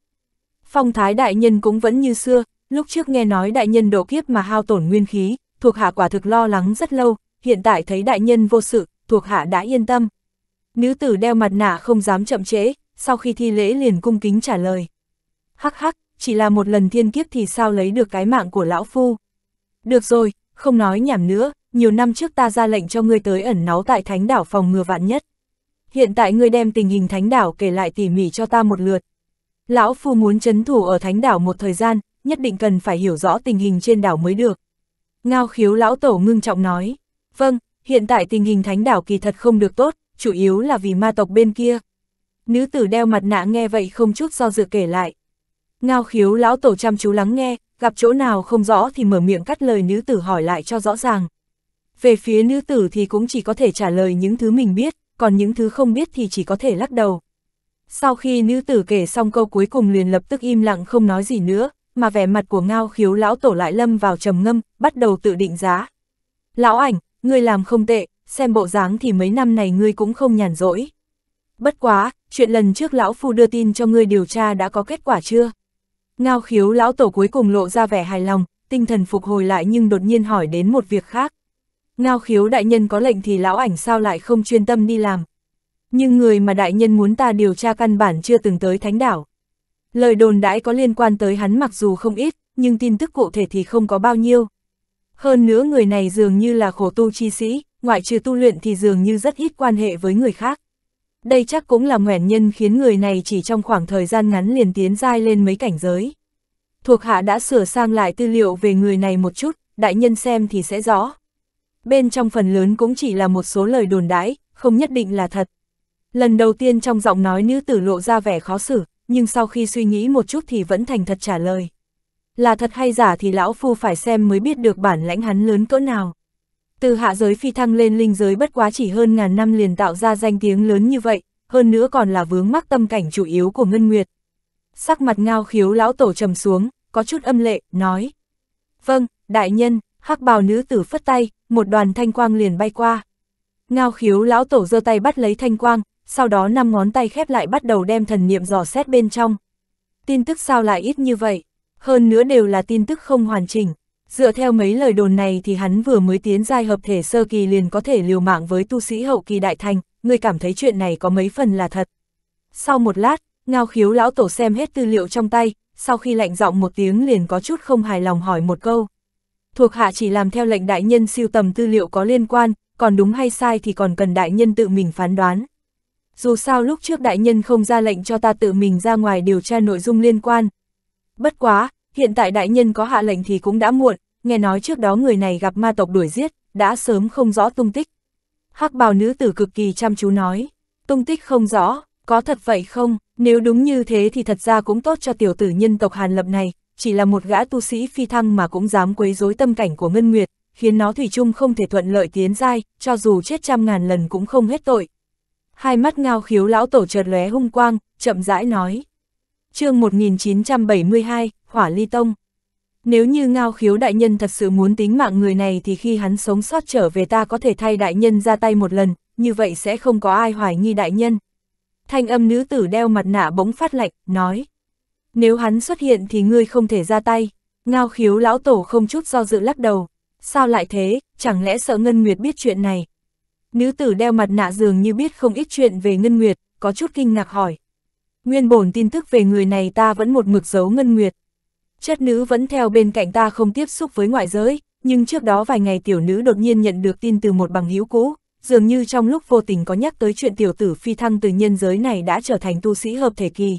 Phong thái đại nhân cũng vẫn như xưa, lúc trước nghe nói đại nhân độ kiếp mà hao tổn nguyên khí, thuộc hạ quả thực lo lắng rất lâu, hiện tại thấy đại nhân vô sự, thuộc hạ đã yên tâm. Nữ tử đeo mặt nạ không dám chậm trễ, sau khi thi lễ liền cung kính trả lời hắc hắc, chỉ là một lần thiên kiếp thì sao lấy được cái mạng của lão phu. Được rồi, không nói nhảm nữa, nhiều năm trước ta ra lệnh cho ngươi tới ẩn náu tại thánh đảo phòng ngừa vạn nhất. Hiện tại ngươi đem tình hình thánh đảo kể lại tỉ mỉ cho ta một lượt. Lão phu muốn chấn thủ ở thánh đảo một thời gian, nhất định cần phải hiểu rõ tình hình trên đảo mới được. Ngao khiếu lão tổ ngưng trọng nói, vâng, hiện tại tình hình thánh đảo kỳ thật không được tốt, chủ yếu là vì ma tộc bên kia. Nữ tử đeo mặt nạ nghe vậy không chút do dự kể lại. Ngao khiếu lão tổ chăm chú lắng nghe, gặp chỗ nào không rõ thì mở miệng cắt lời nữ tử hỏi lại cho rõ ràng. Về phía nữ tử thì cũng chỉ có thể trả lời những thứ mình biết, còn những thứ không biết thì chỉ có thể lắc đầu. Sau khi nữ tử kể xong câu cuối cùng liền lập tức im lặng không nói gì nữa, mà vẻ mặt của ngao khiếu lão tổ lại lâm vào trầm ngâm, bắt đầu tự định giá. Lão ảnh, ngươi làm không tệ, xem bộ dáng thì mấy năm này ngươi cũng không nhàn rỗi. Bất quá, chuyện lần trước lão phu đưa tin cho ngươi điều tra đã có kết quả chưa? Ngao khiếu lão tổ cuối cùng lộ ra vẻ hài lòng, tinh thần phục hồi lại nhưng đột nhiên hỏi đến một việc khác. Ngao khiếu đại nhân có lệnh thì lão ảnh sao lại không chuyên tâm đi làm. Nhưng người mà đại nhân muốn ta điều tra căn bản chưa từng tới thánh đảo. Lời đồn đãi có liên quan tới hắn mặc dù không ít, nhưng tin tức cụ thể thì không có bao nhiêu. Hơn nữa người này dường như là khổ tu chi sĩ, ngoại trừ tu luyện thì dường như rất ít quan hệ với người khác đây chắc cũng là nguyện nhân khiến người này chỉ trong khoảng thời gian ngắn liền tiến dai lên mấy cảnh giới. Thuộc hạ đã sửa sang lại tư liệu về người này một chút, đại nhân xem thì sẽ rõ. Bên trong phần lớn cũng chỉ là một số lời đồn đãi, không nhất định là thật. Lần đầu tiên trong giọng nói nữ tử lộ ra vẻ khó xử, nhưng sau khi suy nghĩ một chút thì vẫn thành thật trả lời. Là thật hay giả thì lão phu phải xem mới biết được bản lãnh hắn lớn cỡ nào. Từ hạ giới phi thăng lên linh giới bất quá chỉ hơn ngàn năm liền tạo ra danh tiếng lớn như vậy, hơn nữa còn là vướng mắc tâm cảnh chủ yếu của Ngân Nguyệt. Sắc mặt ngao khiếu lão tổ trầm xuống, có chút âm lệ, nói. Vâng, đại nhân, hắc bào nữ tử phất tay, một đoàn thanh quang liền bay qua. Ngao khiếu lão tổ giơ tay bắt lấy thanh quang, sau đó năm ngón tay khép lại bắt đầu đem thần niệm dò xét bên trong. Tin tức sao lại ít như vậy, hơn nữa đều là tin tức không hoàn chỉnh. Dựa theo mấy lời đồn này thì hắn vừa mới tiến giai hợp thể sơ kỳ liền có thể liều mạng với tu sĩ hậu kỳ đại thành, người cảm thấy chuyện này có mấy phần là thật. Sau một lát, ngao khiếu lão tổ xem hết tư liệu trong tay, sau khi lạnh giọng một tiếng liền có chút không hài lòng hỏi một câu. Thuộc hạ chỉ làm theo lệnh đại nhân siêu tầm tư liệu có liên quan, còn đúng hay sai thì còn cần đại nhân tự mình phán đoán. Dù sao lúc trước đại nhân không ra lệnh cho ta tự mình ra ngoài điều tra nội dung liên quan. Bất quá, hiện tại đại nhân có hạ lệnh thì cũng đã muộn, nghe nói trước đó người này gặp ma tộc đuổi giết, đã sớm không rõ tung tích. hắc bào nữ tử cực kỳ chăm chú nói, tung tích không rõ, có thật vậy không, nếu đúng như thế thì thật ra cũng tốt cho tiểu tử nhân tộc Hàn Lập này, chỉ là một gã tu sĩ phi thăng mà cũng dám quấy rối tâm cảnh của Ngân Nguyệt, khiến nó thủy chung không thể thuận lợi tiến dai, cho dù chết trăm ngàn lần cũng không hết tội. Hai mắt ngao khiếu lão tổ chợt lóe hung quang, chậm rãi nói chương 1972, Hỏa Ly Tông. Nếu như ngao khiếu đại nhân thật sự muốn tính mạng người này thì khi hắn sống sót trở về ta có thể thay đại nhân ra tay một lần, như vậy sẽ không có ai hoài nghi đại nhân. Thanh âm nữ tử đeo mặt nạ bỗng phát lạnh, nói. Nếu hắn xuất hiện thì ngươi không thể ra tay. Ngao khiếu lão tổ không chút do dự lắc đầu. Sao lại thế, chẳng lẽ sợ Ngân Nguyệt biết chuyện này? Nữ tử đeo mặt nạ dường như biết không ít chuyện về Ngân Nguyệt, có chút kinh ngạc hỏi nguyên bổn tin tức về người này ta vẫn một mực giấu ngân nguyệt. Chất nữ vẫn theo bên cạnh ta không tiếp xúc với ngoại giới, nhưng trước đó vài ngày tiểu nữ đột nhiên nhận được tin từ một bằng hữu cũ, dường như trong lúc vô tình có nhắc tới chuyện tiểu tử phi thăng từ nhân giới này đã trở thành tu sĩ hợp thể kỳ.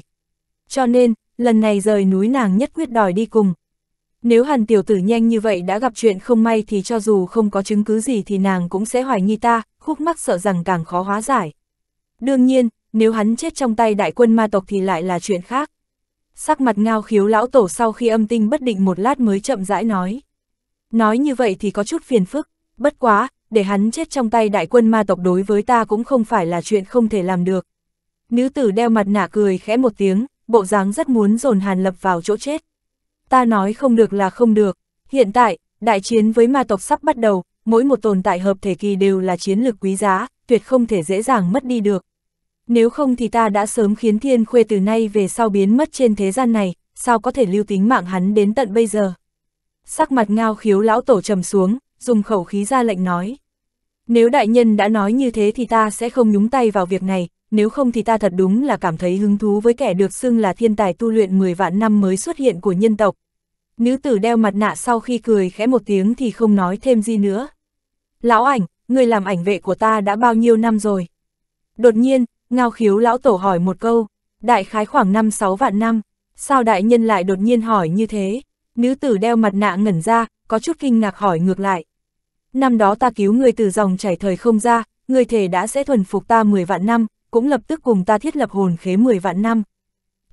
Cho nên, lần này rời núi nàng nhất quyết đòi đi cùng. Nếu hàn tiểu tử nhanh như vậy đã gặp chuyện không may thì cho dù không có chứng cứ gì thì nàng cũng sẽ hoài nghi ta, khúc mắc sợ rằng càng khó hóa giải. Đương nhiên, nếu hắn chết trong tay đại quân ma tộc thì lại là chuyện khác. Sắc mặt ngao khiếu lão tổ sau khi âm tinh bất định một lát mới chậm rãi nói. Nói như vậy thì có chút phiền phức, bất quá, để hắn chết trong tay đại quân ma tộc đối với ta cũng không phải là chuyện không thể làm được. Nữ tử đeo mặt nạ cười khẽ một tiếng, bộ dáng rất muốn dồn hàn lập vào chỗ chết. Ta nói không được là không được, hiện tại, đại chiến với ma tộc sắp bắt đầu, mỗi một tồn tại hợp thể kỳ đều là chiến lược quý giá, tuyệt không thể dễ dàng mất đi được nếu không thì ta đã sớm khiến thiên khuê từ nay về sau biến mất trên thế gian này, sao có thể lưu tính mạng hắn đến tận bây giờ. Sắc mặt ngao khiếu lão tổ trầm xuống, dùng khẩu khí ra lệnh nói. Nếu đại nhân đã nói như thế thì ta sẽ không nhúng tay vào việc này, nếu không thì ta thật đúng là cảm thấy hứng thú với kẻ được xưng là thiên tài tu luyện 10 vạn năm mới xuất hiện của nhân tộc. Nữ tử đeo mặt nạ sau khi cười khẽ một tiếng thì không nói thêm gì nữa. Lão ảnh, người làm ảnh vệ của ta đã bao nhiêu năm rồi? Đột nhiên, Ngao khiếu lão tổ hỏi một câu, đại khái khoảng 5-6 vạn năm, sao đại nhân lại đột nhiên hỏi như thế? Nữ tử đeo mặt nạ ngẩn ra, có chút kinh ngạc hỏi ngược lại. Năm đó ta cứu người từ dòng chảy thời không ra, người thể đã sẽ thuần phục ta 10 vạn năm, cũng lập tức cùng ta thiết lập hồn khế 10 vạn năm.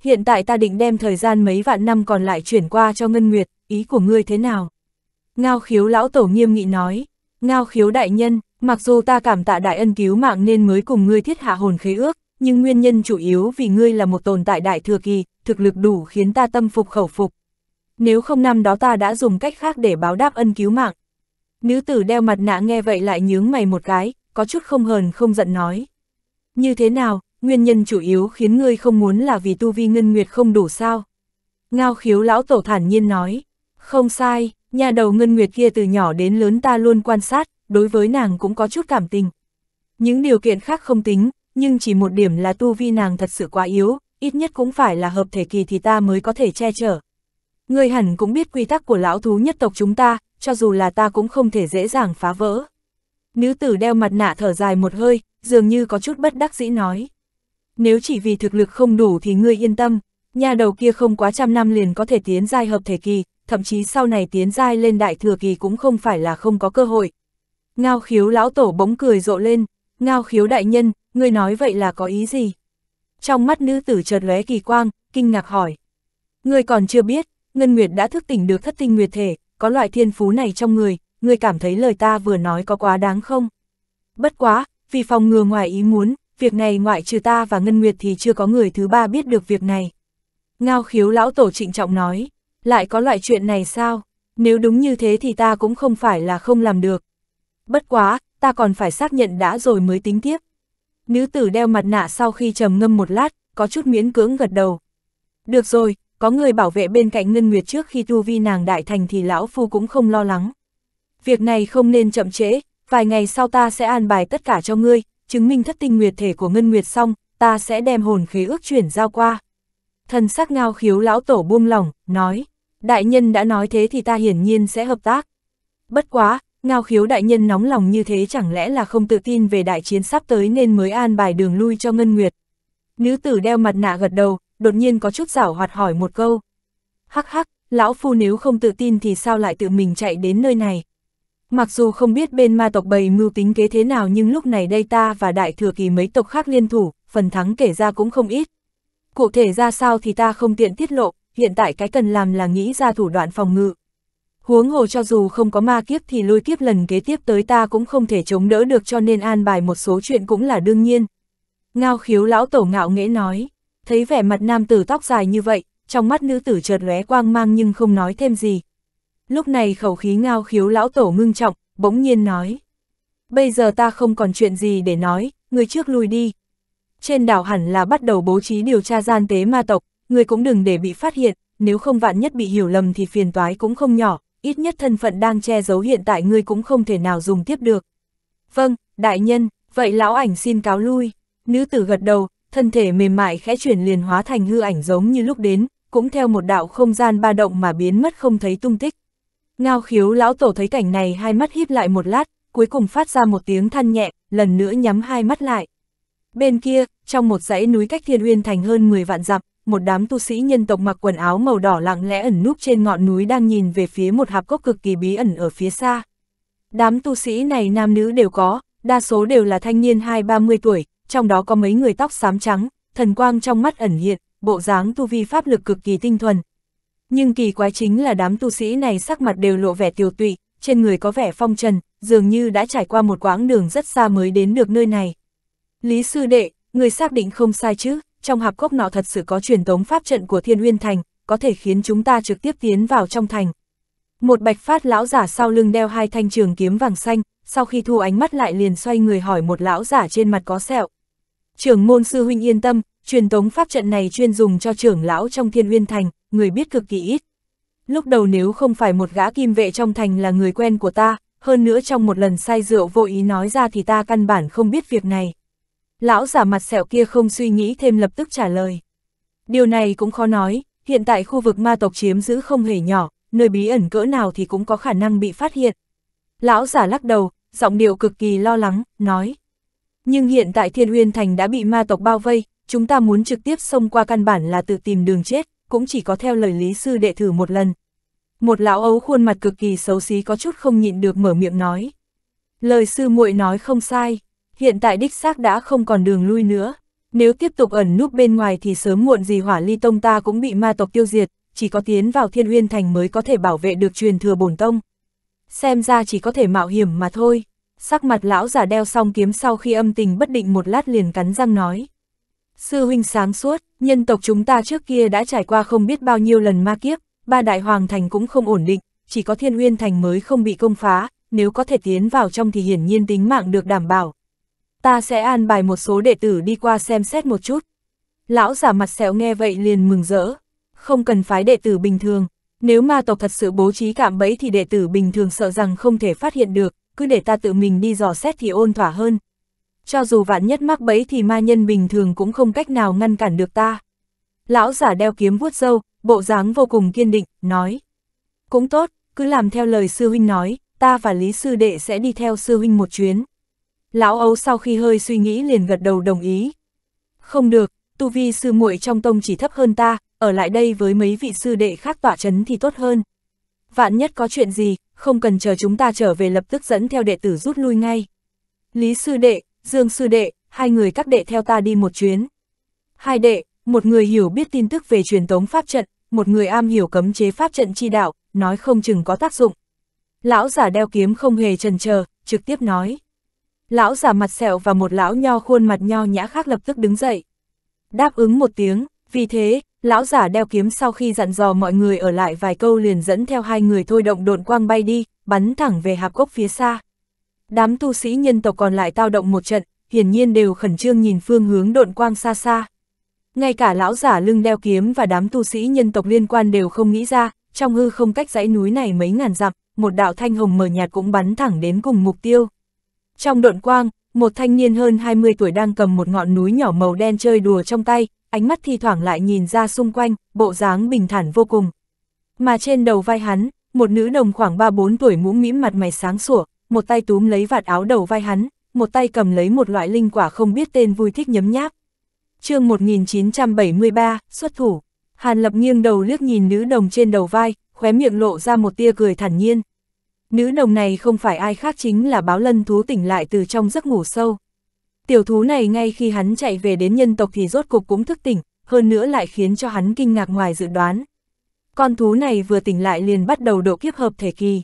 Hiện tại ta định đem thời gian mấy vạn năm còn lại chuyển qua cho Ngân Nguyệt, ý của ngươi thế nào? Ngao khiếu lão tổ nghiêm nghị nói, ngao khiếu đại nhân, Mặc dù ta cảm tạ đại ân cứu mạng nên mới cùng ngươi thiết hạ hồn khế ước, nhưng nguyên nhân chủ yếu vì ngươi là một tồn tại đại thừa kỳ, thực lực đủ khiến ta tâm phục khẩu phục. Nếu không năm đó ta đã dùng cách khác để báo đáp ân cứu mạng. Nữ tử đeo mặt nạ nghe vậy lại nhướng mày một cái, có chút không hờn không giận nói. Như thế nào, nguyên nhân chủ yếu khiến ngươi không muốn là vì tu vi ngân nguyệt không đủ sao? Ngao khiếu lão tổ thản nhiên nói, không sai, nhà đầu ngân nguyệt kia từ nhỏ đến lớn ta luôn quan sát, đối với nàng cũng có chút cảm tình. Những điều kiện khác không tính, nhưng chỉ một điểm là tu vi nàng thật sự quá yếu, ít nhất cũng phải là hợp thể kỳ thì ta mới có thể che chở. Người hẳn cũng biết quy tắc của lão thú nhất tộc chúng ta, cho dù là ta cũng không thể dễ dàng phá vỡ. Nữ tử đeo mặt nạ thở dài một hơi, dường như có chút bất đắc dĩ nói. Nếu chỉ vì thực lực không đủ thì ngươi yên tâm, nhà đầu kia không quá trăm năm liền có thể tiến giai hợp thể kỳ, thậm chí sau này tiến giai lên đại thừa kỳ cũng không phải là không có cơ hội, Ngao khiếu lão tổ bỗng cười rộ lên, ngao khiếu đại nhân, người nói vậy là có ý gì? Trong mắt nữ tử chợt lóe kỳ quang, kinh ngạc hỏi. Người còn chưa biết, Ngân Nguyệt đã thức tỉnh được thất tinh nguyệt thể, có loại thiên phú này trong người, người cảm thấy lời ta vừa nói có quá đáng không? Bất quá, vì phòng ngừa ngoài ý muốn, việc này ngoại trừ ta và Ngân Nguyệt thì chưa có người thứ ba biết được việc này. Ngao khiếu lão tổ trịnh trọng nói, lại có loại chuyện này sao? Nếu đúng như thế thì ta cũng không phải là không làm được, Bất quá, ta còn phải xác nhận đã rồi mới tính tiếp. Nữ tử đeo mặt nạ sau khi trầm ngâm một lát, có chút miễn cưỡng gật đầu. Được rồi, có người bảo vệ bên cạnh Ngân Nguyệt trước khi tu vi nàng đại thành thì lão phu cũng không lo lắng. Việc này không nên chậm trễ, vài ngày sau ta sẽ an bài tất cả cho ngươi, chứng minh thất tinh nguyệt thể của Ngân Nguyệt xong, ta sẽ đem hồn khí ước chuyển giao qua. Thần sắc ngao khiếu lão tổ buông lỏng, nói, đại nhân đã nói thế thì ta hiển nhiên sẽ hợp tác. Bất quá, Ngao khiếu đại nhân nóng lòng như thế chẳng lẽ là không tự tin về đại chiến sắp tới nên mới an bài đường lui cho Ngân Nguyệt. Nữ tử đeo mặt nạ gật đầu, đột nhiên có chút giảo hoạt hỏi một câu. Hắc hắc, lão phu nếu không tự tin thì sao lại tự mình chạy đến nơi này? Mặc dù không biết bên ma tộc bầy mưu tính kế thế nào nhưng lúc này đây ta và đại thừa kỳ mấy tộc khác liên thủ, phần thắng kể ra cũng không ít. Cụ thể ra sao thì ta không tiện tiết lộ, hiện tại cái cần làm là nghĩ ra thủ đoạn phòng ngự huống hồ cho dù không có ma kiếp thì lôi kiếp lần kế tiếp tới ta cũng không thể chống đỡ được cho nên an bài một số chuyện cũng là đương nhiên. Ngao khiếu lão tổ ngạo nghễ nói, thấy vẻ mặt nam tử tóc dài như vậy, trong mắt nữ tử chợt lóe quang mang nhưng không nói thêm gì. Lúc này khẩu khí ngao khiếu lão tổ ngưng trọng, bỗng nhiên nói. Bây giờ ta không còn chuyện gì để nói, người trước lui đi. Trên đảo hẳn là bắt đầu bố trí điều tra gian tế ma tộc, người cũng đừng để bị phát hiện, nếu không vạn nhất bị hiểu lầm thì phiền toái cũng không nhỏ, ít nhất thân phận đang che giấu hiện tại ngươi cũng không thể nào dùng tiếp được. Vâng, đại nhân, vậy lão ảnh xin cáo lui. Nữ tử gật đầu, thân thể mềm mại khẽ chuyển liền hóa thành hư ảnh giống như lúc đến, cũng theo một đạo không gian ba động mà biến mất không thấy tung tích. Ngao khiếu lão tổ thấy cảnh này hai mắt híp lại một lát, cuối cùng phát ra một tiếng than nhẹ, lần nữa nhắm hai mắt lại. Bên kia, trong một dãy núi cách thiên uyên thành hơn 10 vạn dặm, một đám tu sĩ nhân tộc mặc quần áo màu đỏ lặng lẽ ẩn núp trên ngọn núi đang nhìn về phía một hạp cốc cực kỳ bí ẩn ở phía xa. Đám tu sĩ này nam nữ đều có, đa số đều là thanh niên hai ba mươi tuổi, trong đó có mấy người tóc xám trắng, thần quang trong mắt ẩn hiện, bộ dáng tu vi pháp lực cực kỳ tinh thuần. Nhưng kỳ quái chính là đám tu sĩ này sắc mặt đều lộ vẻ tiều tụy, trên người có vẻ phong trần, dường như đã trải qua một quãng đường rất xa mới đến được nơi này. Lý sư đệ, người xác định không sai chứ? trong hạp cốc nọ thật sự có truyền tống pháp trận của Thiên Uyên Thành, có thể khiến chúng ta trực tiếp tiến vào trong thành. Một bạch phát lão giả sau lưng đeo hai thanh trường kiếm vàng xanh, sau khi thu ánh mắt lại liền xoay người hỏi một lão giả trên mặt có sẹo. Trưởng môn sư huynh yên tâm, truyền tống pháp trận này chuyên dùng cho trưởng lão trong Thiên Uyên Thành, người biết cực kỳ ít. Lúc đầu nếu không phải một gã kim vệ trong thành là người quen của ta, hơn nữa trong một lần say rượu vô ý nói ra thì ta căn bản không biết việc này. Lão giả mặt sẹo kia không suy nghĩ thêm lập tức trả lời. Điều này cũng khó nói, hiện tại khu vực ma tộc chiếm giữ không hề nhỏ, nơi bí ẩn cỡ nào thì cũng có khả năng bị phát hiện. Lão giả lắc đầu, giọng điệu cực kỳ lo lắng, nói. Nhưng hiện tại Thiên Uyên Thành đã bị ma tộc bao vây, chúng ta muốn trực tiếp xông qua căn bản là tự tìm đường chết, cũng chỉ có theo lời lý sư đệ thử một lần. Một lão ấu khuôn mặt cực kỳ xấu xí có chút không nhịn được mở miệng nói. Lời sư muội nói không sai, hiện tại đích xác đã không còn đường lui nữa. Nếu tiếp tục ẩn núp bên ngoài thì sớm muộn gì hỏa ly tông ta cũng bị ma tộc tiêu diệt, chỉ có tiến vào thiên uyên thành mới có thể bảo vệ được truyền thừa bổn tông. Xem ra chỉ có thể mạo hiểm mà thôi. Sắc mặt lão giả đeo song kiếm sau khi âm tình bất định một lát liền cắn răng nói. Sư huynh sáng suốt, nhân tộc chúng ta trước kia đã trải qua không biết bao nhiêu lần ma kiếp, ba đại hoàng thành cũng không ổn định, chỉ có thiên uyên thành mới không bị công phá, nếu có thể tiến vào trong thì hiển nhiên tính mạng được đảm bảo, ta sẽ an bài một số đệ tử đi qua xem xét một chút. Lão giả mặt sẹo nghe vậy liền mừng rỡ, không cần phái đệ tử bình thường, nếu ma tộc thật sự bố trí cạm bẫy thì đệ tử bình thường sợ rằng không thể phát hiện được, cứ để ta tự mình đi dò xét thì ôn thỏa hơn. Cho dù vạn nhất mắc bẫy thì ma nhân bình thường cũng không cách nào ngăn cản được ta. Lão giả đeo kiếm vuốt râu, bộ dáng vô cùng kiên định, nói. Cũng tốt, cứ làm theo lời sư huynh nói, ta và Lý sư đệ sẽ đi theo sư huynh một chuyến. Lão Âu sau khi hơi suy nghĩ liền gật đầu đồng ý. Không được, tu vi sư muội trong tông chỉ thấp hơn ta, ở lại đây với mấy vị sư đệ khác tỏa chấn thì tốt hơn. Vạn nhất có chuyện gì, không cần chờ chúng ta trở về lập tức dẫn theo đệ tử rút lui ngay. Lý sư đệ, Dương sư đệ, hai người các đệ theo ta đi một chuyến. Hai đệ, một người hiểu biết tin tức về truyền tống pháp trận, một người am hiểu cấm chế pháp trận chi đạo, nói không chừng có tác dụng. Lão giả đeo kiếm không hề trần chờ, trực tiếp nói. Lão giả mặt sẹo và một lão nho khuôn mặt nho nhã khác lập tức đứng dậy. Đáp ứng một tiếng, vì thế, lão giả đeo kiếm sau khi dặn dò mọi người ở lại vài câu liền dẫn theo hai người thôi động độn quang bay đi, bắn thẳng về hạp cốc phía xa. Đám tu sĩ nhân tộc còn lại tao động một trận, hiển nhiên đều khẩn trương nhìn phương hướng độn quang xa xa. Ngay cả lão giả lưng đeo kiếm và đám tu sĩ nhân tộc liên quan đều không nghĩ ra, trong hư không cách dãy núi này mấy ngàn dặm, một đạo thanh hồng mờ nhạt cũng bắn thẳng đến cùng mục tiêu. Trong độn quang, một thanh niên hơn 20 tuổi đang cầm một ngọn núi nhỏ màu đen chơi đùa trong tay, ánh mắt thi thoảng lại nhìn ra xung quanh, bộ dáng bình thản vô cùng. Mà trên đầu vai hắn, một nữ đồng khoảng 3-4 tuổi mũm mĩm mặt mày sáng sủa, một tay túm lấy vạt áo đầu vai hắn, một tay cầm lấy một loại linh quả không biết tên vui thích nhấm nháp. chương 1973, xuất thủ. Hàn Lập nghiêng đầu liếc nhìn nữ đồng trên đầu vai, khóe miệng lộ ra một tia cười thản nhiên, Nữ nồng này không phải ai khác chính là báo lân thú tỉnh lại từ trong giấc ngủ sâu. Tiểu thú này ngay khi hắn chạy về đến nhân tộc thì rốt cục cũng thức tỉnh, hơn nữa lại khiến cho hắn kinh ngạc ngoài dự đoán. Con thú này vừa tỉnh lại liền bắt đầu độ kiếp hợp thể kỳ.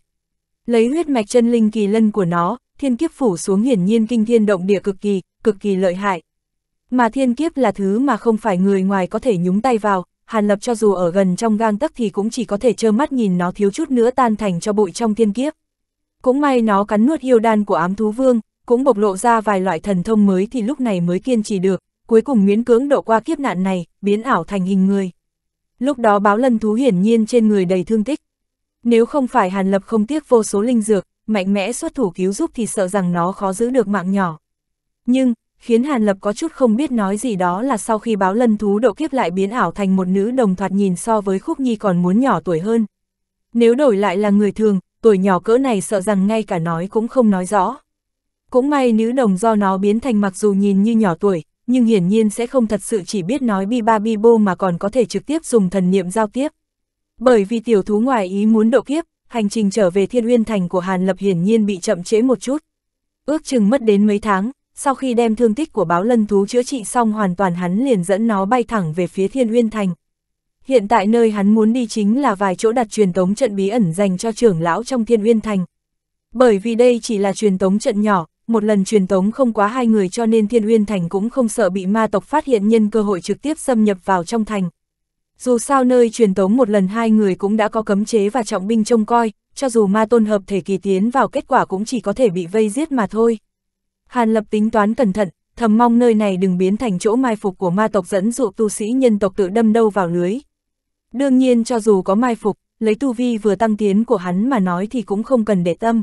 Lấy huyết mạch chân linh kỳ lân của nó, thiên kiếp phủ xuống hiển nhiên kinh thiên động địa cực kỳ, cực kỳ lợi hại. Mà thiên kiếp là thứ mà không phải người ngoài có thể nhúng tay vào, Hàn Lập cho dù ở gần trong gang tấc thì cũng chỉ có thể trơ mắt nhìn nó thiếu chút nữa tan thành cho bụi trong thiên kiếp. Cũng may nó cắn nuốt yêu đan của ám thú vương, cũng bộc lộ ra vài loại thần thông mới thì lúc này mới kiên trì được, cuối cùng miễn cưỡng độ qua kiếp nạn này, biến ảo thành hình người. Lúc đó báo lân thú hiển nhiên trên người đầy thương tích. Nếu không phải Hàn Lập không tiếc vô số linh dược, mạnh mẽ xuất thủ cứu giúp thì sợ rằng nó khó giữ được mạng nhỏ. Nhưng, khiến Hàn Lập có chút không biết nói gì đó là sau khi báo lân thú độ kiếp lại biến ảo thành một nữ đồng thoạt nhìn so với Khúc Nhi còn muốn nhỏ tuổi hơn. Nếu đổi lại là người thường, tuổi nhỏ cỡ này sợ rằng ngay cả nói cũng không nói rõ. Cũng may nữ đồng do nó biến thành mặc dù nhìn như nhỏ tuổi, nhưng hiển nhiên sẽ không thật sự chỉ biết nói bi ba bi bô mà còn có thể trực tiếp dùng thần niệm giao tiếp. Bởi vì tiểu thú ngoài ý muốn độ kiếp, hành trình trở về thiên uyên thành của Hàn Lập hiển nhiên bị chậm trễ một chút. Ước chừng mất đến mấy tháng, sau khi đem thương tích của báo lân thú chữa trị xong hoàn toàn hắn liền dẫn nó bay thẳng về phía thiên uyên thành. Hiện tại nơi hắn muốn đi chính là vài chỗ đặt truyền tống trận bí ẩn dành cho trưởng lão trong thiên uyên thành. Bởi vì đây chỉ là truyền tống trận nhỏ, một lần truyền tống không quá hai người cho nên thiên uyên thành cũng không sợ bị ma tộc phát hiện nhân cơ hội trực tiếp xâm nhập vào trong thành. Dù sao nơi truyền tống một lần hai người cũng đã có cấm chế và trọng binh trông coi, cho dù ma tôn hợp thể kỳ tiến vào kết quả cũng chỉ có thể bị vây giết mà thôi. Hàn Lập tính toán cẩn thận, thầm mong nơi này đừng biến thành chỗ mai phục của ma tộc dẫn dụ tu sĩ nhân tộc tự đâm đâu vào lưới. Đương nhiên cho dù có mai phục, lấy tu vi vừa tăng tiến của hắn mà nói thì cũng không cần để tâm.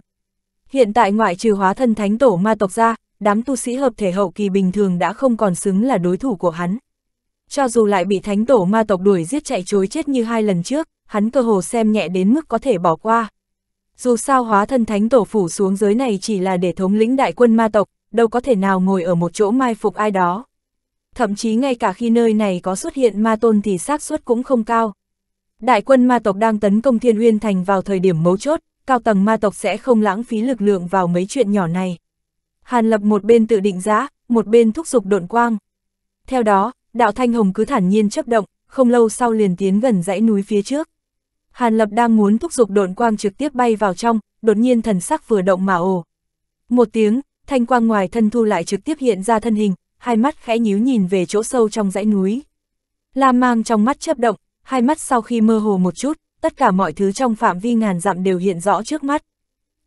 Hiện tại ngoại trừ hóa thân thánh tổ ma tộc ra, đám tu sĩ hợp thể hậu kỳ bình thường đã không còn xứng là đối thủ của hắn. Cho dù lại bị thánh tổ ma tộc đuổi giết chạy chối chết như hai lần trước, hắn cơ hồ xem nhẹ đến mức có thể bỏ qua. Dù sao hóa thân thánh tổ phủ xuống giới này chỉ là để thống lĩnh đại quân ma tộc, đâu có thể nào ngồi ở một chỗ mai phục ai đó. Thậm chí ngay cả khi nơi này có xuất hiện ma tôn thì xác suất cũng không cao. Đại quân ma tộc đang tấn công Thiên Uyên Thành vào thời điểm mấu chốt, cao tầng ma tộc sẽ không lãng phí lực lượng vào mấy chuyện nhỏ này. Hàn Lập một bên tự định giá, một bên thúc giục độn quang. Theo đó, đạo thanh hồng cứ thản nhiên chấp động, không lâu sau liền tiến gần dãy núi phía trước. Hàn Lập đang muốn thúc giục độn quang trực tiếp bay vào trong, đột nhiên thần sắc vừa động mà ồ. Một tiếng, thanh quang ngoài thân thu lại trực tiếp hiện ra thân hình, hai mắt khẽ nhíu nhìn về chỗ sâu trong dãy núi. Lam mang trong mắt chớp động, hai mắt sau khi mơ hồ một chút, tất cả mọi thứ trong phạm vi ngàn dặm đều hiện rõ trước mắt.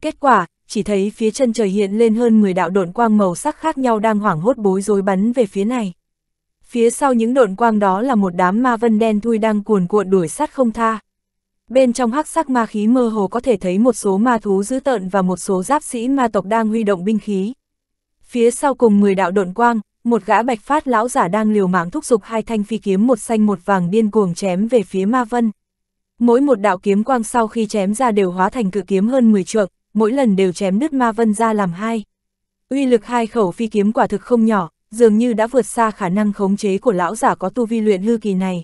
Kết quả, chỉ thấy phía chân trời hiện lên hơn 10 đạo độn quang màu sắc khác nhau đang hoảng hốt bối rối bắn về phía này. Phía sau những độn quang đó là một đám ma vân đen thui đang cuồn cuộn đuổi sát không tha. Bên trong hắc sắc ma khí mơ hồ có thể thấy một số ma thú dữ tợn và một số giáp sĩ ma tộc đang huy động binh khí. Phía sau cùng 10 đạo độn quang, một gã bạch phát lão giả đang liều mạng thúc giục hai thanh phi kiếm một xanh một vàng điên cuồng chém về phía ma vân. Mỗi một đạo kiếm quang sau khi chém ra đều hóa thành cự kiếm hơn 10 trượng, mỗi lần đều chém đứt ma vân ra làm hai. Uy lực hai khẩu phi kiếm quả thực không nhỏ, dường như đã vượt xa khả năng khống chế của lão giả có tu vi luyện hư kỳ này.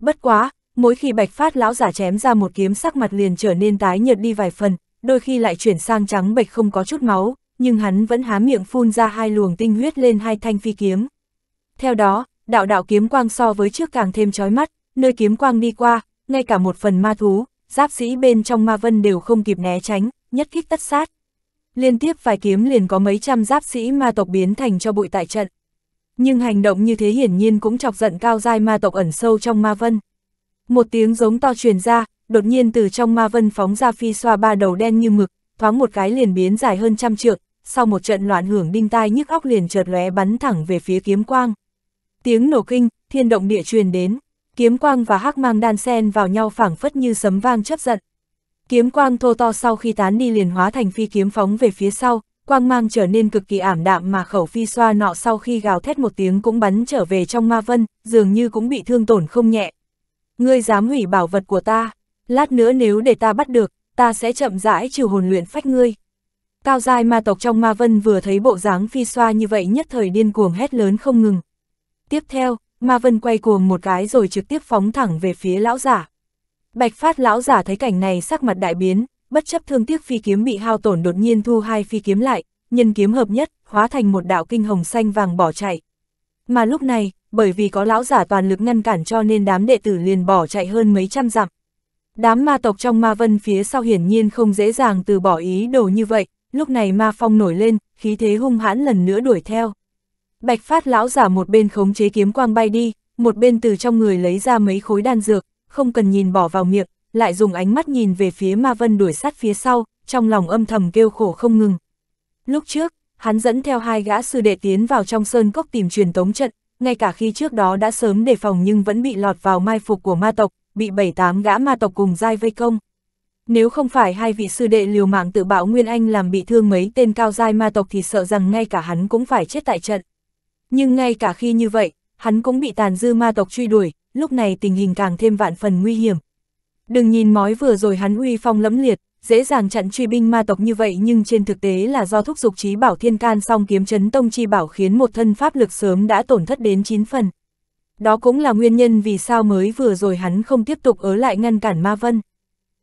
Bất quá, mỗi khi bạch phát lão giả chém ra một kiếm sắc mặt liền trở nên tái nhợt đi vài phần, đôi khi lại chuyển sang trắng bạch không có chút máu, nhưng hắn vẫn há miệng phun ra hai luồng tinh huyết lên hai thanh phi kiếm. Theo đó, đạo đạo kiếm quang so với trước càng thêm chói mắt, nơi kiếm quang đi qua, ngay cả một phần ma thú, giáp sĩ bên trong ma vân đều không kịp né tránh, nhất kích tất sát. Liên tiếp vài kiếm liền có mấy trăm giáp sĩ ma tộc biến thành cho bụi tại trận. Nhưng hành động như thế hiển nhiên cũng chọc giận cao giai ma tộc ẩn sâu trong ma vân. Một tiếng giống to truyền ra, đột nhiên từ trong ma vân phóng ra phi xoa ba đầu đen như mực, thoáng một cái liền biến dài hơn trăm trượng, sau một trận loạn hưởng đinh tai nhức óc liền chợt lóe bắn thẳng về phía kiếm quang. Tiếng nổ kinh, thiên động địa truyền đến, kiếm quang và hắc mang đan sen vào nhau phảng phất như sấm vang chấp giận. Kiếm quang thô to sau khi tán đi liền hóa thành phi kiếm phóng về phía sau, quang mang trở nên cực kỳ ảm đạm mà khẩu phi xoa nọ sau khi gào thét một tiếng cũng bắn trở về trong ma vân, dường như cũng bị thương tổn không nhẹ. Ngươi dám hủy bảo vật của ta, lát nữa nếu để ta bắt được, ta sẽ chậm rãi trừ hồn luyện phách ngươi. Cao giai ma tộc trong ma vân vừa thấy bộ dáng phi xoa như vậy nhất thời điên cuồng hét lớn không ngừng. Tiếp theo, ma vân quay cuồng một cái rồi trực tiếp phóng thẳng về phía lão giả. Bạch phát lão giả thấy cảnh này sắc mặt đại biến, bất chấp thương tiếc phi kiếm bị hao tổn đột nhiên thu hai phi kiếm lại, nhân kiếm hợp nhất, hóa thành một đạo kinh hồng xanh vàng bỏ chạy. Mà lúc này, bởi vì có lão giả toàn lực ngăn cản cho nên đám đệ tử liền bỏ chạy hơn mấy trăm dặm. Đám ma tộc trong ma vân phía sau hiển nhiên không dễ dàng từ bỏ ý đồ như vậy, lúc này ma phong nổi lên, khí thế hung hãn lần nữa đuổi theo. Bạch phát lão giả một bên khống chế kiếm quang bay đi, một bên từ trong người lấy ra mấy khối đan dược, không cần nhìn bỏ vào miệng, lại dùng ánh mắt nhìn về phía ma vân đuổi sát phía sau, trong lòng âm thầm kêu khổ không ngừng. Lúc trước, hắn dẫn theo hai gã sư đệ tiến vào trong sơn cốc tìm truyền tống trận, ngay cả khi trước đó đã sớm đề phòng nhưng vẫn bị lọt vào mai phục của ma tộc, bị bảy tám gã ma tộc cùng giai vây công. Nếu không phải hai vị sư đệ liều mạng tự bạo Nguyên Anh làm bị thương mấy tên cao giai ma tộc thì sợ rằng ngay cả hắn cũng phải chết tại trận. Nhưng ngay cả khi như vậy, hắn cũng bị tàn dư ma tộc truy đuổi, lúc này tình hình càng thêm vạn phần nguy hiểm. Đừng nhìn mói vừa rồi hắn uy phong lẫm liệt, dễ dàng chặn truy binh ma tộc như vậy nhưng trên thực tế là do thúc dục trí bảo thiên can song kiếm chấn tông chi bảo khiến một thân pháp lực sớm đã tổn thất đến 9 phần. Đó cũng là nguyên nhân vì sao mới vừa rồi hắn không tiếp tục ớ lại ngăn cản ma vân.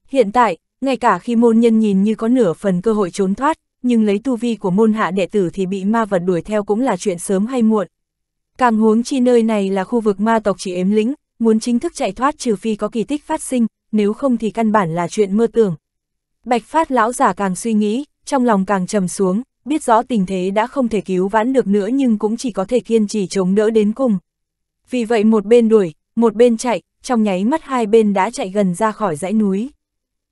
Hiện tại, ngay cả khi môn nhân nhìn như có nửa phần cơ hội trốn thoát, nhưng lấy tu vi của môn hạ đệ tử thì bị ma vật đuổi theo cũng là chuyện sớm hay muộn. Càng huống chi nơi này là khu vực ma tộc chỉ ếm lĩnh, muốn chính thức chạy thoát trừ phi có kỳ tích phát sinh, nếu không thì căn bản là chuyện mơ tưởng. Bạch Phát lão giả càng suy nghĩ, trong lòng càng trầm xuống, biết rõ tình thế đã không thể cứu vãn được nữa nhưng cũng chỉ có thể kiên trì chống đỡ đến cùng. Vì vậy một bên đuổi, một bên chạy, trong nháy mắt hai bên đã chạy gần ra khỏi dãy núi.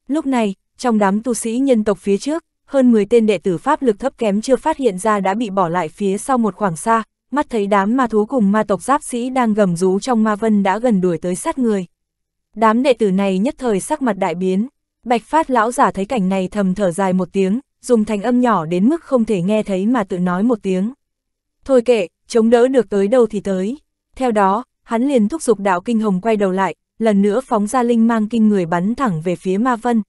Lúc này, trong đám tu sĩ nhân tộc phía trước, hơn 10 tên đệ tử pháp lực thấp kém chưa phát hiện ra đã bị bỏ lại phía sau một khoảng xa, mắt thấy đám ma thú cùng ma tộc giáp sĩ đang gầm rú trong ma vân đã gần đuổi tới sát người. Đám đệ tử này nhất thời sắc mặt đại biến, Bạch Phát lão giả thấy cảnh này thầm thở dài một tiếng, dùng thành âm nhỏ đến mức không thể nghe thấy mà tự nói một tiếng. Thôi kệ, chống đỡ được tới đâu thì tới. Theo đó, hắn liền thúc giục đạo kinh hồng quay đầu lại, lần nữa phóng ra linh mang kinh người bắn thẳng về phía ma vân.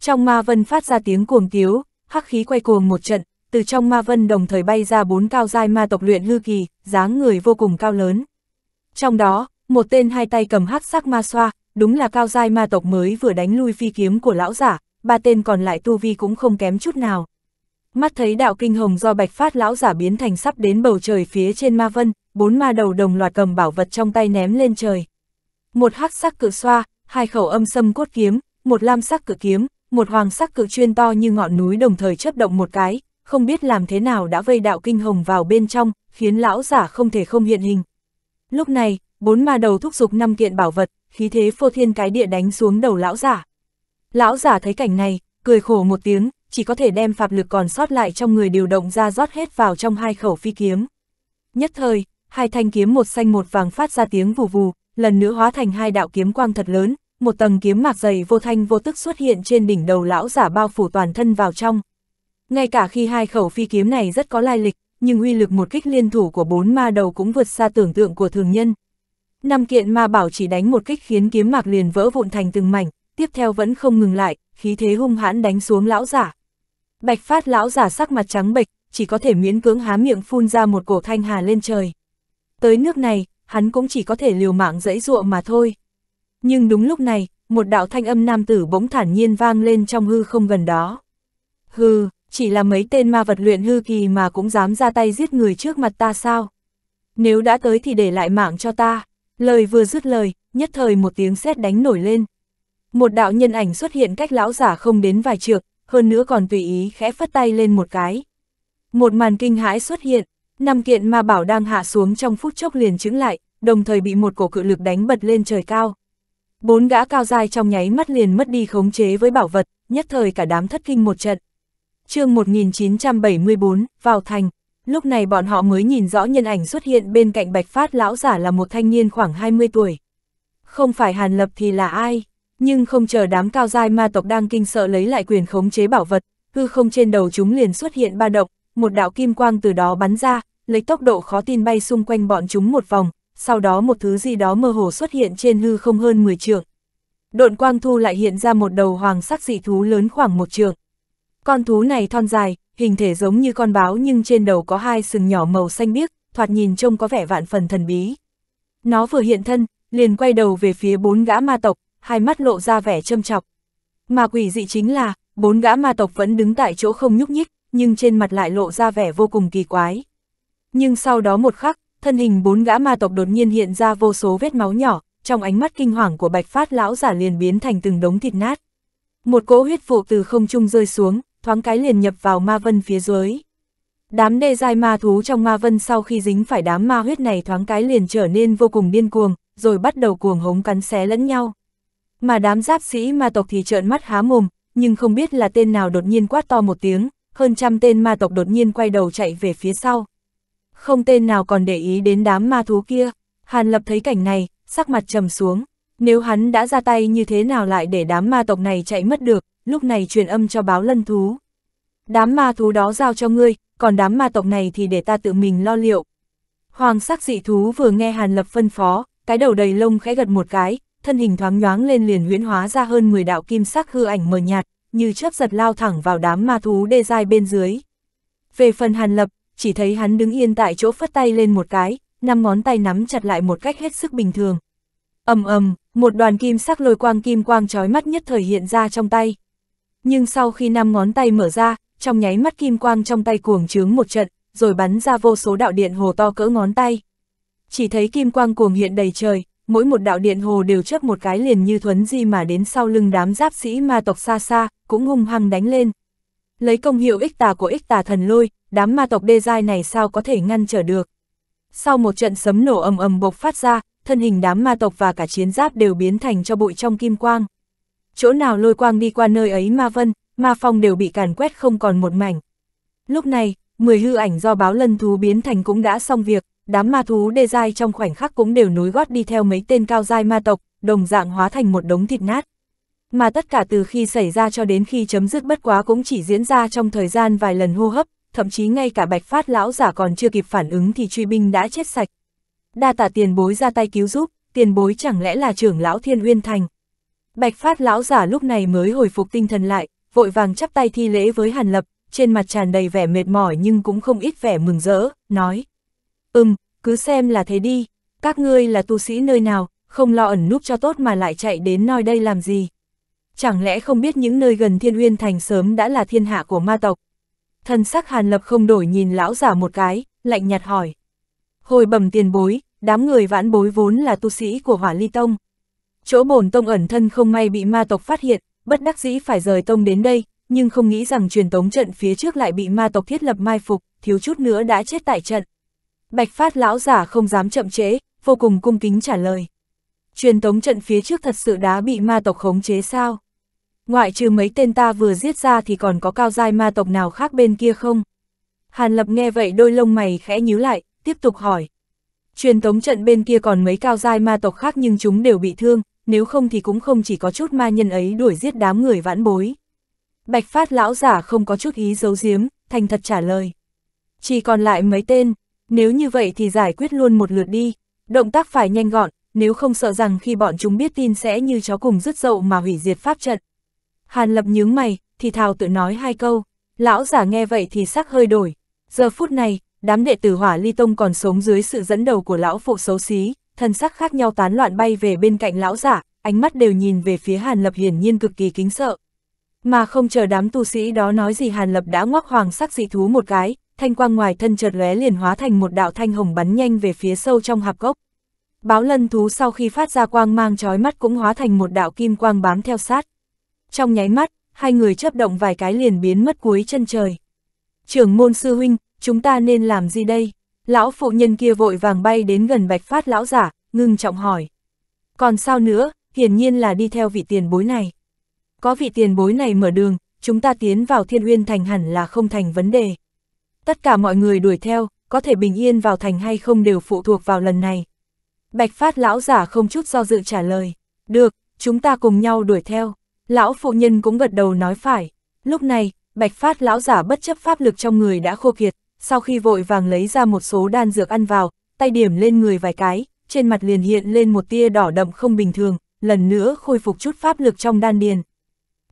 Trong ma vân phát ra tiếng cuồng tiếu, hắc khí quay cuồng một trận, từ trong ma vân đồng thời bay ra bốn cao giai ma tộc luyện hư kỳ, dáng người vô cùng cao lớn. Trong đó, một tên hai tay cầm hắc sắc ma xoa, đúng là cao giai ma tộc mới vừa đánh lui phi kiếm của lão giả, ba tên còn lại tu vi cũng không kém chút nào. Mắt thấy đạo kinh hồng do bạch phát lão giả biến thành sắp đến bầu trời phía trên ma vân, bốn ma đầu đồng loạt cầm bảo vật trong tay ném lên trời. Một hắc sắc cự xoa, hai khẩu âm sâm cốt kiếm, một lam sắc cự kiếm, một hoàng sắc cự chuyên to như ngọn núi đồng thời chấp động một cái, không biết làm thế nào đã vây đạo kinh hồng vào bên trong, khiến lão giả không thể không hiện hình. Lúc này, bốn ma đầu thúc giục năm kiện bảo vật, khí thế phô thiên cái địa đánh xuống đầu lão giả. Lão giả thấy cảnh này, cười khổ một tiếng, chỉ có thể đem pháp lực còn sót lại trong người điều động ra rót hết vào trong hai khẩu phi kiếm. Nhất thời, hai thanh kiếm một xanh một vàng phát ra tiếng vù vù, lần nữa hóa thành hai đạo kiếm quang thật lớn, một tầng kiếm mạc dày vô thanh vô tức xuất hiện trên đỉnh đầu lão giả bao phủ toàn thân vào trong. Ngay cả khi hai khẩu phi kiếm này rất có lai lịch, nhưng uy lực một kích liên thủ của bốn ma đầu cũng vượt xa tưởng tượng của thường nhân, Năm kiện ma bảo chỉ đánh một kích khiến kiếm mạc liền vỡ vụn thành từng mảnh, tiếp theo vẫn không ngừng lại, khí thế hung hãn đánh xuống lão giả. Bạch phát lão giả sắc mặt trắng bệch, chỉ có thể miễn cưỡng há miệng phun ra một cổ thanh hà lên trời. Tới nước này, hắn cũng chỉ có thể liều mạng dẫy dụa mà thôi. Nhưng đúng lúc này, một đạo thanh âm nam tử bỗng thản nhiên vang lên trong hư không gần đó. Hư, chỉ là mấy tên ma vật luyện hư kỳ mà cũng dám ra tay giết người trước mặt ta sao? Nếu đã tới thì để lại mạng cho ta. Lời vừa dứt lời, nhất thời một tiếng sét đánh nổi lên. Một đạo nhân ảnh xuất hiện cách lão giả không đến vài trượng, hơn nữa còn tùy ý khẽ phất tay lên một cái. Một màn kinh hãi xuất hiện, năm kiện ma bảo đang hạ xuống trong phút chốc liền chững lại, đồng thời bị một cổ cự lực đánh bật lên trời cao. Bốn gã cao dài trong nháy mắt liền mất đi khống chế với bảo vật, nhất thời cả đám thất kinh một trận. chương 1974, vào thành, Lúc này bọn họ mới nhìn rõ nhân ảnh xuất hiện bên cạnh bạch phát lão giả là một thanh niên khoảng 20 tuổi. Không phải Hàn Lập thì là ai, nhưng không chờ đám cao giai ma tộc đang kinh sợ lấy lại quyền khống chế bảo vật, hư không trên đầu chúng liền xuất hiện ba động, một đạo kim quang từ đó bắn ra, lấy tốc độ khó tin bay xung quanh bọn chúng một vòng, sau đó một thứ gì đó mơ hồ xuất hiện trên hư không hơn 10 trượng. Độn quang thu lại hiện ra một đầu hoàng sắc dị thú lớn khoảng một trượng. Con thú này thon dài, hình thể giống như con báo nhưng trên đầu có hai sừng nhỏ màu xanh biếc, thoạt nhìn trông có vẻ vạn phần thần bí. Nó vừa hiện thân, liền quay đầu về phía bốn gã ma tộc, hai mắt lộ ra vẻ châm chọc. Mà quỷ dị chính là, bốn gã ma tộc vẫn đứng tại chỗ không nhúc nhích, nhưng trên mặt lại lộ ra vẻ vô cùng kỳ quái. Nhưng sau đó một khắc, thân hình bốn gã ma tộc đột nhiên hiện ra vô số vết máu nhỏ, trong ánh mắt kinh hoàng của bạch phát lão giả liền biến thành từng đống thịt nát. Một cỗ huyết vụ từ không trung rơi xuống, thoáng cái liền nhập vào ma vân phía dưới. Đám đê dai ma thú trong ma vân sau khi dính phải đám ma huyết này thoáng cái liền trở nên vô cùng điên cuồng, rồi bắt đầu cuồng hống cắn xé lẫn nhau. Mà đám giáp sĩ ma tộc thì trợn mắt há mồm, nhưng không biết là tên nào đột nhiên quát to một tiếng, hơn trăm tên ma tộc đột nhiên quay đầu chạy về phía sau. Không tên nào còn để ý đến đám ma thú kia, Hàn Lập thấy cảnh này, sắc mặt trầm xuống, nếu hắn đã ra tay như thế nào lại để đám ma tộc này chạy mất được, lúc này truyền âm cho báo lân thú. Đám ma thú đó giao cho ngươi, còn đám ma tộc này thì để ta tự mình lo liệu. Hoàng sắc dị thú vừa nghe Hàn Lập phân phó, cái đầu đầy lông khẽ gật một cái, thân hình thoáng nhoáng lên liền huyễn hóa ra hơn 10 đạo kim sắc hư ảnh mờ nhạt, như chớp giật lao thẳng vào đám ma thú đê dai bên dưới. Về phần Hàn Lập, chỉ thấy hắn đứng yên tại chỗ phất tay lên một cái, năm ngón tay nắm chặt lại một cách hết sức bình thường. Ầm ầm, một đoàn kim sắc lôi quang kim quang chói mắt nhất thời hiện ra trong tay, nhưng sau khi năm ngón tay mở ra, trong nháy mắt kim quang trong tay cuồng trướng một trận, rồi bắn ra vô số đạo điện hồ to cỡ ngón tay. Chỉ thấy kim quang cuồng hiện đầy trời, mỗi một đạo điện hồ đều chớp một cái liền như thuấn di mà đến sau lưng đám giáp sĩ ma tộc xa xa, cũng hung hăng đánh lên. Lấy công hiệu ích tà của ích tà thần lôi, đám ma tộc đê dai này sao có thể ngăn trở được. Sau một trận sấm nổ ầm ầm bộc phát ra, thân hình đám ma tộc và cả chiến giáp đều biến thành cho bụi trong kim quang chỗ nào lôi quang đi qua nơi ấy ma vân, ma phong đều bị càn quét không còn một mảnh. Lúc này, 10 hư ảnh do báo lân thú biến thành cũng đã xong việc, đám ma thú đê dai trong khoảnh khắc cũng đều nối gót đi theo mấy tên cao dai ma tộc, đồng dạng hóa thành một đống thịt nát. Mà tất cả từ khi xảy ra cho đến khi chấm dứt bất quá cũng chỉ diễn ra trong thời gian vài lần hô hấp, thậm chí ngay cả bạch phát lão giả còn chưa kịp phản ứng thì truy binh đã chết sạch. Đa tạ tiền bối ra tay cứu giúp, tiền bối chẳng lẽ là trưởng lão thiên uyên thành. Bạch Phát lão giả lúc này mới hồi phục tinh thần lại, vội vàng chắp tay thi lễ với Hàn Lập, trên mặt tràn đầy vẻ mệt mỏi nhưng cũng không ít vẻ mừng rỡ, nói. Ừm, cứ xem là thế đi, các ngươi là tu sĩ nơi nào, không lo ẩn núp cho tốt mà lại chạy đến noi đây làm gì. Chẳng lẽ không biết những nơi gần thiên uyên thành sớm đã là thiên hạ của ma tộc. Thân sắc Hàn Lập không đổi nhìn lão giả một cái, lạnh nhạt hỏi. Hồi bẩm tiền bối, đám người vãn bối vốn là tu sĩ của hỏa ly tông chỗ bổn tông ẩn thân không may bị ma tộc phát hiện, bất đắc dĩ phải rời tông đến đây, nhưng không nghĩ rằng truyền tống trận phía trước lại bị ma tộc thiết lập mai phục, thiếu chút nữa đã chết tại trận. Bạch phát lão giả không dám chậm trễ, vô cùng cung kính trả lời. Truyền tống trận phía trước thật sự đã bị ma tộc khống chế sao? Ngoại trừ mấy tên ta vừa giết ra thì còn có cao giai ma tộc nào khác bên kia không? Hàn lập nghe vậy đôi lông mày khẽ nhíu lại, tiếp tục hỏi. Truyền tống trận bên kia còn mấy cao giai ma tộc khác nhưng chúng đều bị thương, nếu không thì cũng không chỉ có chút ma nhân ấy đuổi giết đám người vãn bối. Bạch Phát lão giả không có chút ý giấu giếm, thành thật trả lời. Chỉ còn lại mấy tên, nếu như vậy thì giải quyết luôn một lượt đi, động tác phải nhanh gọn, nếu không sợ rằng khi bọn chúng biết tin sẽ như chó cùng rứt dậu mà hủy diệt pháp trận. Hàn Lập nhướng mày, thì thào tự nói hai câu, lão giả nghe vậy thì sắc hơi đổi. Giờ phút này, đám đệ tử hỏa ly tông còn sống dưới sự dẫn đầu của lão phụ xấu xí, thân sắc khác nhau tán loạn bay về bên cạnh lão giả, ánh mắt đều nhìn về phía Hàn Lập hiển nhiên cực kỳ kính sợ. Mà không chờ đám tu sĩ đó nói gì Hàn Lập đã ngoắc hoàng sắc dị thú một cái, thanh quang ngoài thân chợt lóe liền hóa thành một đạo thanh hồng bắn nhanh về phía sâu trong hạp gốc. Báo lân thú sau khi phát ra quang mang chói mắt cũng hóa thành một đạo kim quang bám theo sát. Trong nháy mắt, hai người chớp động vài cái liền biến mất cuối chân trời. Trưởng môn sư huynh, chúng ta nên làm gì đây? Lão phụ nhân kia vội vàng bay đến gần bạch phát lão giả, ngưng trọng hỏi. Còn sao nữa, hiển nhiên là đi theo vị tiền bối này. Có vị tiền bối này mở đường, chúng ta tiến vào thiên uyên thành hẳn là không thành vấn đề. Tất cả mọi người đuổi theo, có thể bình yên vào thành hay không đều phụ thuộc vào lần này. Bạch phát lão giả không chút do dự trả lời. Được, chúng ta cùng nhau đuổi theo. Lão phụ nhân cũng gật đầu nói phải. Lúc này, bạch phát lão giả bất chấp pháp lực trong người đã khô kiệt, sau khi vội vàng lấy ra một số đan dược ăn vào, tay điểm lên người vài cái, trên mặt liền hiện lên một tia đỏ đậm không bình thường, lần nữa khôi phục chút pháp lực trong đan điền.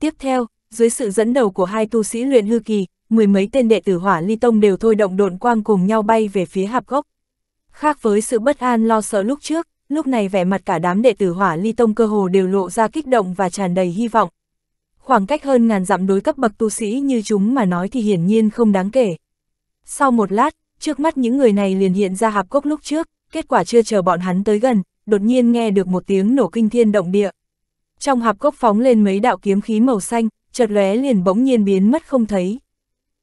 Tiếp theo, dưới sự dẫn đầu của hai tu sĩ luyện hư kỳ, mười mấy tên đệ tử hỏa ly tông đều thôi động độn quang cùng nhau bay về phía hạp gốc. Khác với sự bất an lo sợ lúc trước, lúc này vẻ mặt cả đám đệ tử hỏa ly tông cơ hồ đều lộ ra kích động và tràn đầy hy vọng. Khoảng cách hơn ngàn dặm đối cấp bậc tu sĩ như chúng mà nói thì hiển nhiên không đáng kể. Sau một lát, trước mắt những người này liền hiện ra hạp cốc lúc trước, kết quả chưa chờ bọn hắn tới gần, đột nhiên nghe được một tiếng nổ kinh thiên động địa. Trong hạp cốc phóng lên mấy đạo kiếm khí màu xanh, chợt lóe liền bỗng nhiên biến mất không thấy.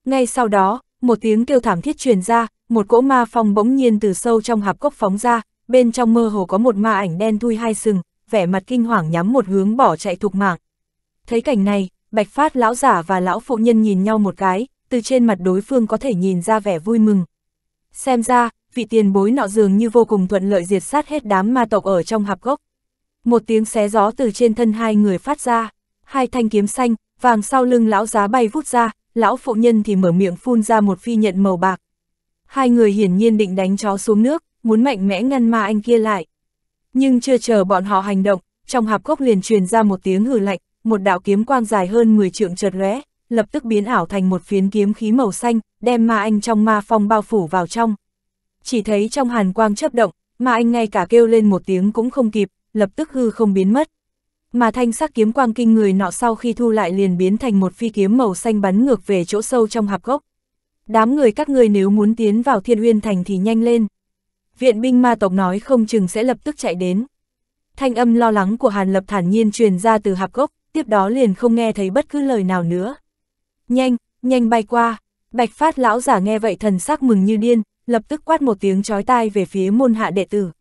Ngay sau đó, một tiếng kêu thảm thiết truyền ra, một cỗ ma phong bỗng nhiên từ sâu trong hạp cốc phóng ra, bên trong mơ hồ có một ma ảnh đen thui hai sừng, vẻ mặt kinh hoàng nhắm một hướng bỏ chạy thục mạng. Thấy cảnh này, Bạch Phát lão giả và lão phụ nhân nhìn nhau một cái, từ trên mặt đối phương có thể nhìn ra vẻ vui mừng. Xem ra, vị tiền bối nọ dường như vô cùng thuận lợi diệt sát hết đám ma tộc ở trong hạp gốc. Một tiếng xé gió từ trên thân hai người phát ra, hai thanh kiếm xanh, vàng sau lưng lão giá bay vút ra, lão phụ nhân thì mở miệng phun ra một phi nhận màu bạc. Hai người hiển nhiên định đánh chó xuống nước, muốn mạnh mẽ ngăn ma anh kia lại. Nhưng chưa chờ bọn họ hành động, trong hạp gốc liền truyền ra một tiếng hừ lạnh, một đạo kiếm quang dài hơn 10 trượng chợt lóe, lập tức biến ảo thành một phiến kiếm khí màu xanh, đem ma anh trong ma phong bao phủ vào trong. Chỉ thấy trong hàn quang chấp động, ma anh ngay cả kêu lên một tiếng cũng không kịp, lập tức hư không biến mất. Mà thanh sắc kiếm quang kinh người nọ sau khi thu lại liền biến thành một phi kiếm màu xanh bắn ngược về chỗ sâu trong hạp gốc. Đám người các người nếu muốn tiến vào thiên uyên thành thì nhanh lên. Viện binh ma tộc nói không chừng sẽ lập tức chạy đến. Thanh âm lo lắng của Hàn Lập thản nhiên truyền ra từ hạp gốc, tiếp đó liền không nghe thấy bất cứ lời nào nữa nhanh, nhanh bay qua. Bạch phát lão giả nghe vậy thần sắc mừng như điên, lập tức quát một tiếng chói tai về phía môn hạ đệ tử.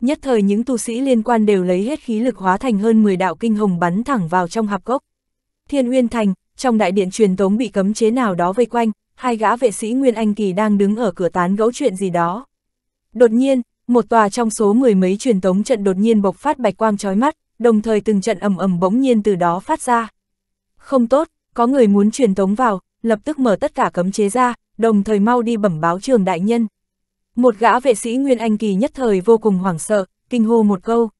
Nhất thời những tu sĩ liên quan đều lấy hết khí lực hóa thành hơn 10 đạo kinh hồng bắn thẳng vào trong hạp cốc. Thiên nguyên Thành, trong đại điện truyền tống bị cấm chế nào đó vây quanh, hai gã vệ sĩ Nguyên Anh Kỳ đang đứng ở cửa tán gấu chuyện gì đó. Đột nhiên, một tòa trong số mười mấy truyền tống trận đột nhiên bộc phát bạch quang chói mắt, đồng thời từng trận ầm ầm bỗng nhiên từ đó phát ra. Không tốt, có người muốn truyền tống vào, lập tức mở tất cả cấm chế ra, đồng thời mau đi bẩm báo trường đại nhân. Một gã vệ sĩ Nguyên Anh Kỳ nhất thời vô cùng hoảng sợ, kinh hô một câu.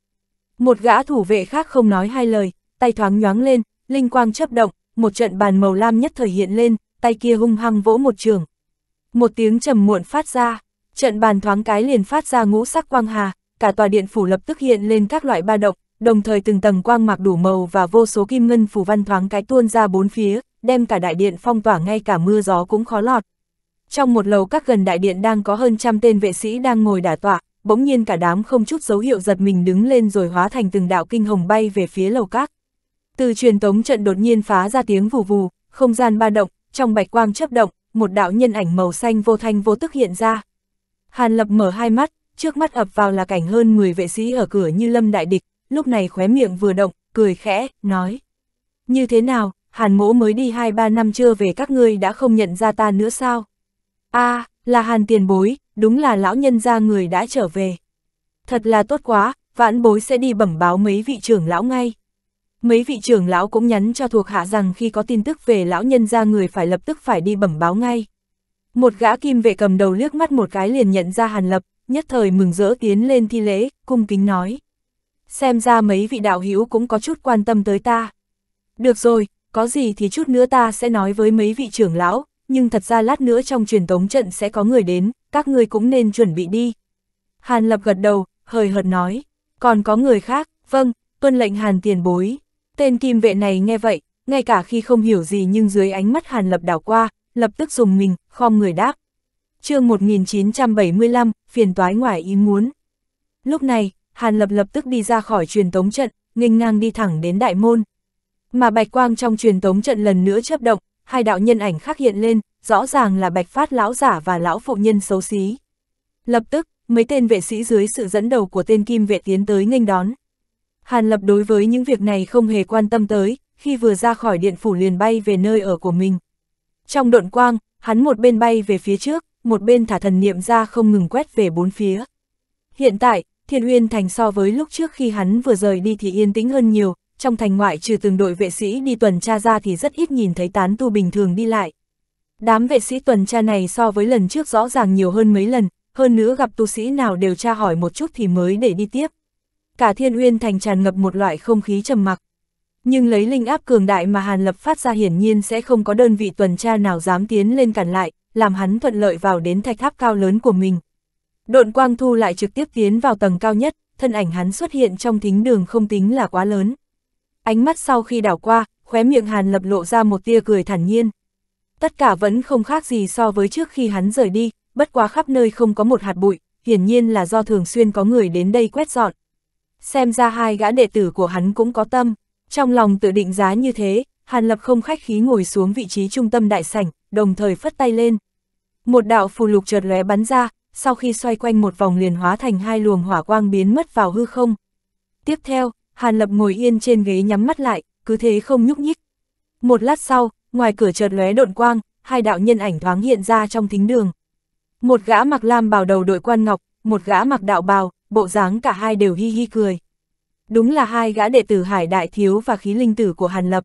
Một gã thủ vệ khác không nói hai lời, tay thoáng nhoáng lên, linh quang chấp động, một trận bàn màu lam nhất thời hiện lên, tay kia hung hăng vỗ một trường. Một tiếng trầm muộn phát ra, trận bàn thoáng cái liền phát ra ngũ sắc quang hà, cả tòa điện phủ lập tức hiện lên các loại ba động, đồng thời từng tầng quang mạc đủ màu và vô số kim ngân phù văn thoáng cái tuôn ra bốn phía, đem cả đại điện phong tỏa ngay cả mưa gió cũng khó lọt. Trong một lầu các gần đại điện đang có hơn trăm tên vệ sĩ đang ngồi đả tọa, bỗng nhiên cả đám không chút dấu hiệu giật mình đứng lên rồi hóa thành từng đạo kinh hồng bay về phía lầu các. Từ truyền tống trận đột nhiên phá ra tiếng vù vù, không gian ba động, trong bạch quang chấp động, một đạo nhân ảnh màu xanh vô thanh vô tức hiện ra. Hàn Lập mở hai mắt, trước mắt ập vào là cảnh hơn 10 vệ sĩ ở cửa như lâm đại địch, lúc này khóe miệng vừa động, cười khẽ, nói. Như thế nào, hàn mỗ mới đi 2-3 năm chưa về các ngươi đã không nhận ra ta nữa sao? a à, là hàn tiền bối, đúng là lão nhân gia người đã trở về. Thật là tốt quá, vãn bối sẽ đi bẩm báo mấy vị trưởng lão ngay. Mấy vị trưởng lão cũng nhắn cho thuộc hạ rằng khi có tin tức về lão nhân gia người phải lập tức phải đi bẩm báo ngay. Một gã kim vệ cầm đầu liếc mắt một cái liền nhận ra Hàn Lập, nhất thời mừng rỡ tiến lên thi lễ, cung kính nói xem ra mấy vị đạo hữu cũng có chút quan tâm tới ta. Được rồi, có gì thì chút nữa ta sẽ nói với mấy vị trưởng lão, nhưng thật ra lát nữa trong truyền tống trận sẽ có người đến, các ngươi cũng nên chuẩn bị đi. Hàn Lập gật đầu, hời hợt nói, còn có người khác, vâng, tuân lệnh Hàn tiền bối. Tên kim vệ này nghe vậy, ngay cả khi không hiểu gì nhưng dưới ánh mắt Hàn Lập đảo qua, lập tức dùng mình, khom người đáp. chương 1975, phiền toái ngoài ý muốn. Lúc này, Hàn Lập lập tức đi ra khỏi truyền tống trận, nghênh ngang đi thẳng đến đại môn. Mà bạch quang trong truyền tống trận lần nữa chớp động, hai đạo nhân ảnh khác hiện lên, rõ ràng là bạch phát lão giả và lão phụ nhân xấu xí. Lập tức, mấy tên vệ sĩ dưới sự dẫn đầu của tên kim vệ tiến tới nghênh đón. Hàn Lập đối với những việc này không hề quan tâm tới, khi vừa ra khỏi điện phủ liền bay về nơi ở của mình. Trong độn quang, hắn một bên bay về phía trước, một bên thả thần niệm ra không ngừng quét về bốn phía. Hiện tại, Thiên Uyên Thành so với lúc trước khi hắn vừa rời đi thì yên tĩnh hơn nhiều, trong thành ngoại trừ từng đội vệ sĩ đi tuần tra ra thì rất ít nhìn thấy tán tu bình thường đi lại. Đám vệ sĩ tuần tra này so với lần trước rõ ràng nhiều hơn mấy lần, hơn nữa gặp tu sĩ nào đều tra hỏi một chút thì mới để đi tiếp. Cả Thiên Uyên Thành tràn ngập một loại không khí trầm mặc. Nhưng lấy linh áp cường đại mà Hàn Lập phát ra hiển nhiên sẽ không có đơn vị tuần tra nào dám tiến lên cản lại, làm hắn thuận lợi vào đến thạch tháp cao lớn của mình. Độn quang thu lại trực tiếp tiến vào tầng cao nhất, thân ảnh hắn xuất hiện trong thính đường không tính là quá lớn. Ánh mắt sau khi đảo qua, khóe miệng hàn lập lộ ra một tia cười thản nhiên. Tất cả vẫn không khác gì so với trước khi hắn rời đi, bất quá khắp nơi không có một hạt bụi, hiển nhiên là do thường xuyên có người đến đây quét dọn. Xem ra hai gã đệ tử của hắn cũng có tâm, trong lòng tự định giá như thế, Hàn Lập không khách khí ngồi xuống vị trí trung tâm đại sảnh, đồng thời phất tay lên. Một đạo phù lục chợt lóe bắn ra, sau khi xoay quanh một vòng liền hóa thành hai luồng hỏa quang biến mất vào hư không. Tiếp theo, Hàn Lập ngồi yên trên ghế nhắm mắt lại, cứ thế không nhúc nhích. Một lát sau, ngoài cửa chợt lóe độn quang, hai đạo nhân ảnh thoáng hiện ra trong thính đường. Một gã mặc lam bào đầu đội quan ngọc, một gã mặc đạo bào, bộ dáng cả hai đều hi hi cười. Đúng là hai gã đệ tử Hải Đại Thiếu và khí linh tử của Hàn Lập.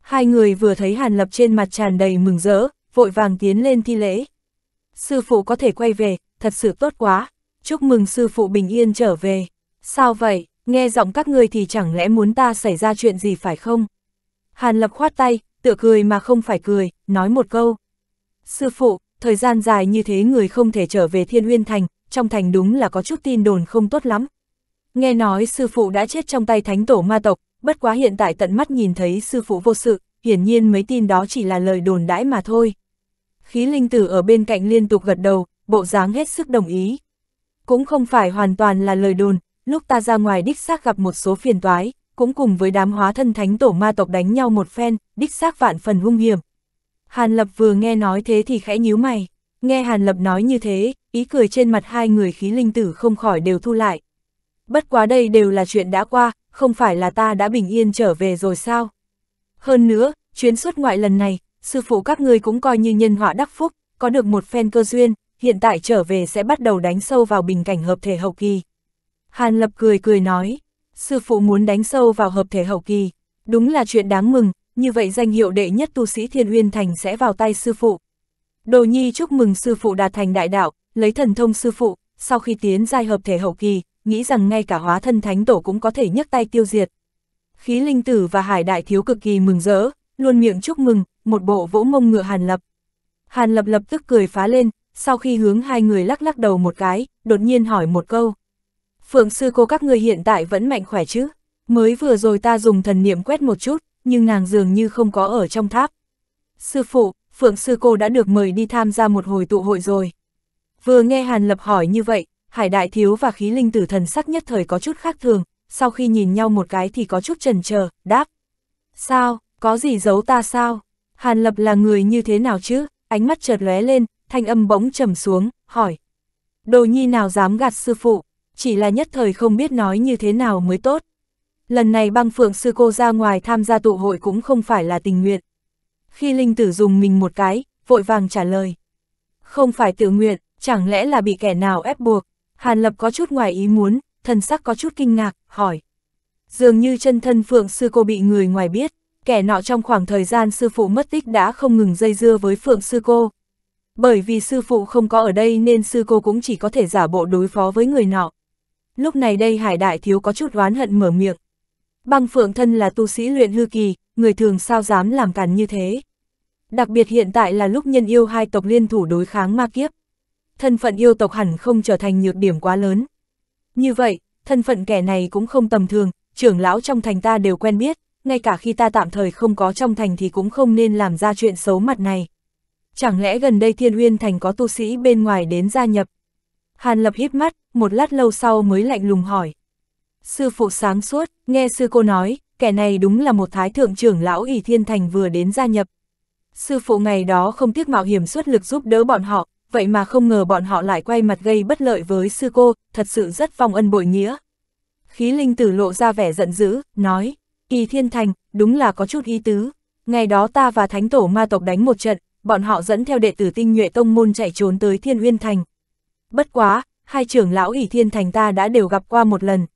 Hai người vừa thấy Hàn Lập trên mặt tràn đầy mừng rỡ, vội vàng tiến lên thi lễ. Sư phụ có thể quay về, thật sự tốt quá, chúc mừng sư phụ bình yên trở về. Sao vậy, nghe giọng các ngươi thì chẳng lẽ muốn ta xảy ra chuyện gì phải không? Hàn Lập khoát tay, tựa cười mà không phải cười, nói một câu. Sư phụ, thời gian dài như thế người không thể trở về Thiên Uyên Thành, trong thành đúng là có chút tin đồn không tốt lắm. Nghe nói sư phụ đã chết trong tay thánh tổ ma tộc, bất quá hiện tại tận mắt nhìn thấy sư phụ vô sự, hiển nhiên mấy tin đó chỉ là lời đồn đãi mà thôi. Khí linh tử ở bên cạnh liên tục gật đầu, bộ dáng hết sức đồng ý. Cũng không phải hoàn toàn là lời đồn, lúc ta ra ngoài đích xác gặp một số phiền toái, cũng cùng với đám hóa thân thánh tổ ma tộc đánh nhau một phen, đích xác vạn phần hung hiểm. Hàn Lập vừa nghe nói thế thì khẽ nhíu mày, nghe Hàn Lập nói như thế, ý cười trên mặt hai người khí linh tử không khỏi đều thu lại. Bất quá đây đều là chuyện đã qua, không phải là ta đã bình yên trở về rồi sao? Hơn nữa, chuyến xuất ngoại lần này, sư phụ các ngươi cũng coi như nhân họa đắc phúc, có được một phen cơ duyên, hiện tại trở về sẽ bắt đầu đánh sâu vào bình cảnh hợp thể hậu kỳ. Hàn Lập cười cười nói, sư phụ muốn đánh sâu vào hợp thể hậu kỳ, đúng là chuyện đáng mừng, như vậy danh hiệu đệ nhất tu sĩ Thiên Uyên Thành sẽ vào tay sư phụ. Đồ Nhi chúc mừng sư phụ đạt thành đại đạo, lấy thần thông sư phụ, sau khi tiến giai hợp thể hậu kỳ, nghĩ rằng ngay cả hóa thân thánh tổ cũng có thể nhấc tay tiêu diệt. Khí linh tử và hải đại thiếu cực kỳ mừng rỡ, luôn miệng chúc mừng, một bộ vỗ mông ngựa Hàn Lập. Hàn Lập lập tức cười phá lên, sau khi hướng hai người lắc lắc đầu một cái, đột nhiên hỏi một câu. Phượng sư cô các người hiện tại vẫn mạnh khỏe chứ? Mới vừa rồi ta dùng thần niệm quét một chút, nhưng nàng dường như không có ở trong tháp. Sư phụ, Phượng sư cô đã được mời đi tham gia một hồi tụ hội rồi. Vừa nghe Hàn Lập hỏi như vậy, Hải Đại Thiếu và khí linh tử thần sắc nhất thời có chút khác thường, sau khi nhìn nhau một cái thì có chút trần chờ đáp. Sao, có gì giấu ta sao? Hàn Lập là người như thế nào chứ? Ánh mắt chợt lóe lên, thanh âm bỗng trầm xuống, hỏi. Đồ nhi nào dám gạt sư phụ, chỉ là nhất thời không biết nói như thế nào mới tốt. Lần này băng phượng sư cô ra ngoài tham gia tụ hội cũng không phải là tình nguyện. Khi linh tử dùng mình một cái, vội vàng trả lời. Không phải tự nguyện, chẳng lẽ là bị kẻ nào ép buộc. Hàn lập có chút ngoài ý muốn, thần sắc có chút kinh ngạc, hỏi. Dường như chân thân phượng sư cô bị người ngoài biết, kẻ nọ trong khoảng thời gian sư phụ mất tích đã không ngừng dây dưa với phượng sư cô, bởi vì sư phụ không có ở đây nên sư cô cũng chỉ có thể giả bộ đối phó với người nọ. Lúc này đây hải đại thiếu có chút oán hận mở miệng. Băng phượng thân là tu sĩ luyện hư kỳ, người thường sao dám làm càn như thế. Đặc biệt hiện tại là lúc nhân yêu hai tộc liên thủ đối kháng ma kiếp. Thân phận yêu tộc hẳn không trở thành nhược điểm quá lớn. Như vậy, thân phận kẻ này cũng không tầm thường, trưởng lão trong thành ta đều quen biết, ngay cả khi ta tạm thời không có trong thành thì cũng không nên làm ra chuyện xấu mặt này chẳng lẽ gần đây Thiên Uyên Thành có tu sĩ bên ngoài đến gia nhập? Hàn Lập hít mắt, một lát lâu sau mới lạnh lùng hỏi. Sư phụ sáng suốt, nghe sư cô nói, kẻ này đúng là một thái thượng trưởng lão ỷ Thiên Thành vừa đến gia nhập. Sư phụ ngày đó không tiếc mạo hiểm xuất lực giúp đỡ bọn họ, vậy mà không ngờ bọn họ lại quay mặt gây bất lợi với sư cô, thật sự rất vong ân bội nghĩa. Khí linh tử lộ ra vẻ giận dữ, nói, kỳ thiên thành, đúng là có chút ý tứ. Ngày đó ta và thánh tổ ma tộc đánh một trận, bọn họ dẫn theo đệ tử tinh nhuệ tông môn chạy trốn tới Thiên Uyên Thành. Bất quá, hai trưởng lão ỷ Thiên Thành ta đã đều gặp qua một lần.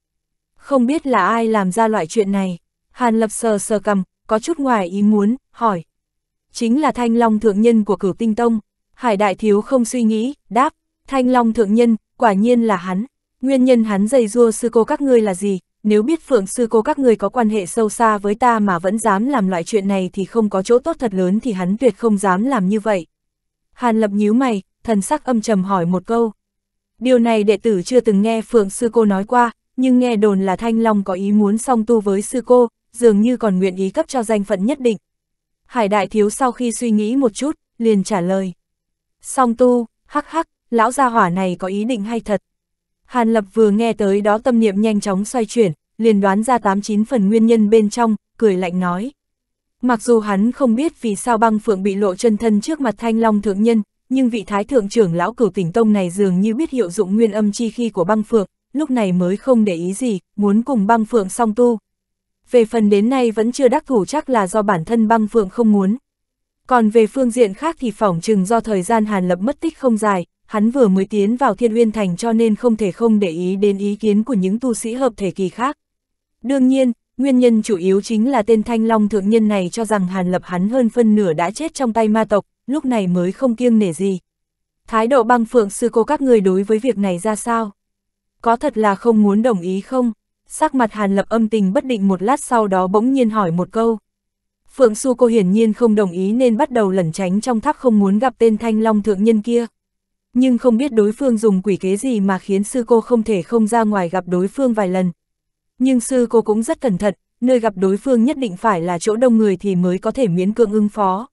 Không biết là ai làm ra loại chuyện này. Hàn Lập sờ sờ cầm, có chút ngoài ý muốn, hỏi. Chính là Thanh Long Thượng Nhân của cửu tinh tông. Hải Đại Thiếu không suy nghĩ, đáp, Thanh Long Thượng Nhân, quả nhiên là hắn. Nguyên nhân hắn dày dua sư cô các ngươi là gì, nếu biết Phượng Sư Cô các người có quan hệ sâu xa với ta mà vẫn dám làm loại chuyện này thì không có chỗ tốt thật lớn thì hắn tuyệt không dám làm như vậy. Hàn Lập nhíu mày, thần sắc âm trầm hỏi một câu. Điều này đệ tử chưa từng nghe Phượng Sư Cô nói qua, nhưng nghe đồn là Thanh Long có ý muốn song tu với Sư Cô, dường như còn nguyện ý cấp cho danh phận nhất định. Hải Đại Thiếu sau khi suy nghĩ một chút, liền trả lời. Song tu, hắc hắc, lão gia hỏa này có ý định hay thật, Hàn Lập vừa nghe tới đó tâm niệm nhanh chóng xoay chuyển, liền đoán ra 89 phần nguyên nhân bên trong, cười lạnh nói. Mặc dù hắn không biết vì sao băng phượng bị lộ chân thân trước mặt thanh long thượng nhân, nhưng vị thái thượng trưởng lão cửu tỉnh tông này dường như biết hiệu dụng nguyên âm chi khi của băng phượng, lúc này mới không để ý gì, muốn cùng băng phượng song tu. Về phần đến nay vẫn chưa đắc thủ chắc là do bản thân băng phượng không muốn. Còn về phương diện khác thì phỏng chừng do thời gian Hàn Lập mất tích không dài, hắn vừa mới tiến vào thiên uyên thành cho nên không thể không để ý đến ý kiến của những tu sĩ hợp thể kỳ khác. Đương nhiên, nguyên nhân chủ yếu chính là tên thanh long thượng nhân này cho rằng hàn lập hắn hơn phân nửa đã chết trong tay ma tộc, lúc này mới không kiêng nể gì. Thái độ băng phượng sư cô các người đối với việc này ra sao? Có thật là không muốn đồng ý không? Sắc mặt hàn lập âm tình bất định một lát sau đó bỗng nhiên hỏi một câu. Phượng Su cô hiển nhiên không đồng ý nên bắt đầu lẩn tránh trong tháp không muốn gặp tên thanh long thượng nhân kia nhưng không biết đối phương dùng quỷ kế gì mà khiến sư cô không thể không ra ngoài gặp đối phương vài lần. Nhưng sư cô cũng rất cẩn thận, nơi gặp đối phương nhất định phải là chỗ đông người thì mới có thể miễn cưỡng ứng phó.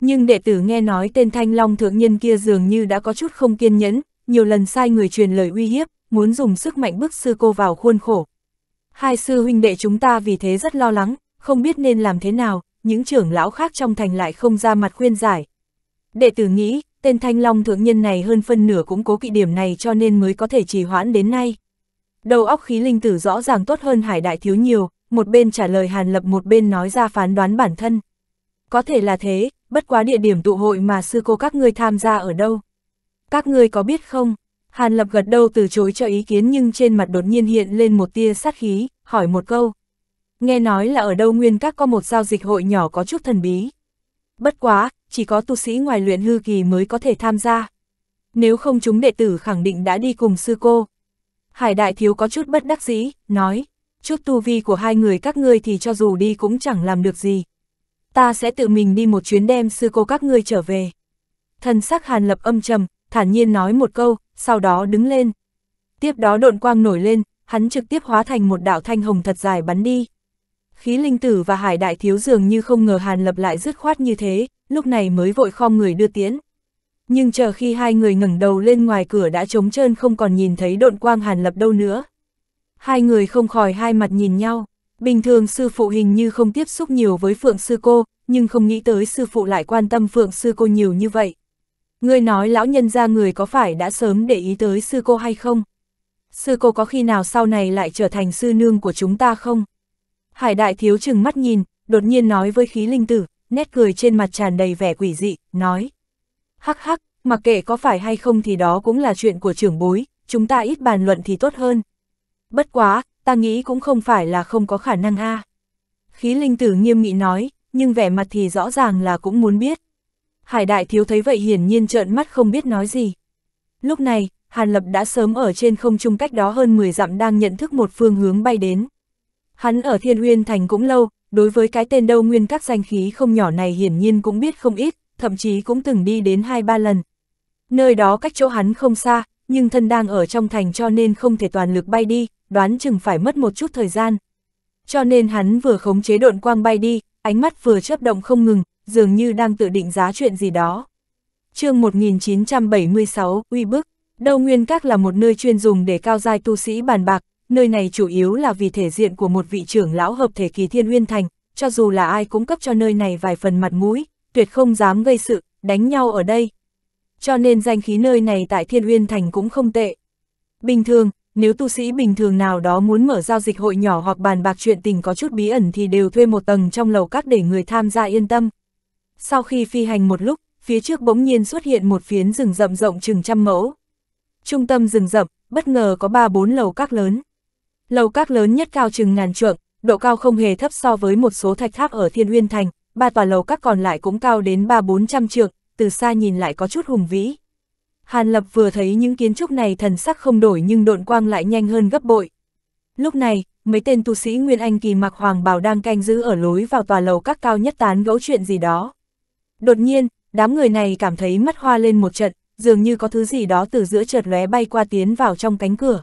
Nhưng đệ tử nghe nói tên Thanh Long thượng nhân kia dường như đã có chút không kiên nhẫn, nhiều lần sai người truyền lời uy hiếp, muốn dùng sức mạnh bức sư cô vào khuôn khổ. Hai sư huynh đệ chúng ta vì thế rất lo lắng, không biết nên làm thế nào, những trưởng lão khác trong thành lại không ra mặt khuyên giải. Đệ tử nghĩ, Tên thanh long thượng nhân này hơn phân nửa cũng cố kỵ điểm này cho nên mới có thể trì hoãn đến nay. Đầu óc khí linh tử rõ ràng tốt hơn hải đại thiếu nhiều, một bên trả lời hàn lập một bên nói ra phán đoán bản thân. Có thể là thế, bất quá địa điểm tụ hội mà sư cô các ngươi tham gia ở đâu. Các ngươi có biết không? Hàn lập gật đầu từ chối cho ý kiến nhưng trên mặt đột nhiên hiện lên một tia sát khí, hỏi một câu. Nghe nói là ở đâu nguyên các có một giao dịch hội nhỏ có chút thần bí. Bất quá, chỉ có tu sĩ ngoài luyện hư kỳ mới có thể tham gia. Nếu không chúng đệ tử khẳng định đã đi cùng sư cô. Hải đại thiếu có chút bất đắc dĩ, nói, chút tu vi của hai người các ngươi thì cho dù đi cũng chẳng làm được gì. Ta sẽ tự mình đi một chuyến đem sư cô các ngươi trở về. Thần sắc hàn lập âm trầm, thản nhiên nói một câu, sau đó đứng lên. Tiếp đó độn quang nổi lên, hắn trực tiếp hóa thành một đạo thanh hồng thật dài bắn đi. Khí linh tử và hải đại thiếu dường như không ngờ Hàn Lập lại dứt khoát như thế, lúc này mới vội khom người đưa tiễn. Nhưng chờ khi hai người ngẩng đầu lên ngoài cửa đã trống trơn không còn nhìn thấy độn quang hàn lập đâu nữa. Hai người không khỏi hai mặt nhìn nhau, bình thường sư phụ hình như không tiếp xúc nhiều với phượng sư cô, nhưng không nghĩ tới sư phụ lại quan tâm phượng sư cô nhiều như vậy. Người nói lão nhân ra người có phải đã sớm để ý tới sư cô hay không? Sư cô có khi nào sau này lại trở thành sư nương của chúng ta không? Hải đại thiếu chừng mắt nhìn, đột nhiên nói với khí linh tử, nét cười trên mặt tràn đầy vẻ quỷ dị, nói. Hắc hắc, mặc kệ có phải hay không thì đó cũng là chuyện của trưởng bối, chúng ta ít bàn luận thì tốt hơn. Bất quá, ta nghĩ cũng không phải là không có khả năng a. Khí linh tử nghiêm nghị nói, nhưng vẻ mặt thì rõ ràng là cũng muốn biết. Hải đại thiếu thấy vậy hiển nhiên trợn mắt không biết nói gì. Lúc này, Hàn Lập đã sớm ở trên không trung cách đó hơn 10 dặm đang nhận thức một phương hướng bay đến. Hắn ở Thiên Uyên Thành cũng lâu, đối với cái tên đâu nguyên các danh khí không nhỏ này hiển nhiên cũng biết không ít, thậm chí cũng từng đi đến hai ba lần. Nơi đó cách chỗ hắn không xa, nhưng thân đang ở trong thành cho nên không thể toàn lực bay đi, đoán chừng phải mất một chút thời gian. Cho nên hắn vừa khống chế độn quang bay đi, ánh mắt vừa chớp động không ngừng, dường như đang tự định giá chuyện gì đó. chương 1976, uy bức, Đâu Nguyên Các là một nơi chuyên dùng để cao giai tu sĩ bàn bạc, Nơi này chủ yếu là vì thể diện của một vị trưởng lão hợp thể kỳ thiên huyên thành, cho dù là ai cũng cấp cho nơi này vài phần mặt mũi, tuyệt không dám gây sự, đánh nhau ở đây. Cho nên danh khí nơi này tại thiên huyên thành cũng không tệ. Bình thường, nếu tu sĩ bình thường nào đó muốn mở giao dịch hội nhỏ hoặc bàn bạc chuyện tình có chút bí ẩn thì đều thuê một tầng trong lầu các để người tham gia yên tâm. Sau khi phi hành một lúc, phía trước bỗng nhiên xuất hiện một phiến rừng rậm rộng chừng trăm mẫu. Trung tâm rừng rậm, bất ngờ có ba bốn lầu các lớn. Lầu các lớn nhất cao chừng ngàn trượng, độ cao không hề thấp so với một số thạch tháp ở Thiên Uyên Thành, ba tòa lầu các còn lại cũng cao đến ba bốn trăm trượng, từ xa nhìn lại có chút hùng vĩ. Hàn Lập vừa thấy những kiến trúc này thần sắc không đổi nhưng độn quang lại nhanh hơn gấp bội. Lúc này, mấy tên tu sĩ Nguyên Anh kỳ mặc hoàng bào đang canh giữ ở lối vào tòa lầu các cao nhất tán gẫu chuyện gì đó. Đột nhiên, đám người này cảm thấy mắt hoa lên một trận, dường như có thứ gì đó từ giữa chợt lóe bay qua tiến vào trong cánh cửa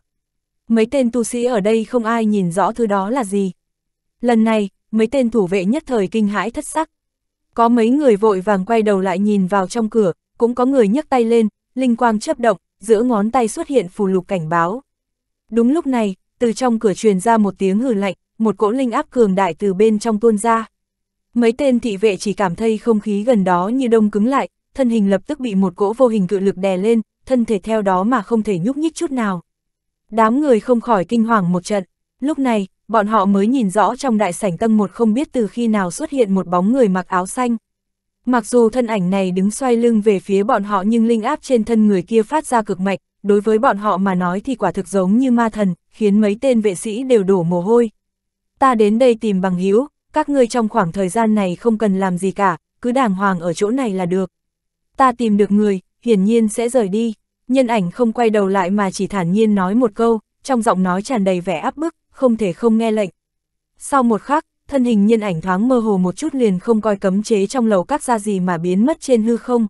mấy tên tu sĩ ở đây không ai nhìn rõ thứ đó là gì. Lần này, mấy tên thủ vệ nhất thời kinh hãi thất sắc. Có mấy người vội vàng quay đầu lại nhìn vào trong cửa, cũng có người nhấc tay lên, linh quang chớp động, giữa ngón tay xuất hiện phù lục cảnh báo. Đúng lúc này, từ trong cửa truyền ra một tiếng hừ lạnh, một cỗ linh áp cường đại từ bên trong tuôn ra. Mấy tên thị vệ chỉ cảm thấy không khí gần đó như đông cứng lại, thân hình lập tức bị một cỗ vô hình cự lực đè lên, thân thể theo đó mà không thể nhúc nhích chút nào. Đám người không khỏi kinh hoàng một trận, lúc này, bọn họ mới nhìn rõ trong đại sảnh tầng một không biết từ khi nào xuất hiện một bóng người mặc áo xanh. Mặc dù thân ảnh này đứng xoay lưng về phía bọn họ nhưng linh áp trên thân người kia phát ra cực mạnh, đối với bọn họ mà nói thì quả thực giống như ma thần, khiến mấy tên vệ sĩ đều đổ mồ hôi. Ta đến đây tìm bằng hữu các ngươi trong khoảng thời gian này không cần làm gì cả, cứ đàng hoàng ở chỗ này là được. Ta tìm được người, hiển nhiên sẽ rời đi nhân ảnh không quay đầu lại mà chỉ thản nhiên nói một câu, trong giọng nói tràn đầy vẻ áp bức, không thể không nghe lệnh. Sau một khắc, thân hình nhân ảnh thoáng mơ hồ một chút liền không coi cấm chế trong lầu các ra gì mà biến mất trên hư không.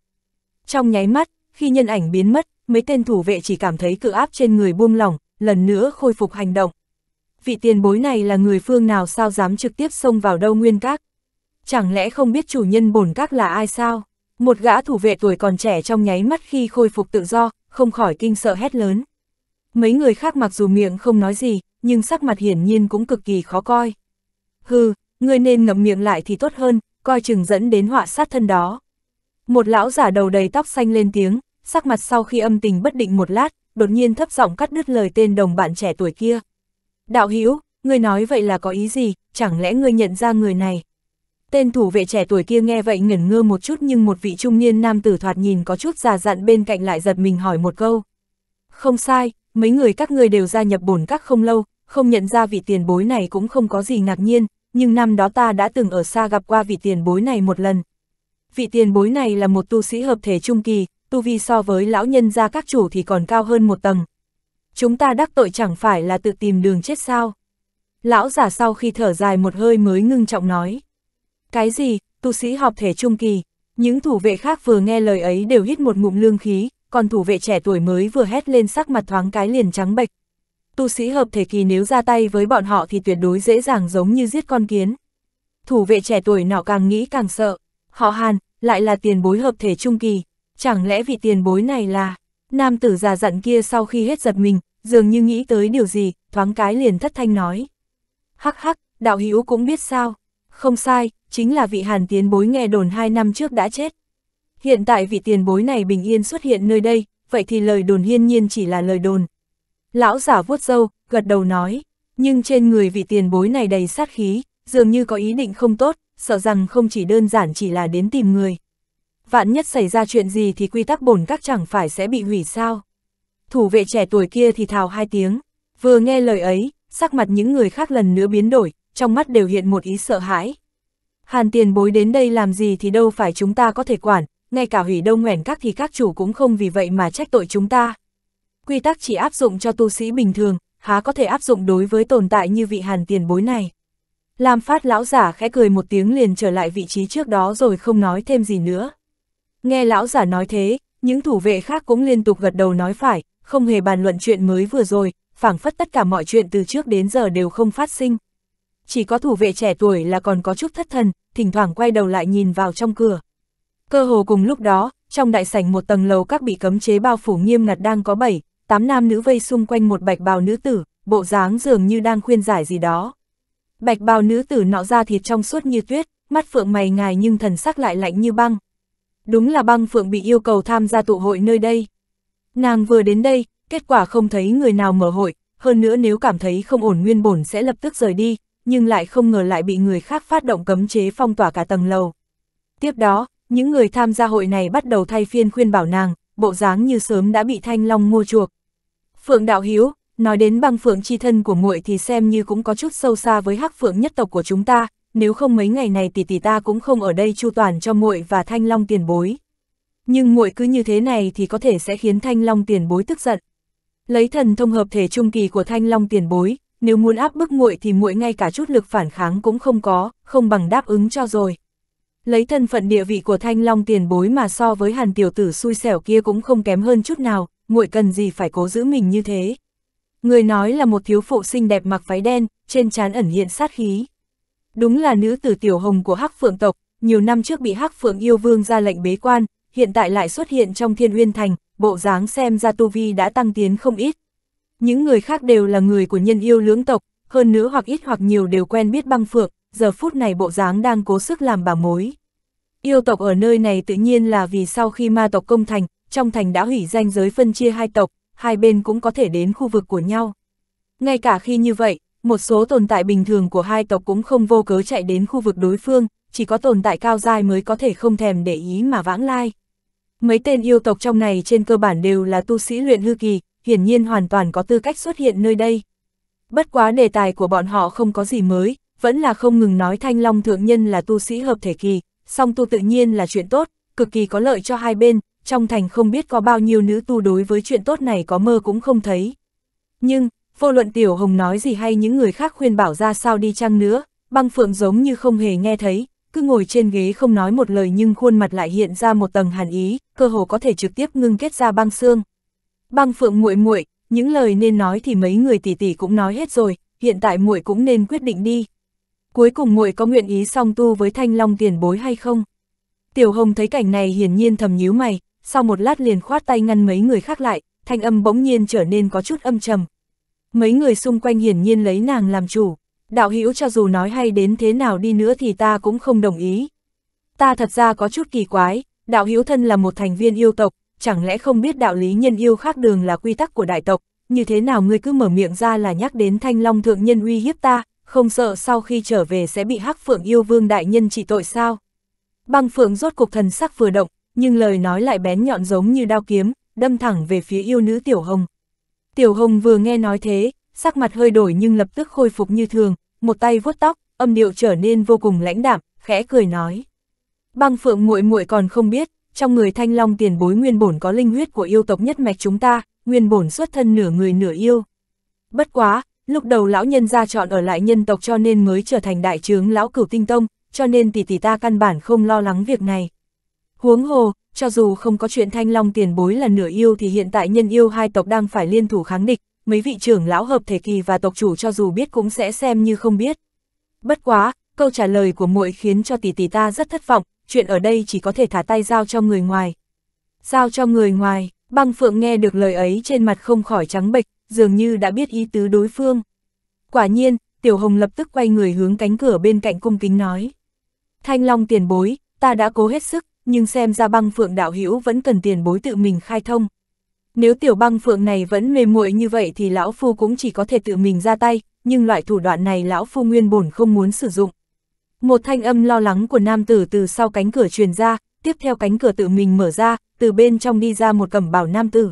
Trong nháy mắt, khi nhân ảnh biến mất, mấy tên thủ vệ chỉ cảm thấy cự áp trên người buông lỏng, lần nữa khôi phục hành động. Vị tiền bối này là người phương nào sao dám trực tiếp xông vào đâu nguyên các? Chẳng lẽ không biết chủ nhân bổn các là ai sao? Một gã thủ vệ tuổi còn trẻ trong nháy mắt khi khôi phục tự do, không khỏi kinh sợ hét lớn. Mấy người khác mặc dù miệng không nói gì, nhưng sắc mặt hiển nhiên cũng cực kỳ khó coi. Hừ, ngươi nên ngậm miệng lại thì tốt hơn, coi chừng dẫn đến họa sát thân đó. Một lão giả đầu đầy tóc xanh lên tiếng, sắc mặt sau khi âm tình bất định một lát, đột nhiên thấp giọng cắt đứt lời tên đồng bạn trẻ tuổi kia. Đạo Hữu ngươi nói vậy là có ý gì, chẳng lẽ ngươi nhận ra người này, Tên thủ vệ trẻ tuổi kia nghe vậy ngẩn ngơ một chút nhưng một vị trung niên nam tử thoạt nhìn có chút già dặn bên cạnh lại giật mình hỏi một câu. Không sai, mấy người các ngươi đều gia nhập bổn các không lâu, không nhận ra vị tiền bối này cũng không có gì ngạc nhiên, nhưng năm đó ta đã từng ở xa gặp qua vị tiền bối này một lần. Vị tiền bối này là một tu sĩ hợp thể trung kỳ, tu vi so với lão nhân gia các chủ thì còn cao hơn một tầng. Chúng ta đắc tội chẳng phải là tự tìm đường chết sao. Lão giả sau khi thở dài một hơi mới ngưng trọng nói. Cái gì, tu sĩ họp thể trung kỳ, những thủ vệ khác vừa nghe lời ấy đều hít một ngụm lương khí, còn thủ vệ trẻ tuổi mới vừa hét lên sắc mặt thoáng cái liền trắng bệch. Tu sĩ hợp thể kỳ nếu ra tay với bọn họ thì tuyệt đối dễ dàng giống như giết con kiến. Thủ vệ trẻ tuổi nọ càng nghĩ càng sợ, họ Hàn, lại là tiền bối hợp thể trung kỳ, chẳng lẽ vị tiền bối này là... Nam tử già dặn kia sau khi hết giật mình, dường như nghĩ tới điều gì, thoáng cái liền thất thanh nói. Hắc hắc, đạo hữu cũng biết sao, không sai, chính là vị hàn tiến bối nghe đồn hai năm trước đã chết. Hiện tại vị tiền bối này bình yên xuất hiện nơi đây, vậy thì lời đồn hiên nhiên chỉ là lời đồn. Lão giả vuốt râu gật đầu nói, nhưng trên người vị tiền bối này đầy sát khí, dường như có ý định không tốt, sợ rằng không chỉ đơn giản chỉ là đến tìm người. Vạn nhất xảy ra chuyện gì thì quy tắc bổn các chẳng phải sẽ bị hủy sao. Thủ vệ trẻ tuổi kia thì thào hai tiếng, vừa nghe lời ấy, sắc mặt những người khác lần nữa biến đổi, trong mắt đều hiện một ý sợ hãi. Hàn tiền bối đến đây làm gì thì đâu phải chúng ta có thể quản, ngay cả hủy đông nguyện các thì các chủ cũng không vì vậy mà trách tội chúng ta. Quy tắc chỉ áp dụng cho tu sĩ bình thường, há có thể áp dụng đối với tồn tại như vị hàn tiền bối này. Lam phát lão giả khẽ cười một tiếng liền trở lại vị trí trước đó rồi không nói thêm gì nữa. Nghe lão giả nói thế, những thủ vệ khác cũng liên tục gật đầu nói phải, không hề bàn luận chuyện mới vừa rồi, phảng phất tất cả mọi chuyện từ trước đến giờ đều không phát sinh chỉ có thủ vệ trẻ tuổi là còn có chút thất thần, thỉnh thoảng quay đầu lại nhìn vào trong cửa. Cơ hồ cùng lúc đó, trong đại sảnh một tầng lầu các bị cấm chế bao phủ nghiêm ngặt đang có 7, 8 nam nữ vây xung quanh một bạch bào nữ tử, bộ dáng dường như đang khuyên giải gì đó. Bạch bào nữ tử nọ ra thịt trong suốt như tuyết, mắt phượng mày ngài nhưng thần sắc lại lạnh như băng. Đúng là băng phượng bị yêu cầu tham gia tụ hội nơi đây. Nàng vừa đến đây, kết quả không thấy người nào mở hội, hơn nữa nếu cảm thấy không ổn nguyên bổn sẽ lập tức rời đi, nhưng lại không ngờ lại bị người khác phát động cấm chế phong tỏa cả tầng lầu. Tiếp đó, những người tham gia hội này bắt đầu thay phiên khuyên bảo nàng, bộ dáng như sớm đã bị thanh long mua chuộc. Phượng Đạo Hiếu, nói đến băng phượng chi thân của muội thì xem như cũng có chút sâu xa với hắc phượng nhất tộc của chúng ta, nếu không mấy ngày này tỷ tỷ ta cũng không ở đây chu toàn cho muội và thanh long tiền bối. Nhưng muội cứ như thế này thì có thể sẽ khiến thanh long tiền bối tức giận. Lấy thần thông hợp thể trung kỳ của thanh long tiền bối, nếu muốn áp bức muội thì muội ngay cả chút lực phản kháng cũng không có, không bằng đáp ứng cho rồi. Lấy thân phận địa vị của Thanh Long tiền bối mà so với Hàn tiểu tử xui xẻo kia cũng không kém hơn chút nào, muội cần gì phải cố giữ mình như thế. Người nói là một thiếu phụ xinh đẹp mặc váy đen, trên trán ẩn hiện sát khí. Đúng là nữ tử tiểu hồng của Hắc Phượng tộc, nhiều năm trước bị Hắc Phượng yêu vương ra lệnh bế quan, hiện tại lại xuất hiện trong Thiên Uyên thành, bộ dáng xem ra tu vi đã tăng tiến không ít những người khác đều là người của nhân yêu lưỡng tộc, hơn nữa hoặc ít hoặc nhiều đều quen biết băng phượng, giờ phút này bộ dáng đang cố sức làm bà mối. Yêu tộc ở nơi này tự nhiên là vì sau khi ma tộc công thành, trong thành đã hủy danh giới phân chia hai tộc, hai bên cũng có thể đến khu vực của nhau. Ngay cả khi như vậy, một số tồn tại bình thường của hai tộc cũng không vô cớ chạy đến khu vực đối phương, chỉ có tồn tại cao dai mới có thể không thèm để ý mà vãng lai. Mấy tên yêu tộc trong này trên cơ bản đều là tu sĩ luyện hư kỳ, hiển nhiên hoàn toàn có tư cách xuất hiện nơi đây. Bất quá đề tài của bọn họ không có gì mới, vẫn là không ngừng nói Thanh Long Thượng Nhân là tu sĩ hợp thể kỳ, song tu tự nhiên là chuyện tốt, cực kỳ có lợi cho hai bên, trong thành không biết có bao nhiêu nữ tu đối với chuyện tốt này có mơ cũng không thấy. Nhưng, vô luận Tiểu Hồng nói gì hay những người khác khuyên bảo ra sao đi chăng nữa, băng phượng giống như không hề nghe thấy, cứ ngồi trên ghế không nói một lời nhưng khuôn mặt lại hiện ra một tầng hàn ý, cơ hồ có thể trực tiếp ngưng kết ra băng xương. Băng Phượng muội muội, những lời nên nói thì mấy người tỷ tỷ cũng nói hết rồi, hiện tại muội cũng nên quyết định đi. Cuối cùng muội có nguyện ý song tu với Thanh Long tiền bối hay không? Tiểu Hồng thấy cảnh này hiển nhiên thầm nhíu mày, sau một lát liền khoát tay ngăn mấy người khác lại, thanh âm bỗng nhiên trở nên có chút âm trầm. Mấy người xung quanh hiển nhiên lấy nàng làm chủ, đạo hữu cho dù nói hay đến thế nào đi nữa thì ta cũng không đồng ý. Ta thật ra có chút kỳ quái, đạo hữu thân là một thành viên yêu tộc, chẳng lẽ không biết đạo lý nhân yêu khác đường là quy tắc của đại tộc, như thế nào ngươi cứ mở miệng ra là nhắc đến thanh long thượng nhân uy hiếp ta, không sợ sau khi trở về sẽ bị hắc phượng yêu vương đại nhân trị tội sao? Băng phượng rốt cục thần sắc vừa động, nhưng lời nói lại bén nhọn giống như đao kiếm, đâm thẳng về phía yêu nữ Tiểu Hồng. Tiểu Hồng vừa nghe nói thế, sắc mặt hơi đổi nhưng lập tức khôi phục như thường, một tay vuốt tóc, âm điệu trở nên vô cùng lãnh đạm, khẽ cười nói. Băng phượng muội muội còn không biết, trong người thanh long tiền bối nguyên bổn có linh huyết của yêu tộc nhất mạch chúng ta, nguyên bổn xuất thân nửa người nửa yêu. Bất quá, lúc đầu lão nhân ra chọn ở lại nhân tộc cho nên mới trở thành đại trướng lão cửu tinh tông, cho nên tỷ tỷ ta căn bản không lo lắng việc này. Huống hồ, cho dù không có chuyện thanh long tiền bối là nửa yêu thì hiện tại nhân yêu hai tộc đang phải liên thủ kháng địch, mấy vị trưởng lão hợp thể kỳ và tộc chủ cho dù biết cũng sẽ xem như không biết. Bất quá, câu trả lời của muội khiến cho tỷ tỷ ta rất thất vọng, chuyện ở đây chỉ có thể thả tay giao cho người ngoài. Giao cho người ngoài, băng phượng nghe được lời ấy trên mặt không khỏi trắng bệch, dường như đã biết ý tứ đối phương. Quả nhiên, Tiểu Hồng lập tức quay người hướng cánh cửa bên cạnh cung kính nói. Thanh Long tiền bối, ta đã cố hết sức, nhưng xem ra băng phượng đạo hữu vẫn cần tiền bối tự mình khai thông. Nếu tiểu băng phượng này vẫn mềm muội như vậy thì lão phu cũng chỉ có thể tự mình ra tay, nhưng loại thủ đoạn này lão phu nguyên bổn không muốn sử dụng. Một thanh âm lo lắng của nam tử từ sau cánh cửa truyền ra, tiếp theo cánh cửa tự mình mở ra, từ bên trong đi ra một cẩm bảo nam tử.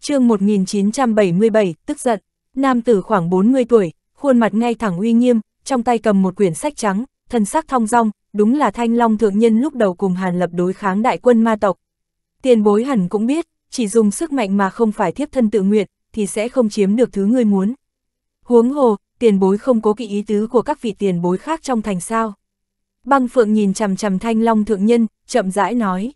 chương 1977, tức giận, nam tử khoảng 40 tuổi, khuôn mặt ngay thẳng uy nghiêm, trong tay cầm một quyển sách trắng, thân sắc thong dong, đúng là thanh long thượng nhân lúc đầu cùng hàn lập đối kháng đại quân ma tộc. Tiền bối hẳn cũng biết, chỉ dùng sức mạnh mà không phải thiếp thân tự nguyện, thì sẽ không chiếm được thứ ngươi muốn huống hồ, tiền bối không cố kỵ ý tứ của các vị tiền bối khác trong thành sao. Băng Phượng nhìn chằm chằm Thanh Long Thượng Nhân, chậm rãi nói.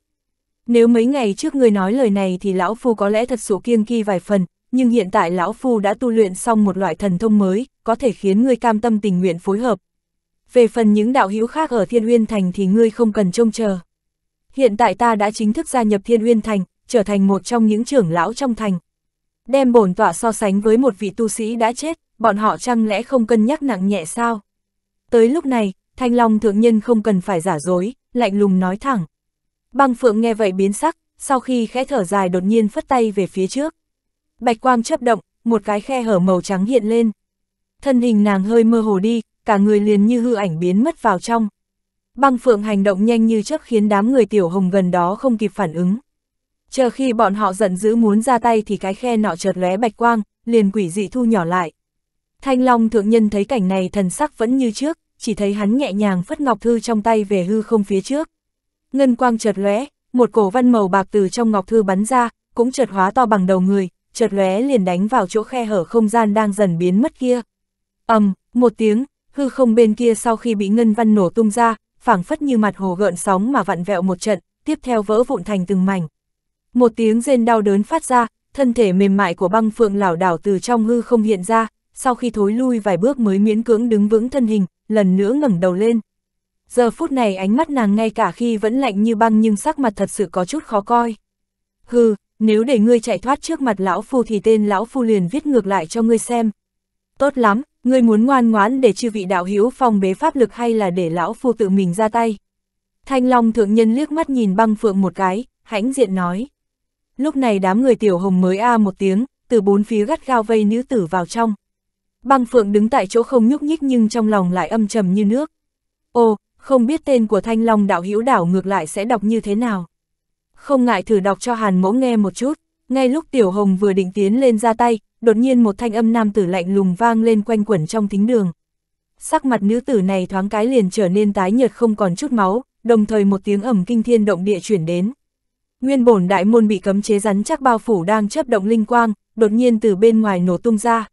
Nếu mấy ngày trước người nói lời này thì Lão Phu có lẽ thật sự kiêng kỳ vài phần, nhưng hiện tại Lão Phu đã tu luyện xong một loại thần thông mới, có thể khiến ngươi cam tâm tình nguyện phối hợp. Về phần những đạo hữu khác ở Thiên Uyên Thành thì ngươi không cần trông chờ. Hiện tại ta đã chính thức gia nhập Thiên Uyên Thành, trở thành một trong những trưởng lão trong thành. Đem bổn tọa so sánh với một vị tu sĩ đã chết, bọn họ chăng lẽ không cân nhắc nặng nhẹ sao? Tới lúc này, Thanh Long thượng nhân không cần phải giả dối, lạnh lùng nói thẳng. Băng Phượng nghe vậy biến sắc, sau khi khẽ thở dài đột nhiên phất tay về phía trước. Bạch quang chấp động, một cái khe hở màu trắng hiện lên. Thân hình nàng hơi mơ hồ đi, cả người liền như hư ảnh biến mất vào trong. Băng Phượng hành động nhanh như chớp khiến đám người tiểu hồng gần đó không kịp phản ứng. Chờ khi bọn họ giận dữ muốn ra tay thì cái khe nọ chợt lóe bạch quang, liền quỷ dị thu nhỏ lại. Thanh Long thượng nhân thấy cảnh này thần sắc vẫn như trước, chỉ thấy hắn nhẹ nhàng phất ngọc thư trong tay về hư không phía trước. Ngân quang chợt lóe, một cổ văn màu bạc từ trong ngọc thư bắn ra, cũng chợt hóa to bằng đầu người, chợt lóe liền đánh vào chỗ khe hở không gian đang dần biến mất kia. Ầm, um, một tiếng, hư không bên kia sau khi bị ngân văn nổ tung ra, phảng phất như mặt hồ gợn sóng mà vặn vẹo một trận, tiếp theo vỡ vụn thành từng mảnh. Một tiếng rên đau đớn phát ra, thân thể mềm mại của băng phượng lảo đảo từ trong hư không hiện ra, sau khi thối lui vài bước mới miễn cưỡng đứng vững thân hình, lần nữa ngẩng đầu lên. Giờ phút này ánh mắt nàng ngay cả khi vẫn lạnh như băng nhưng sắc mặt thật sự có chút khó coi. Hừ, nếu để ngươi chạy thoát trước mặt lão phu thì tên lão phu liền viết ngược lại cho ngươi xem. Tốt lắm, ngươi muốn ngoan ngoãn để chư vị đạo hữu phòng bế pháp lực hay là để lão phu tự mình ra tay. Thanh Long thượng nhân liếc mắt nhìn băng phượng một cái, hãnh diện nói. Lúc này đám người tiểu hồng mới a à một tiếng, từ bốn phía gắt gao vây nữ tử vào trong. Băng Phượng đứng tại chỗ không nhúc nhích nhưng trong lòng lại âm trầm như nước. Ô, không biết tên của Thanh Long đạo hữu đảo ngược lại sẽ đọc như thế nào. Không ngại thử đọc cho Hàn Mẫu nghe một chút. Ngay lúc Tiểu Hồng vừa định tiến lên ra tay, đột nhiên một thanh âm nam tử lạnh lùng vang lên quanh quẩn trong thính đường. Sắc mặt nữ tử này thoáng cái liền trở nên tái nhợt không còn chút máu, đồng thời một tiếng ẩm kinh thiên động địa chuyển đến. Nguyên bổn đại môn bị cấm chế rắn chắc bao phủ đang chớp động linh quang, đột nhiên từ bên ngoài nổ tung ra,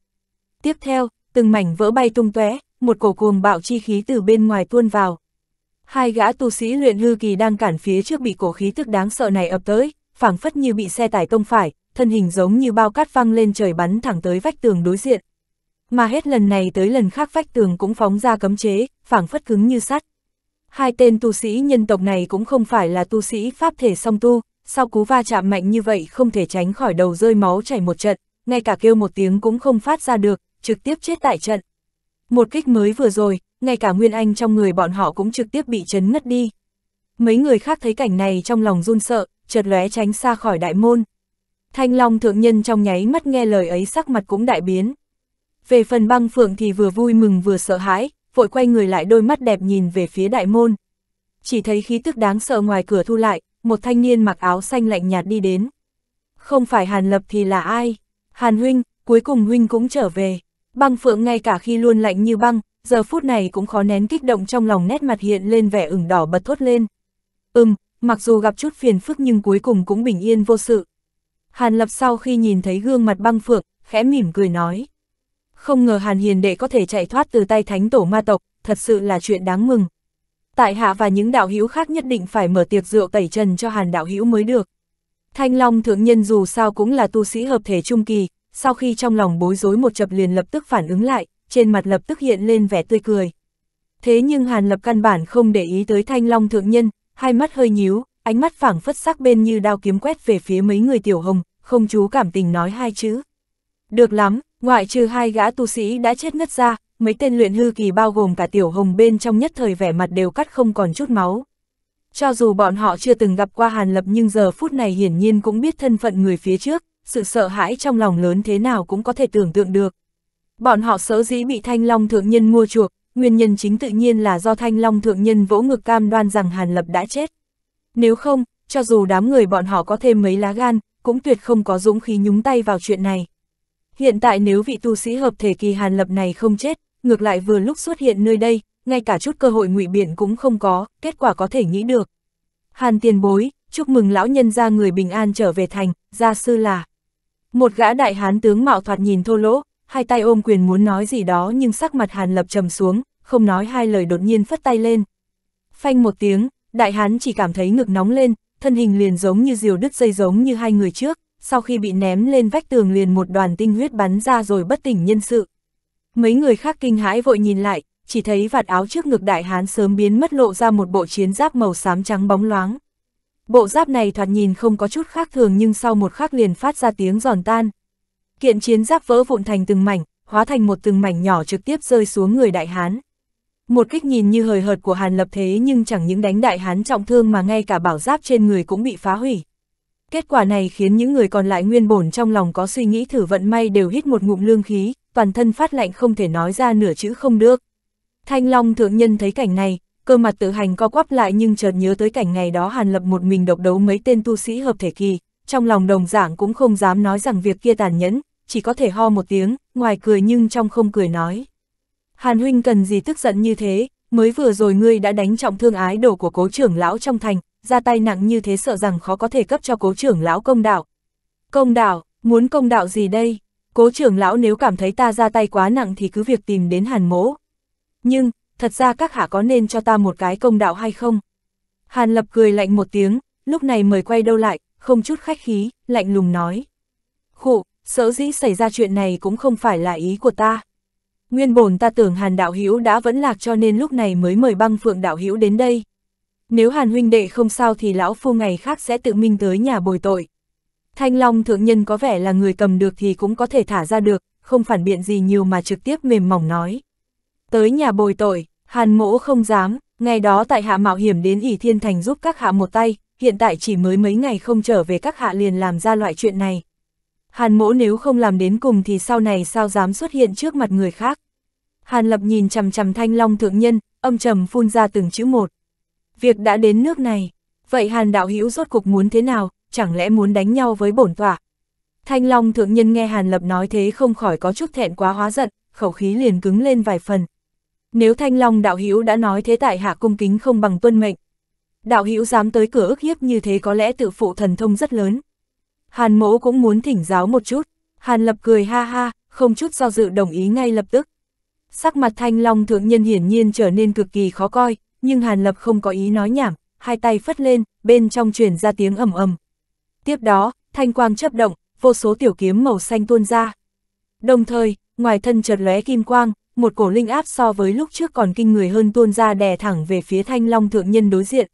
Tiếp theo, từng mảnh vỡ bay tung tóe, một cổ cuồng bạo chi khí từ bên ngoài tuôn vào. Hai gã tu sĩ luyện hư kỳ đang cản phía trước bị cổ khí tức đáng sợ này ập tới, phảng phất như bị xe tải tông phải, thân hình giống như bao cát văng lên trời bắn thẳng tới vách tường đối diện. Mà hết lần này tới lần khác vách tường cũng phóng ra cấm chế, phảng phất cứng như sắt. Hai tên tu sĩ nhân tộc này cũng không phải là tu sĩ pháp thể song tu, sau cú va chạm mạnh như vậy không thể tránh khỏi đầu rơi máu chảy một trận, ngay cả kêu một tiếng cũng không phát ra được, trực tiếp chết tại trận. Một kích mới vừa rồi, ngay cả Nguyên Anh trong người bọn họ cũng trực tiếp bị chấn ngất đi. Mấy người khác thấy cảnh này trong lòng run sợ, chợt lóe tránh xa khỏi đại môn. Thanh Long thượng nhân trong nháy mắt nghe lời ấy sắc mặt cũng đại biến. Về phần băng phượng thì vừa vui mừng vừa sợ hãi, vội quay người lại đôi mắt đẹp nhìn về phía đại môn. Chỉ thấy khí tức đáng sợ ngoài cửa thu lại, một thanh niên mặc áo xanh lạnh nhạt đi đến. Không phải Hàn Lập thì là ai? Hàn Huynh, cuối cùng Huynh cũng trở về. Băng Phượng ngay cả khi luôn lạnh như băng, giờ phút này cũng khó nén kích động trong lòng nét mặt hiện lên vẻ ửng đỏ bật thốt lên. Ừm, mặc dù gặp chút phiền phức nhưng cuối cùng cũng bình yên vô sự. Hàn Lập sau khi nhìn thấy gương mặt băng Phượng, khẽ mỉm cười nói. Không ngờ Hàn Hiền Đệ có thể chạy thoát từ tay thánh tổ ma tộc, thật sự là chuyện đáng mừng. Tại hạ và những đạo hữu khác nhất định phải mở tiệc rượu tẩy trần cho Hàn đạo hữu mới được. Thanh Long thượng nhân dù sao cũng là tu sĩ hợp thể trung kỳ, sau khi trong lòng bối rối một chập liền lập tức phản ứng lại, trên mặt lập tức hiện lên vẻ tươi cười. Thế nhưng Hàn Lập căn bản không để ý tới thanh long thượng nhân, hai mắt hơi nhíu, ánh mắt phảng phất sắc bên như đao kiếm quét về phía mấy người tiểu hồng, không chú cảm tình nói hai chữ. Được lắm, ngoại trừ hai gã tu sĩ đã chết ngất ra, mấy tên luyện hư kỳ bao gồm cả tiểu hồng bên trong nhất thời vẻ mặt đều cắt không còn chút máu. Cho dù bọn họ chưa từng gặp qua Hàn Lập nhưng giờ phút này hiển nhiên cũng biết thân phận người phía trước, sự sợ hãi trong lòng lớn thế nào cũng có thể tưởng tượng được. Bọn họ sớ dĩ bị Thanh Long Thượng Nhân mua chuộc, nguyên nhân chính tự nhiên là do Thanh Long Thượng Nhân vỗ ngực cam đoan rằng Hàn Lập đã chết. Nếu không, cho dù đám người bọn họ có thêm mấy lá gan, cũng tuyệt không có dũng khí nhúng tay vào chuyện này. Hiện tại nếu vị tu sĩ hợp thể kỳ Hàn Lập này không chết, ngược lại vừa lúc xuất hiện nơi đây, ngay cả chút cơ hội ngụy biện cũng không có, kết quả có thể nghĩ được. Hàn tiền bối, chúc mừng lão nhân ra người bình an trở về thành, gia sư là... Một gã đại hán tướng mạo thoạt nhìn thô lỗ, hai tay ôm quyền muốn nói gì đó nhưng sắc mặt Hàn Lập trầm xuống, không nói hai lời đột nhiên phất tay lên. Phanh một tiếng, đại hán chỉ cảm thấy ngực nóng lên, thân hình liền giống như diều đứt dây giống như hai người trước, sau khi bị ném lên vách tường liền một đoàn tinh huyết bắn ra rồi bất tỉnh nhân sự. Mấy người khác kinh hãi vội nhìn lại, chỉ thấy vạt áo trước ngực đại hán sớm biến mất lộ ra một bộ chiến giáp màu xám trắng bóng loáng. Bộ giáp này thoạt nhìn không có chút khác thường nhưng sau một khắc liền phát ra tiếng giòn tan. Kiện chiến giáp vỡ vụn thành từng mảnh, hóa thành một từng mảnh nhỏ trực tiếp rơi xuống người đại hán. Một kích nhìn như hời hợt của Hàn Lập thế nhưng chẳng những đánh đại hán trọng thương mà ngay cả bảo giáp trên người cũng bị phá hủy. Kết quả này khiến những người còn lại nguyên bổn trong lòng có suy nghĩ thử vận may đều hít một ngụm lương khí, toàn thân phát lạnh không thể nói ra nửa chữ không được. Thanh Long thượng nhân thấy cảnh này, cơ mặt tự hành co quắp lại nhưng chợt nhớ tới cảnh ngày đó Hàn Lập một mình độc đấu mấy tên tu sĩ hợp thể kỳ, trong lòng đồng giảng cũng không dám nói rằng việc kia tàn nhẫn, chỉ có thể ho một tiếng, ngoài cười nhưng trong không cười nói. Hàn huynh cần gì tức giận như thế, mới vừa rồi ngươi đã đánh trọng thương ái đồ của cố trưởng lão trong thành, ra tay nặng như thế sợ rằng khó có thể cấp cho cố trưởng lão công đạo. Công đạo, muốn công đạo gì đây? Cố trưởng lão nếu cảm thấy ta ra tay quá nặng thì cứ việc tìm đến hàn mỗ. Nhưng, thật ra các hạ có nên cho ta một cái công đạo hay không? Hàn Lập cười lạnh một tiếng, lúc này mời quay đâu lại, không chút khách khí, lạnh lùng nói. Khụ, sở dĩ xảy ra chuyện này cũng không phải là ý của ta. Nguyên bổn ta tưởng Hàn Đạo Hữu đã vẫn lạc cho nên lúc này mới mời băng phượng Đạo Hữu đến đây. Nếu Hàn huynh đệ không sao thì lão phu ngày khác sẽ tự minh tới nhà bồi tội. Thanh Long thượng nhân có vẻ là người cầm được thì cũng có thể thả ra được, không phản biện gì nhiều mà trực tiếp mềm mỏng nói. Tới nhà bồi tội, Hàn mỗ không dám, ngày đó tại hạ mạo hiểm đến ỉ thiên thành giúp các hạ một tay, hiện tại chỉ mới mấy ngày không trở về các hạ liền làm ra loại chuyện này. Hàn mỗ nếu không làm đến cùng thì sau này sao dám xuất hiện trước mặt người khác. Hàn lập nhìn chằm chằm thanh long thượng nhân, âm trầm phun ra từng chữ một. Việc đã đến nước này, vậy hàn đạo hữu rốt cục muốn thế nào, chẳng lẽ muốn đánh nhau với bổn tọa. Thanh long thượng nhân nghe hàn lập nói thế không khỏi có chút thẹn quá hóa giận, khẩu khí liền cứng lên vài phần. Nếu Thanh Long đạo hữu đã nói thế tại hạ cung kính không bằng tuân mệnh. Đạo hữu dám tới cửa ức hiếp như thế có lẽ tự phụ thần thông rất lớn. Hàn mỗ cũng muốn thỉnh giáo một chút. Hàn lập cười ha ha, không chút do dự đồng ý ngay lập tức. Sắc mặt Thanh Long thượng nhân hiển nhiên trở nên cực kỳ khó coi, nhưng Hàn lập không có ý nói nhảm, hai tay phất lên, bên trong truyền ra tiếng ầm ầm. Tiếp đó, thanh quang chấp động, vô số tiểu kiếm màu xanh tuôn ra. Đồng thời, ngoài thân chợt lóe kim quang, một cổ linh áp so với lúc trước còn kinh người hơn tuôn ra đè thẳng về phía Thanh Long Thượng Nhân đối diện.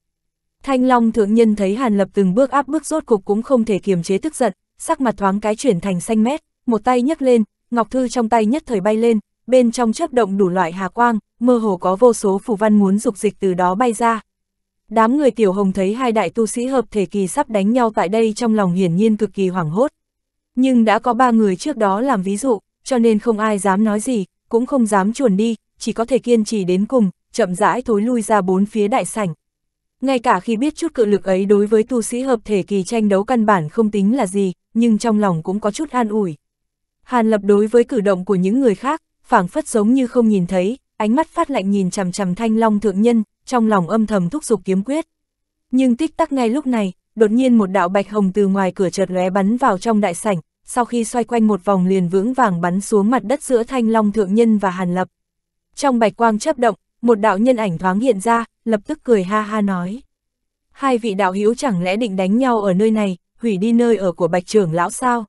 Thanh Long Thượng Nhân thấy Hàn Lập từng bước áp bước rốt cục cũng không thể kiềm chế tức giận, sắc mặt thoáng cái chuyển thành xanh mét, một tay nhấc lên, ngọc thư trong tay nhất thời bay lên, bên trong chớp động đủ loại hà quang, mơ hồ có vô số phù văn muốn dục dịch từ đó bay ra. Đám người tiểu hồng thấy hai đại tu sĩ hợp thể kỳ sắp đánh nhau tại đây trong lòng hiển nhiên cực kỳ hoảng hốt. Nhưng đã có ba người trước đó làm ví dụ, cho nên không ai dám nói gì, cũng không dám chuồn đi, chỉ có thể kiên trì đến cùng, chậm rãi thối lui ra bốn phía đại sảnh. Ngay cả khi biết chút cự lực ấy đối với tu sĩ hợp thể kỳ tranh đấu căn bản không tính là gì, nhưng trong lòng cũng có chút an ủi. Hàn lập đối với cử động của những người khác, phảng phất giống như không nhìn thấy, ánh mắt phát lạnh nhìn chằm chằm thanh long thượng nhân, trong lòng âm thầm thúc giục kiếm quyết. Nhưng tích tắc ngay lúc này, đột nhiên một đạo bạch hồng từ ngoài cửa chợt lóe bắn vào trong đại sảnh, sau khi xoay quanh một vòng liền vững vàng bắn xuống mặt đất giữa Thanh Long Thượng Nhân và Hàn Lập. Trong bạch quang chấp động, một đạo nhân ảnh thoáng hiện ra, lập tức cười ha ha nói. Hai vị đạo hữu chẳng lẽ định đánh nhau ở nơi này, hủy đi nơi ở của bạch trưởng lão sao?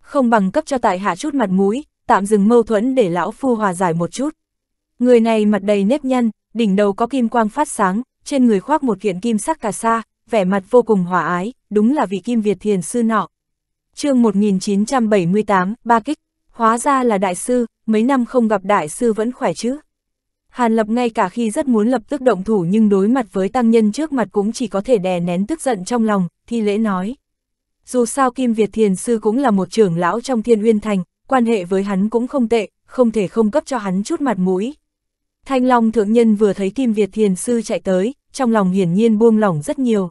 Không bằng cấp cho tại hạ chút mặt mũi, tạm dừng mâu thuẫn để lão phu hòa giải một chút. Người này mặt đầy nếp nhăn, đỉnh đầu có kim quang phát sáng, trên người khoác một kiện kim sắc cà sa, vẻ mặt vô cùng hòa ái, đúng là vị kim Việt thiền sư nọ chương 1978, ba kích, hóa ra là đại sư, mấy năm không gặp đại sư vẫn khỏe chứ. Hàn Lập ngay cả khi rất muốn lập tức động thủ nhưng đối mặt với tăng nhân trước mặt cũng chỉ có thể đè nén tức giận trong lòng, thi lễ nói. Dù sao Kim Việt Thiền Sư cũng là một trưởng lão trong Thiên Uyên Thành, quan hệ với hắn cũng không tệ, không thể không cấp cho hắn chút mặt mũi. Thanh Long Thượng Nhân vừa thấy Kim Việt Thiền Sư chạy tới, trong lòng hiển nhiên buông lỏng rất nhiều.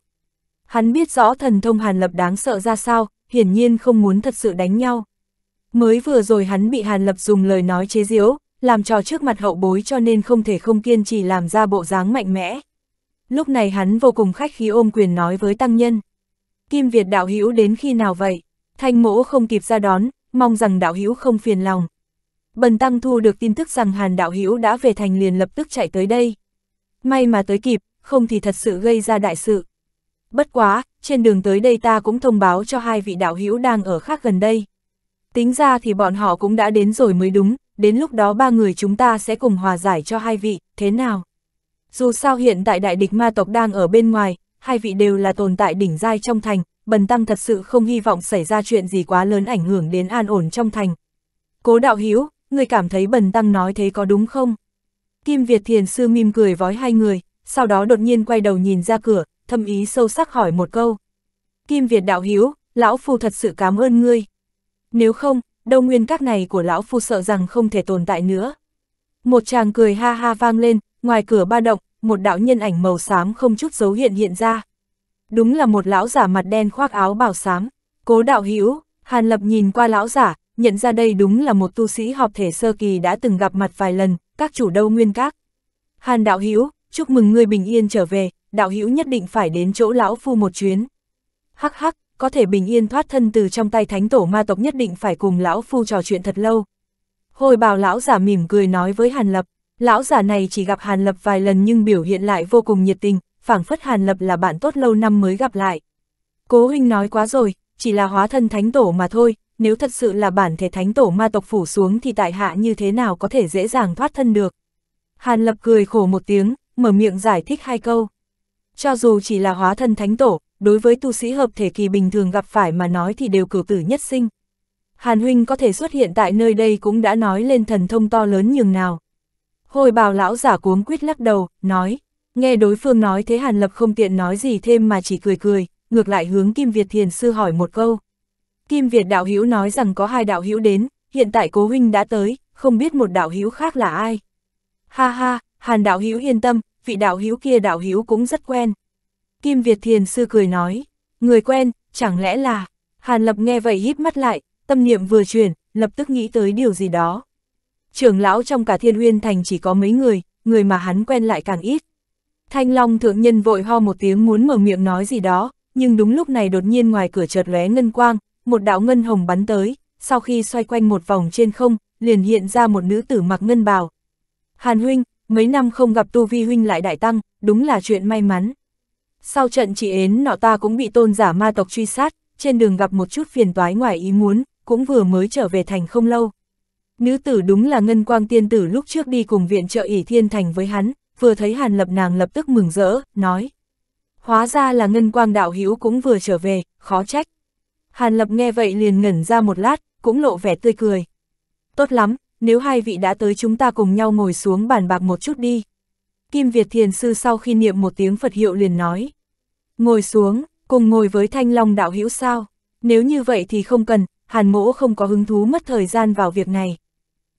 Hắn biết rõ thần thông Hàn Lập đáng sợ ra sao, hiển nhiên không muốn thật sự đánh nhau. Mới vừa rồi hắn bị Hàn Lập dùng lời nói chế giễu, làm trò trước mặt hậu bối cho nên không thể không kiên trì làm ra bộ dáng mạnh mẽ. Lúc này hắn vô cùng khách khí ôm quyền nói với tăng nhân. Kim Việt đạo hữu đến khi nào vậy? Thanh mỗ không kịp ra đón, mong rằng đạo hữu không phiền lòng. Bần tăng thu được tin tức rằng Hàn đạo hữu đã về thành liền lập tức chạy tới đây. May mà tới kịp, không thì thật sự gây ra đại sự. Bất quá, trên đường tới đây ta cũng thông báo cho hai vị đạo hữu đang ở khác gần đây. Tính ra thì bọn họ cũng đã đến rồi mới đúng, đến lúc đó ba người chúng ta sẽ cùng hòa giải cho hai vị, thế nào? Dù sao hiện tại đại địch ma tộc đang ở bên ngoài, hai vị đều là tồn tại đỉnh giai trong thành, bần tăng thật sự không hy vọng xảy ra chuyện gì quá lớn ảnh hưởng đến an ổn trong thành. Cố đạo hữu người cảm thấy bần tăng nói thế có đúng không? Kim Việt Thiền Sư mỉm cười vói hai người, sau đó đột nhiên quay đầu nhìn ra cửa, thâm ý sâu sắc hỏi một câu. Kim Việt đạo hiếu, lão phu thật sự cảm ơn ngươi. Nếu không, đông nguyên các này của lão phu sợ rằng không thể tồn tại nữa. Một chàng cười ha ha vang lên, ngoài cửa ba động, một đạo nhân ảnh màu xám không chút dấu hiện hiện ra. Đúng là một lão giả mặt đen khoác áo bào xám, cố đạo Hiếu Hàn Lập nhìn qua lão giả, nhận ra đây đúng là một tu sĩ họp thể sơ kỳ đã từng gặp mặt vài lần, các chủ đâu nguyên các. Hàn đạo Hiếu chúc mừng ngươi bình yên trở về, đạo hữu nhất định phải đến chỗ lão phu một chuyến. Hắc hắc, có thể bình yên thoát thân từ trong tay thánh tổ ma tộc nhất định phải cùng lão phu trò chuyện thật lâu. Hồi bào lão giả mỉm cười nói với Hàn Lập, lão giả này chỉ gặp Hàn Lập vài lần nhưng biểu hiện lại vô cùng nhiệt tình, phảng phất Hàn Lập là bạn tốt lâu năm mới gặp lại. Cố huynh nói quá rồi, chỉ là hóa thân thánh tổ mà thôi, nếu thật sự là bản thể thánh tổ ma tộc phủ xuống thì tại hạ như thế nào có thể dễ dàng thoát thân được. Hàn Lập cười khổ một tiếng, mở miệng giải thích hai câu. Cho dù chỉ là hóa thân thánh tổ, đối với tu sĩ hợp thể kỳ bình thường gặp phải mà nói thì đều cử tử nhất sinh. Hàn huynh có thể xuất hiện tại nơi đây cũng đã nói lên thần thông to lớn nhường nào. Hồi bào lão giả cuống quýt lắc đầu, nói, nghe đối phương nói thế Hàn Lập không tiện nói gì thêm mà chỉ cười cười, ngược lại hướng Kim Việt Thiền Sư hỏi một câu. Kim Việt đạo hữu nói rằng có hai đạo hữu đến, hiện tại cố huynh đã tới, không biết một đạo hữu khác là ai. Ha ha, Hàn đạo hữu yên tâm, vị đạo hữu kia đạo hữu cũng rất quen. Kim Việt Thiền Sư cười nói, người quen, chẳng lẽ là... Hàn Lập nghe vậy híp mắt lại, tâm niệm vừa chuyển, lập tức nghĩ tới điều gì đó. Trưởng lão trong cả thiên huyên thành chỉ có mấy người, người mà hắn quen lại càng ít. Thanh Long thượng nhân vội ho một tiếng muốn mở miệng nói gì đó, nhưng đúng lúc này đột nhiên ngoài cửa chợt lóe ngân quang, một đạo ngân hồng bắn tới, sau khi xoay quanh một vòng trên không, liền hiện ra một nữ tử mặc ngân bào. Hàn huynh, mấy năm không gặp tu vi huynh lại đại tăng, đúng là chuyện may mắn. Sau trận chị Yến nọ ta cũng bị tôn giả ma tộc truy sát, trên đường gặp một chút phiền toái ngoài ý muốn, cũng vừa mới trở về thành không lâu. Nữ tử đúng là Ngân Quang Tiên Tử lúc trước đi cùng viện trợ ỉ thiên thành với hắn, vừa thấy Hàn Lập nàng lập tức mừng rỡ, nói. Hóa ra là Ngân Quang Đạo Hữu cũng vừa trở về, khó trách. Hàn Lập nghe vậy liền ngẩn ra một lát, cũng lộ vẻ tươi cười. Tốt lắm, nếu hai vị đã tới chúng ta cùng nhau ngồi xuống bàn bạc một chút đi. Kim Việt Thiền Sư sau khi niệm một tiếng Phật hiệu liền nói. Ngồi xuống, cùng ngồi với Thanh Long Đạo Hữu sao? Nếu như vậy thì không cần, Hàn Mỗ không có hứng thú mất thời gian vào việc này.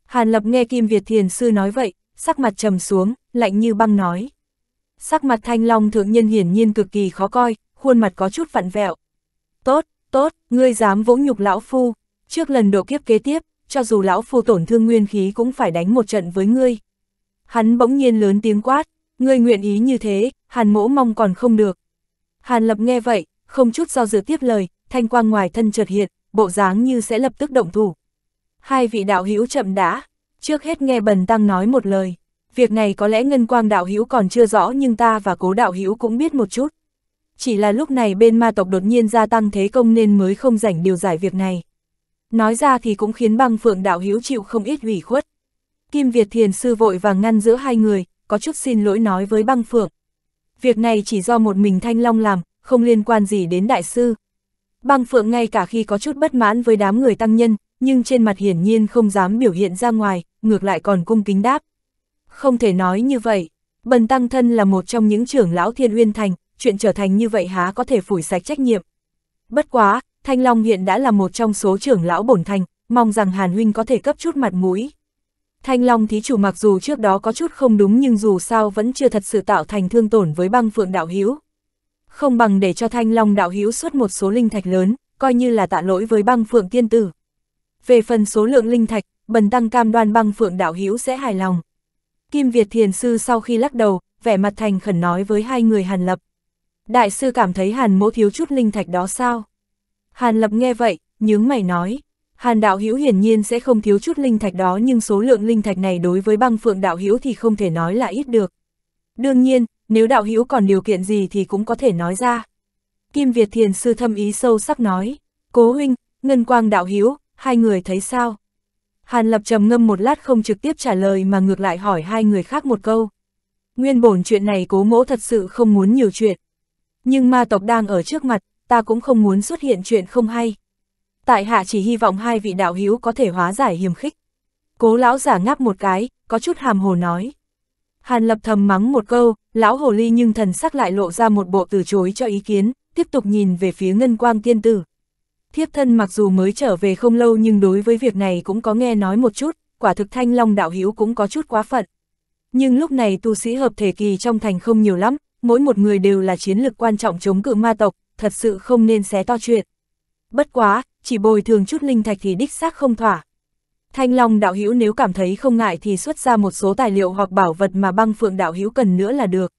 Hàn Lập nghe Kim Việt Thiền Sư nói vậy, sắc mặt trầm xuống, lạnh như băng nói. Sắc mặt Thanh Long Thượng Nhân hiển nhiên cực kỳ khó coi, khuôn mặt có chút vặn vẹo. Tốt, tốt, ngươi dám vỗ nhục lão phu, trước lần độ kiếp kế tiếp, cho dù lão phu tổn thương nguyên khí cũng phải đánh một trận với ngươi. Hắn bỗng nhiên lớn tiếng quát, ngươi nguyện ý như thế, hàn mỗ mong còn không được. Hàn lập nghe vậy, không chút do dự tiếp lời, thanh quang ngoài thân chợt hiện, bộ dáng như sẽ lập tức động thủ. Hai vị đạo hữu chậm đã, trước hết nghe bần tăng nói một lời. Việc này có lẽ ngân quang đạo hữu còn chưa rõ nhưng ta và cố đạo hữu cũng biết một chút. Chỉ là lúc này bên ma tộc đột nhiên gia tăng thế công nên mới không rảnh điều giải việc này. Nói ra thì cũng khiến băng phượng đạo hiếu chịu không ít ủy khuất. Kim Việt Thiền Sư vội vàng ngăn giữa hai người, có chút xin lỗi nói với băng phượng. Việc này chỉ do một mình Thanh Long làm, không liên quan gì đến đại sư. Băng phượng ngay cả khi có chút bất mãn với đám người tăng nhân, nhưng trên mặt hiển nhiên không dám biểu hiện ra ngoài, ngược lại còn cung kính đáp. Không thể nói như vậy, bần tăng thân là một trong những trưởng lão thiên uyên thành, chuyện trở thành như vậy há có thể phủi sạch trách nhiệm. Bất quá, Thanh Long hiện đã là một trong số trưởng lão bổn thành, mong rằng Hàn Huynh có thể cấp chút mặt mũi. Thanh Long thí chủ mặc dù trước đó có chút không đúng nhưng dù sao vẫn chưa thật sự tạo thành thương tổn với băng phượng đạo hiếu. Không bằng để cho Thanh Long đạo hiếu xuất một số linh thạch lớn, coi như là tạ lỗi với băng phượng tiên tử. Về phần số lượng linh thạch, bần tăng cam đoan băng phượng đạo hiếu sẽ hài lòng. Kim Việt Thiền Sư sau khi lắc đầu, vẻ mặt thành khẩn nói với hai người Hàn Lập. Đại sư cảm thấy Hàn mỗ thiếu chút linh thạch đó sao? Hàn Lập nghe vậy, nhướng mày nói, Hàn đạo hữu hiển nhiên sẽ không thiếu chút linh thạch đó nhưng số lượng linh thạch này đối với băng phượng đạo hữu thì không thể nói là ít được. Đương nhiên, nếu đạo hữu còn điều kiện gì thì cũng có thể nói ra. Kim Việt Thiền Sư thâm ý sâu sắc nói, cố huynh, ngân quang đạo hữu hai người thấy sao? Hàn Lập trầm ngâm một lát không trực tiếp trả lời mà ngược lại hỏi hai người khác một câu. Nguyên bổn chuyện này cố mỗ thật sự không muốn nhiều chuyện. Nhưng ma tộc đang ở trước mặt, ta cũng không muốn xuất hiện chuyện không hay. Tại hạ chỉ hy vọng hai vị đạo hữu có thể hóa giải hiểm khích. Cố lão giả ngáp một cái, có chút hàm hồ nói. Hàn lập thầm mắng một câu, lão hồ ly nhưng thần sắc lại lộ ra một bộ từ chối cho ý kiến, tiếp tục nhìn về phía ngân quang tiên tử. Thiếp thân mặc dù mới trở về không lâu nhưng đối với việc này cũng có nghe nói một chút, quả thực thanh long đạo hữu cũng có chút quá phận. Nhưng lúc này tu sĩ hợp thể kỳ trong thành không nhiều lắm, mỗi một người đều là chiến lực quan trọng chống cự ma tộc, thật sự không nên xé to chuyện. Bất quá, chỉ bồi thường chút linh thạch thì đích xác không thỏa. Thanh Long đạo hữu nếu cảm thấy không ngại thì xuất ra một số tài liệu hoặc bảo vật mà băng phượng đạo hữu cần nữa là được.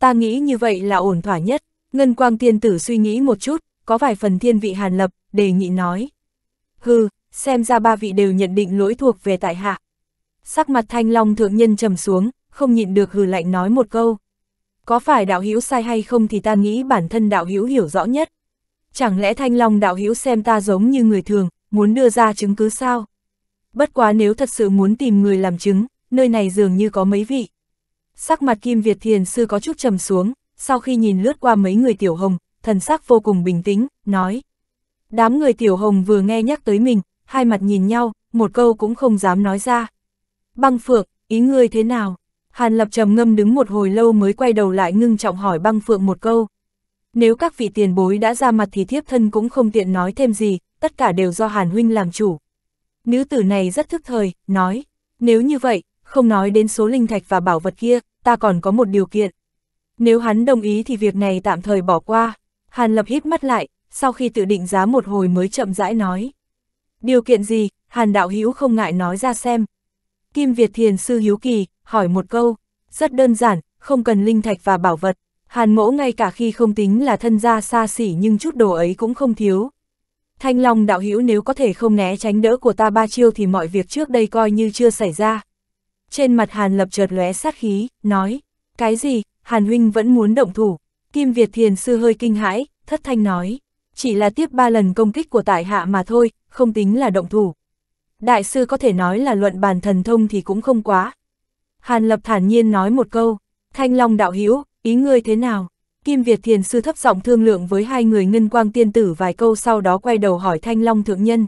Ta nghĩ như vậy là ổn thỏa nhất. Ngân Quang Tiên Tử suy nghĩ một chút, có vài phần thiên vị hàn lập, đề nghị nói. Hừ, xem ra ba vị đều nhận định lỗi thuộc về tại hạ. Sắc mặt Thanh Long thượng nhân trầm xuống, không nhịn được hừ lạnh nói một câu có phải đạo hữu sai hay không thì ta nghĩ bản thân đạo hữu hiểu rõ nhất. Chẳng lẽ thanh long đạo hữu xem ta giống như người thường, muốn đưa ra chứng cứ sao? Bất quá nếu thật sự muốn tìm người làm chứng, nơi này dường như có mấy vị. Sắc mặt Kim Việt Thiền Sư có chút trầm xuống, sau khi nhìn lướt qua mấy người tiểu hồng, thần sắc vô cùng bình tĩnh, nói. Đám người tiểu hồng vừa nghe nhắc tới mình, hai mặt nhìn nhau, một câu cũng không dám nói ra. Băng Phượng, ý ngươi thế nào? Hàn Lập trầm ngâm đứng một hồi lâu mới quay đầu lại ngưng trọng hỏi băng phượng một câu. Nếu các vị tiền bối đã ra mặt thì thiếp thân cũng không tiện nói thêm gì, tất cả đều do Hàn Huynh làm chủ. Nữ tử này rất thức thời, nói, nếu như vậy, không nói đến số linh thạch và bảo vật kia, ta còn có một điều kiện. Nếu hắn đồng ý thì việc này tạm thời bỏ qua. Hàn Lập hít mắt lại, sau khi tự định giá một hồi mới chậm rãi nói. Điều kiện gì, Hàn Đạo Hữu không ngại nói ra xem. Kim Việt Thiền Sư Hiếu Kỳ, hỏi một câu, rất đơn giản, không cần linh thạch và bảo vật, Hàn mỗ ngay cả khi không tính là thân gia xa xỉ nhưng chút đồ ấy cũng không thiếu. Thanh Long đạo hữu nếu có thể không né tránh đỡ của ta ba chiêu thì mọi việc trước đây coi như chưa xảy ra. Trên mặt Hàn lập chợt lóe sát khí, nói, cái gì, Hàn huynh vẫn muốn động thủ. Kim Việt Thiền Sư hơi kinh hãi, thất thanh nói, chỉ là tiếp ba lần công kích của tại hạ mà thôi, không tính là động thủ đại sư có thể nói là luận bàn thần thông thì cũng không quá. Hàn Lập thản nhiên nói một câu, Thanh Long đạo hữu ý ngươi thế nào? Kim Việt Thiền Sư thấp giọng thương lượng với hai người ngân quang tiên tử vài câu sau đó quay đầu hỏi Thanh Long Thượng Nhân.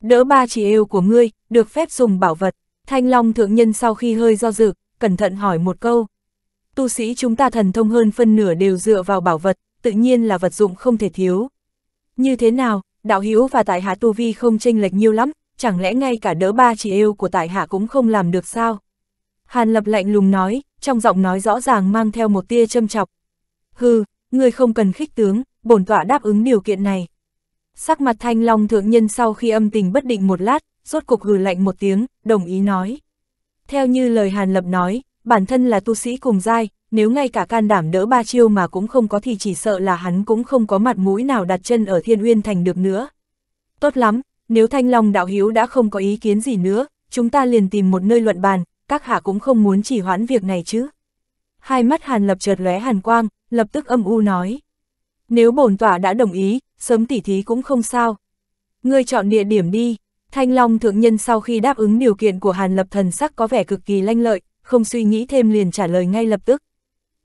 Đỡ ba chỉ yêu của ngươi, được phép dùng bảo vật. Thanh Long Thượng Nhân sau khi hơi do dự, cẩn thận hỏi một câu. Tu sĩ chúng ta thần thông hơn phân nửa đều dựa vào bảo vật, tự nhiên là vật dụng không thể thiếu. Như thế nào, đạo hữu và tại hạ tu vi không chênh lệch nhiều lắm, chẳng lẽ ngay cả đỡ ba chị yêu của tại hạ cũng không làm được sao? Hàn Lập lạnh lùng nói, trong giọng nói rõ ràng mang theo một tia châm chọc. Hừ, người không cần khích tướng, bổn tọa đáp ứng điều kiện này. Sắc mặt thanh long thượng nhân sau khi âm tình bất định một lát, rốt cục hừ lạnh một tiếng, đồng ý nói. Theo như lời Hàn Lập nói, bản thân là tu sĩ cùng giai, nếu ngay cả can đảm đỡ ba chiêu mà cũng không có thì chỉ sợ là hắn cũng không có mặt mũi nào đặt chân ở thiên uyên thành được nữa. Tốt lắm, nếu Thanh Long đạo hiếu đã không có ý kiến gì nữa, chúng ta liền tìm một nơi luận bàn, các hạ cũng không muốn chỉ hoãn việc này chứ. Hai mắt Hàn Lập chợt lóe hàn quang, lập tức âm u nói. Nếu bổn tỏa đã đồng ý, sớm tỉ thí cũng không sao. Ngươi chọn địa điểm đi. Thanh Long thượng nhân sau khi đáp ứng điều kiện của Hàn Lập thần sắc có vẻ cực kỳ lanh lợi, không suy nghĩ thêm liền trả lời ngay lập tức.